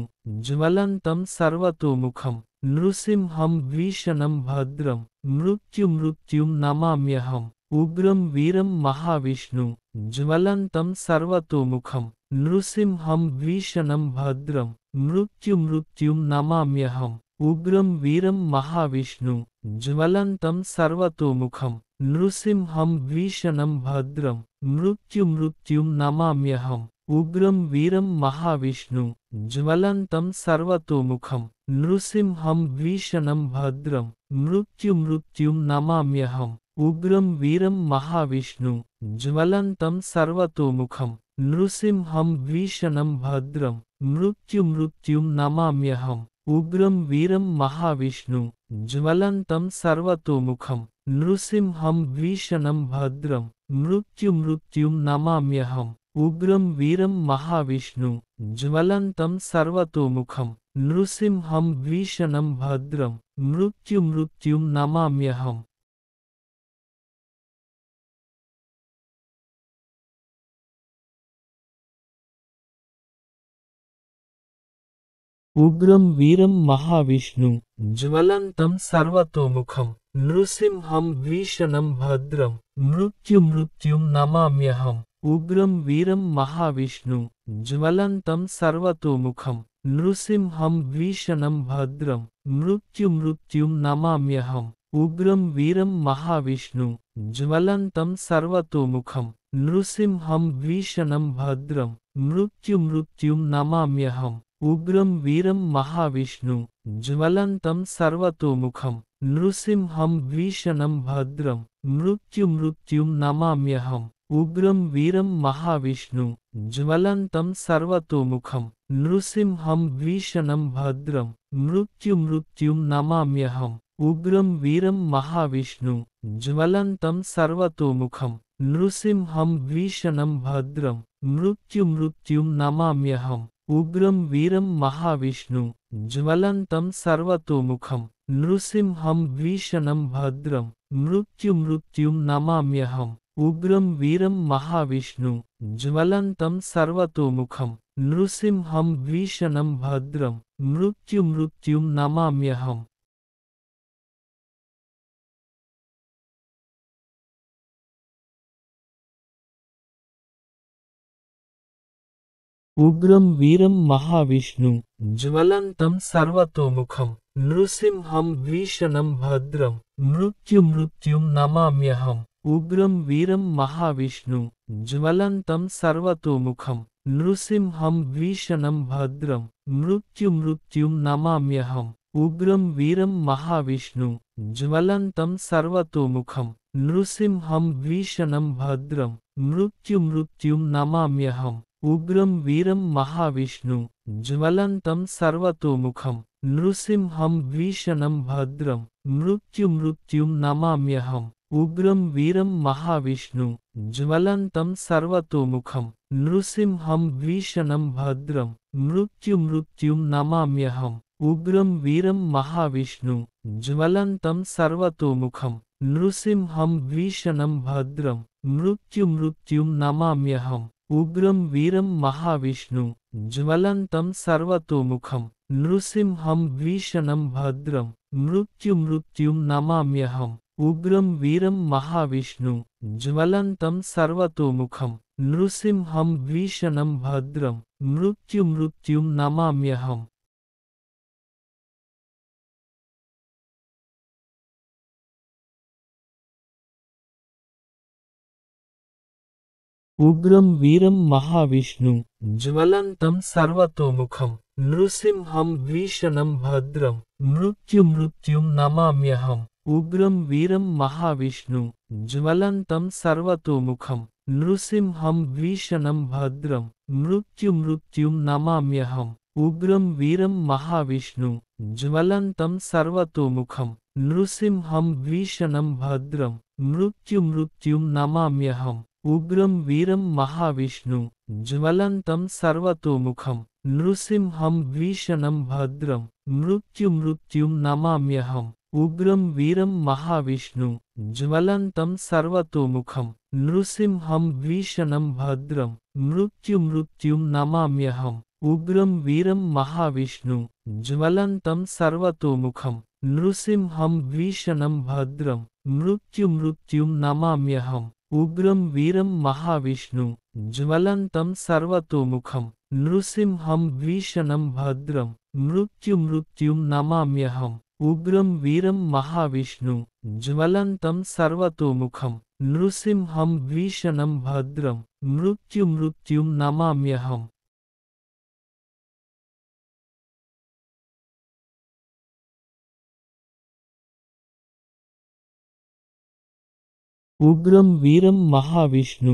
ज्वलंतम सर्वतोमुखम नृसिंहम भीषणम भद्रम मृत्यु मृत्यु नमाम्यहम उग्रम वीरम महाविष्णु ज्वलंतम सर्वतोमुखम नृसिंहम भीषणम भद्रम मृत्यु मृत्यु नमाम्यहम उग्रम वीरम महाविष्णु ज्वलंतम सर्वतोमुखम नृसिंहम भीषणम भद्रम मृत्यु मृत्यु नमाम्यहम उग्रम वीरम महाविष्णु ज्वलंतम सर्वतोमुखम नृसिंहम भीषणम भद्रम मृत्यु मृत्यु नमाम्यहम उग्रम वीरम महाविष्णु ज्वलंतम सर्वतोमुखम नृसिंहम भीषणम भद्रम मृत्यु मृत्यु नमाम्यहम उग्रम वीरम महाविष्णु ज्वलत सर्वतोमुखम नृसिंहम भीषणम भद्रम मृत्यु मृत्युम नमाम्यहम उग्रम वीरम महाविष्णु ज्वलत सर्वतोमुखम नृसिंहम भीषणम भद्रम मृत्यु मृत्युम नमाम्यहम उग्रम वीरम महाविष्णु ज्वलंतम सर्वतोमुखम नृसिंहम भीषणम भद्रम मृत्यु मृत्युम नमाम्यहम उग्रम वीरम महाविष्णु ज्वलंतम सर्वतोमुखम नृसिंहम भीषणम भद्रम मृत्यु मृत्युम नमाम्यहम उग्रम वीरम महाविष्णु ज्वलंतम सर्वतोमुखम नृसिंहम भीषणम भद्रम मृत्यु मृत्युम नमाम्यहम उग्रम वीरम महाविष्णु ज्वलत सर्वतोमुखम नृसिंहम भीषणम भद्रम मृत्यु मृत्यु नमाम्यहम उग्रम वीरम महाविष्णु ज्वलत सर्वतोमुखम नृसिंहम भीषणम भद्रम मृत्यु मृत्यु नमाम्यहम उग्रम वीरम महाविष्णु ज्वलत सर्वतोमुखम नृसिंहम भीषणम भद्रम मृत्यु मृत्यु नमाम्यहम उग्रम वीरम महाविष्णु ज्वलत सर्वतोमुखम नृसिंहम भीषणम भद्रम मृत्यु मृत्युम नमाम्यहम उग्रम वीर महाविष्णु ज्वलत सर्वतोमुखम नृसिंहम भीषणम भद्रम मृत्यु मृत्युम नमाम्यहम उग्रम वीरम महाविष्णु ज्वलंतम सर्वतोमुखम नृसिंहम भीषणम भद्रम मृत्यु मृत्युम नमाम्यहम उग्रम वीरम महाविष्णु ज्वलंतम सर्वतोमुखम नृसिंहम भीषणम भद्रम मृत्यु मृत्युम नमाम्यहम उग्रम वीरम महाविष्णु ज्वलंतम सर्वतोमुखम नृसिंहम भीषणम भद्रम मृत्यु मृत्युम नमाम्यहम उग्रम वीरम महाविष्णु ज्वलत सर्वतोमुखम नृसींहम भीषणम भद्रम मृत्यु मृत्यु नमाम्यहम उग्रम वीरम महाविष्णु ज्वलत सर्वतोमुखम नृसींहम भीषणम भद्रम मृत्यु मृत्यु नमाम्यहम उग्रम वीरम महाविष्णु ज्वलत सर्वतोमुखम नृसींहम भीषणम भद्रम मृत्यु मृत्यु नमाम्यहम उग्रम वीरम महाविष्णु ज्वलंतम सर्वतोमुखम नृसिंहम भीषणम भद्रम मृत्यु मृत्यु नमाम्यहम उग्रम वीरम महाविष्णु ज्वलंतम सर्वतोमुखम नृसिंहम भीषणम भद्रम मृत्यु मृत्यु नमाम्यहम उग्रम वीरम महाविष्णु ज्वलतम सर्वतोमुखम नृसिंहम भीषणम भद्रम मृत्यु मृत्युम नमाम्यहम उग्रम वीरम महाविष्णु ज्वलतम सर्वतोमुखम नृसिंहम भीषणम भद्रम मृत्यु मृत्युम नमाम्यहम उग्रम वीरम महाविष्णु ज्वलतम सर्वतोमुखम नृसिंहम भीषणम भद्रम मृत्यु मृत्युम नमाम्यहम उग्रम वीरम महाविष्णु ज्वलतम सर्वतोमुखम नृसिंहम भीषणम भद्रम मृत्यु मृत्यु नमाम्यहम उग्रम वीरम महाविष्णु ज्वलतम सर्वतोमुखम नृसिंहम भीषणम भद्रम मृत्यु मृत्यु नमाम्यहम उग्रम वीरम महाविष्णु ज्वलतम सर्वतोमुखम नृसिंहम भीषणम भद्रम मृत्यु मृत्यु नमाम्यहम उग्रम वीरम महाविष्णु ज्वलत सर्वतोमुखम नृसिंहम भीषणम भद्रम मृत्यु मृत्यु नमाम्यहम उग्रम वीरम महाविष्णु ज्वलंतम सर्वतोमुखम नृसिंहम भीषणम भद्रम मृत्यु मृत्यु नमाम्यहम उग्रम वीरम महाविष्णु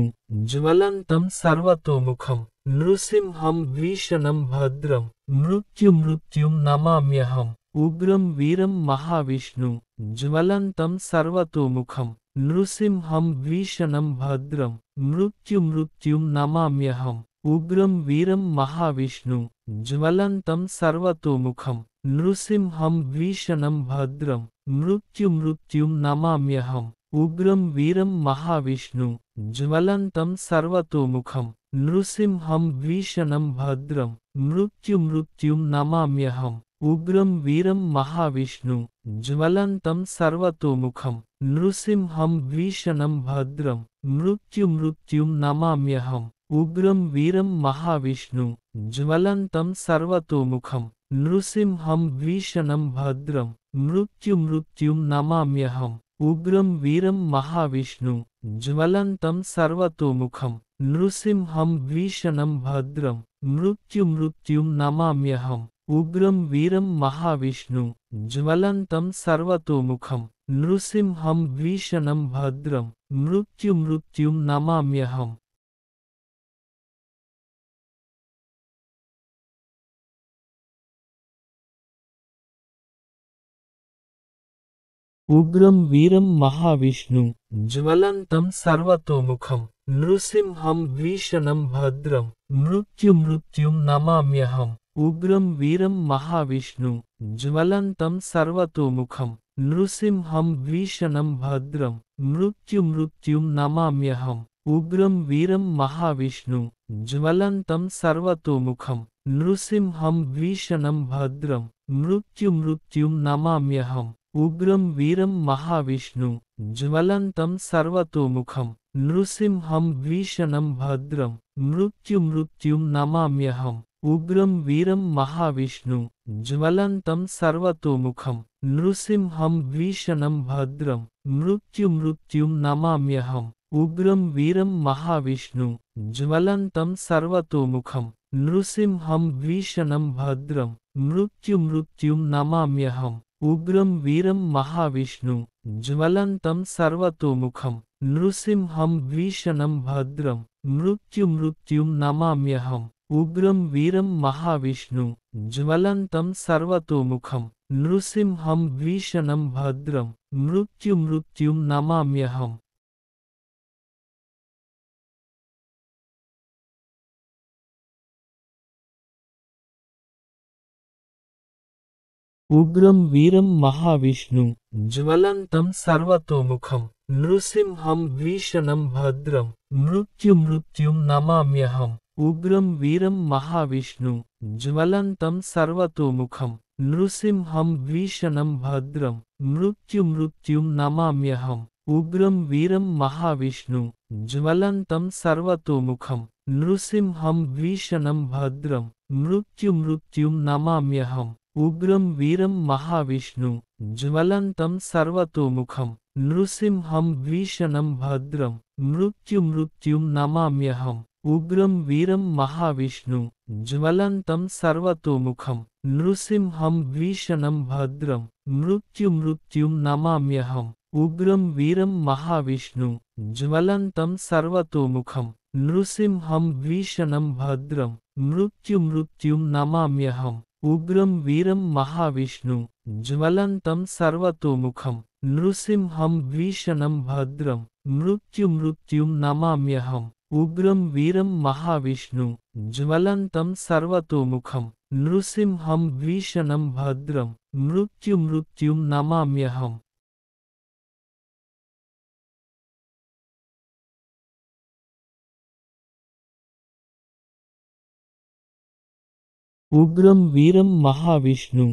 ज्वलत सर्वतोमुखम नृसिंहम भीषणम भद्रम मृत्यु मृत्यु नमाम्यहम उग्रम वीरम महाविष्णु ज्वलतम सर्वतोमुखम नृसिंहम भीषणम भद्रम मृत्यु मृत्यु नमाम्यहम उग्रम वीरम महाविष्णु ज्वलतम सर्वतोमुखम नृसिंहम भीषणम भद्रम मृत्यु मृत्यु नमाम्यहम उग्रम वीरम महाविष्णु ज्वलत सर्वतोमुखम नृसिंहम भीषणम भद्रम मृत्यु मृत्युम नमाम्यहम उग्रम वीरम महाविष्णु ज्वलतम सर्वतोमुखम नृसिंहम भीषणम भद्रम मृत्यु मृत्युम नमाम्यहम उग्रम वीरम महाविष्णु ज्वलतम सर्वतोमुखम नृसिंहम भीषणम भद्रम मृत्यु मृत्युम नमाम्यहम उग्रम वीरम महाविष्णु ज्वलत सर्वतोमुखम नृसिंहम भीषणम भद्रम मृत्यु मृत्यु नमाम्यहम उग्रम वीरम महाविष्णु ज्वलत सर्वतोमुखम नृसिंहम भीषणम भद्रम मृत्यु मृत्यु नमाम्यहम उग्रम वीरम महाविष्णु ज्वलतम सर्वतोमुखम नृसिंहम भीषणम भद्रम मृत्यु मृत्यु नमाम्यहम उग्रम वीरम महाविष्णु ज्वलतम सर्वतोमुखम नृसिंहम भीषणम भद्रम मृत्यु मृत्यु नमाम्यहम उग्रम वीरम महाविष्णु ज्वलतम सर्वतोमुखम नृसिंहम भीषणम भद्रम मृत्यु मृत्यु नमाम्यहम उग्रम वीरम महाविष्णु ज्वलत सर्वतोमुखम नृसिंहम भीषणम भद्रम मृत्यु मृत्युम नमाम्यहम उग्रम वीरम महाविष्णु ज्वलत सर्वतोमुखम नृसिंहम भीषणम भद्रम मृत्यु मृत्युम नमाम्यहम उग्रम वीरम महाविष्णु ज्वलत सर्वतोमुखम नृसिंहम भीषणम भद्रम मृत्यु मृत्युम नमाम्यहम उग्रम वीरम महाविष्णु ज्वलंतम सर्वतोमुखम नृसिंहम भीषणम भद्रम मृत्यु मृत्यु नमाम्यहम उग्रम वीरम महाविष्णु ज्वलंतम सर्वतोमुखम नृसिंहम भीषणम भद्रम मृत्यु मृत्यु नमाम्यहम उग्रम वीरम महाविष्णु ज्वलंतम सर्वतोमुखम नृसिंहम भीषणम भद्रम मृत्यु मृत्यु नमाम्यहम उग्रम वीरम महाविष्णु ज्वलंतम सर्वतोमुखम नृसिंहम भीषणम भद्रम मृत्यु मृत्यु नमाम्यहम उग्रम वीरम महाविष्णु ज्वलंतम सर्वतोमुखम नृसिंहम भीषणम भद्रम मृत्यु मृत्यु नमाम्यहम उग्रम वीरम महाविष्णु ज्वलत सर्वतोमुखम नृसिंहम भीषणम भद्रम मृत्यु मृत्युम नमाम्यहम उग्रम वीरम महाविष्णु ज्वलत सर्वतोमुखम नृसिंहम भीषणम भद्रम मृत्यु मृत्युम नमाम्यहम उग्रम वीरम महाविष्णु ज्वलत सर्वतोमुखम नृसिंहम भीषणम भद्रम मृत्यु मृत्युम नमाम्यहम उग्रम वीरम महाविष्णु ज्वलत सर्वतोमुखम नृसिंहम भीषणम भद्रम मृत्यु मृत्यु नमाम्यहम उग्रम वीरम महाविष्णु ज्वलतम सर्वतोमुखम नृसिंहम भीषणम भद्रम मृत्यु मृत्यु नमाम्यहम उग्रम वीरम महाविष्णु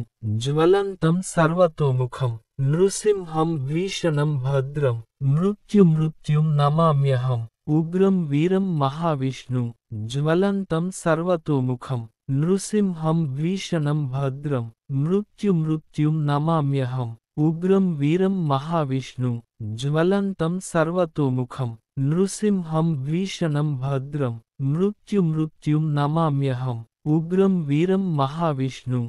ज्वलंतम सर्वतोमुखम नृसिंहम भीषणम भद्रम मृत्यु मृत्यु नमाम्यहम उग्रम वीरम महाविष्णु ज्वलंतम सर्वतोमुखम नृसिंहम भीषणम भद्रम मृत्यु मृत्यु नमाम्यहम उग्रम वीरम महाविष्णु ज्वलंतम सर्वतोमुखम नृसिंहम भीषणम भद्रम मृत्यु मृत्यु नमाम्यहम उग्रम वीरम महाविष्णु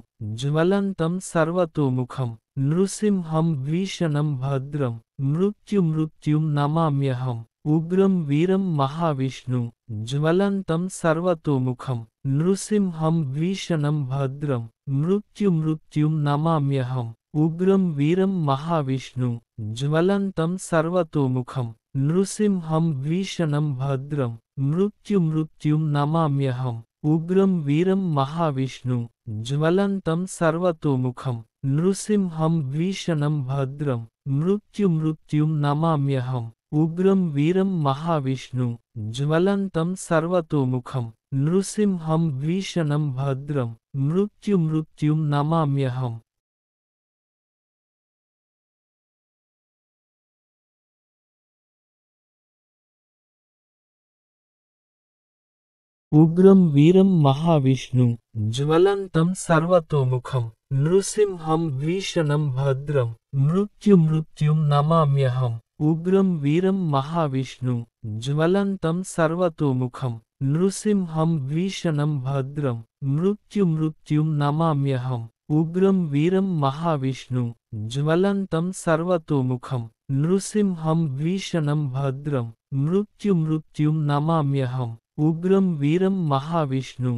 ज्वलत सर्वतोमुखम नृसिंहम भीषणम भद्रम मृत्यु मृत्यु नमाम्यहम उग्रम वीरम महाविष्णु ज्वलत सर्वतोमुखम नृसिंहम भीषणम भद्रम मृत्यु मृत्यु नमाम्यहम उग्रम वीरम महाविष्णु ज्वलत सर्वतोमुखम नृसिंहम भीषणम भद्रम मृत्यु मृत्यु नमाम्यहम उग्रम वीरम महाविष्णु ज्वलत सर्वतोमुखम नृसिंहम भीषणम भद्रम मृत्यु मृत्युम नमाम्यहम उग्रम वीरम महाविष्णु ज्वलत सर्वतोमुखम नृसिंहम भीषणम भद्रम मृत्यु मृत्युम नमाम्यहम उग्रम वीरम महाविष्णु ज्वलंतम सर्वतोमुखम नृसिंहम भीषणम भद्रम मृत्यु मृत्युम नमाम्यहम उग्रम वीरम महाविष्णु ज्वलंतम सर्वतोमुखम नृसिंहम भीषणम भद्रम मृत्यु मृत्युम नमाम्यहम उग्रम वीरम महाविष्णु ज्वलंतम सर्वतोमुखम नृसिंहम भीषणम भद्रम मृत्यु मृत्युम नमाम्यहम उग्रम वीरम महाविष्णु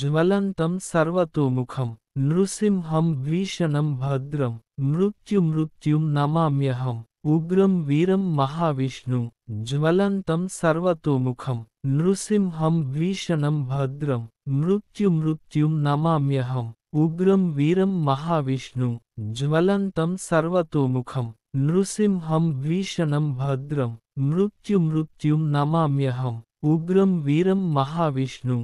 ज्वलत सर्वतोमुखम नृसिंहम भीषणम भद्रम मृत्यु मृत्यु नमाम्यहम उग्रम वीरम महाविष्णु ज्वलत सर्वतोमुखम नृसिंहम भीषणम भद्रम मृत्यु मृत्यु नमाम्यहम उग्रम वीरम महाविष्णु ज्वलत सर्वतोमुखम नृसिंहम भीषणम भद्रम मृत्यु मृत्यु नमाम्यहम उग्रम वीरम महाविष्णु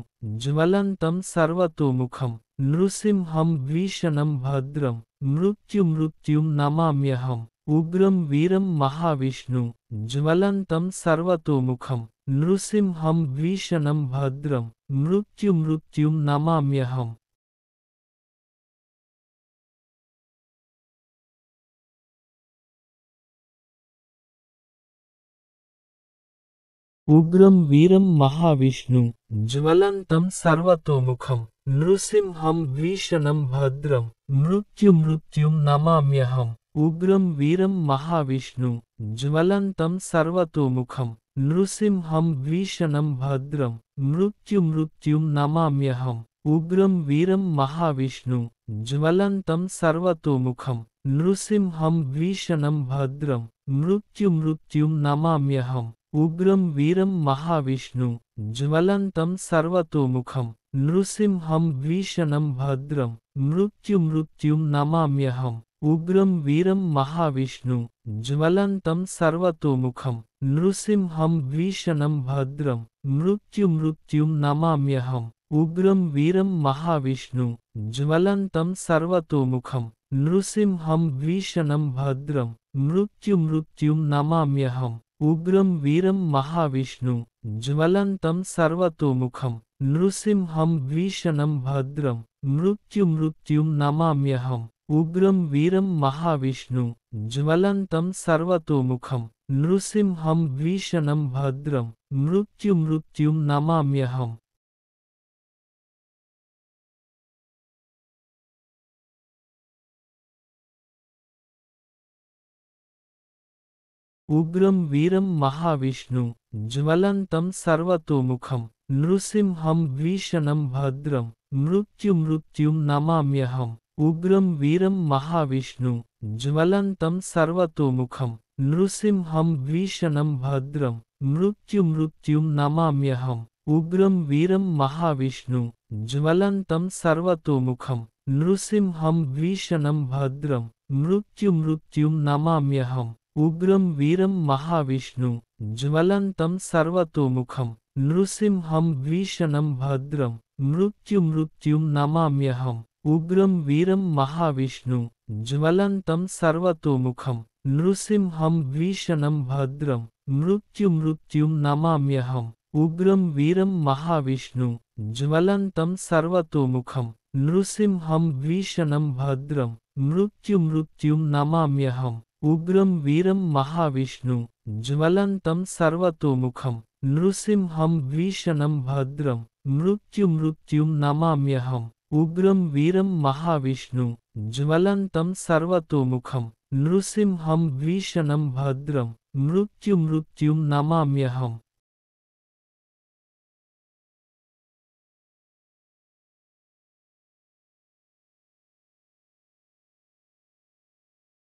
ज्वलंतम सर्वतोमुखम नृसिंहम भीषणम भद्रम मृत्यु मृत्युम नमाम्यहम उग्रम वीरम महाविष्णु ज्वलंतम सर्वतोमुखम नृसिंहम भीषणम भद्रम मृत्यु मृत्युम नमाम्यहम उग्रम वीरम महाविष्णु ज्वलत सर्वतोमुखम नृसिंहम भीषणम भद्रम मृत्यु मृत्युम नमाम्यहम उग्रम वीरम महाविष्णु ज्वलतम सर्वतोमुखम नृसिंहम भीषणम भद्रम मृत्यु मृत्युम नमाम्यहम उग्रम वीरम महाविष्णु ज्वलतम सर्वतोमुखम नृसिंहम भीषणम भद्रम मृत्यु मृत्युम नमाम्यहम उग्रम वीरम महाविष्णु ज्वलतम सर्वतोमुखम नृसिंहम भीषणम भद्रम मृत्यु मृत्यु नमाम्यहम उग्रम वीरम महाविष्णु ज्वलतम सर्वतोमुखम नृसिंहम भीषणम भद्रम मृत्यु मृत्यु नमाम्यहम उग्रम वीरम महाविष्णु ज्वलतम सर्वतोमुखम नृसिंहम भीषणम भद्रम मृत्यु मृत्यु नमाम्यहम उग्रम वीरम महाविष्णु ज्वलत सर्वतोमुखम नृसिंहम भीषणम भद्रम मृत्यु मृत्यु नमाम्यहम उग्रम वीरम महाविष्णु ज्वलत सर्वतोमुखम नृसिंहम भीषणम भद्रम मृत्यु मृत्यु नमाम्यहम उग्रम वीरम महाविष्णु ज्वलंतम सर्वतोमुखम नृसिंहम भीषणम भद्रम मृत्यु मृत्युम नमाम्यहम उग्रम वीरम महाविष्णु ज्वलंतम सर्वतोमुखम नृसिंहम भीषणम भद्रम मृत्यु मृत्युम नमाम्यहम उग्रम वीरम महाविष्णु ज्वलंतम सर्वतोमुखम नृसिंहम भीषणम भद्रम मृत्यु मृत्युम नमाम्यहम उग्रम वीरम महाविष्णु ज्वलंतम सर्वतोमुखम नृसिंहम भीषणम भद्रम मृत्यु मृत्युम नमाम्यहम उग्रम वीरम महाविष्णु ज्वलंतम सर्वतोमुखम नृसिंहम भीषणम भद्रम मृत्यु मृत्युम नमाम्यहम उग्रम वीरम महाविष्णु ज्वलंतम सर्वतोमुखम नृसिंहम भीषणम भद्रम मृत्यु मृत्युम नमाम्यहम उग्रम वीरम महाविष्णु ज्वलत सर्वतोमुखम नृसिंहम भीषणम भद्रम मृत्यु मृत्यु नमाम्यहम उग्रम वीरम महाविष्णु ज्वलत सर्वतोमुखम नृसिंहम भीषणम भद्रम मृत्यु मृत्यु नमाम्यहम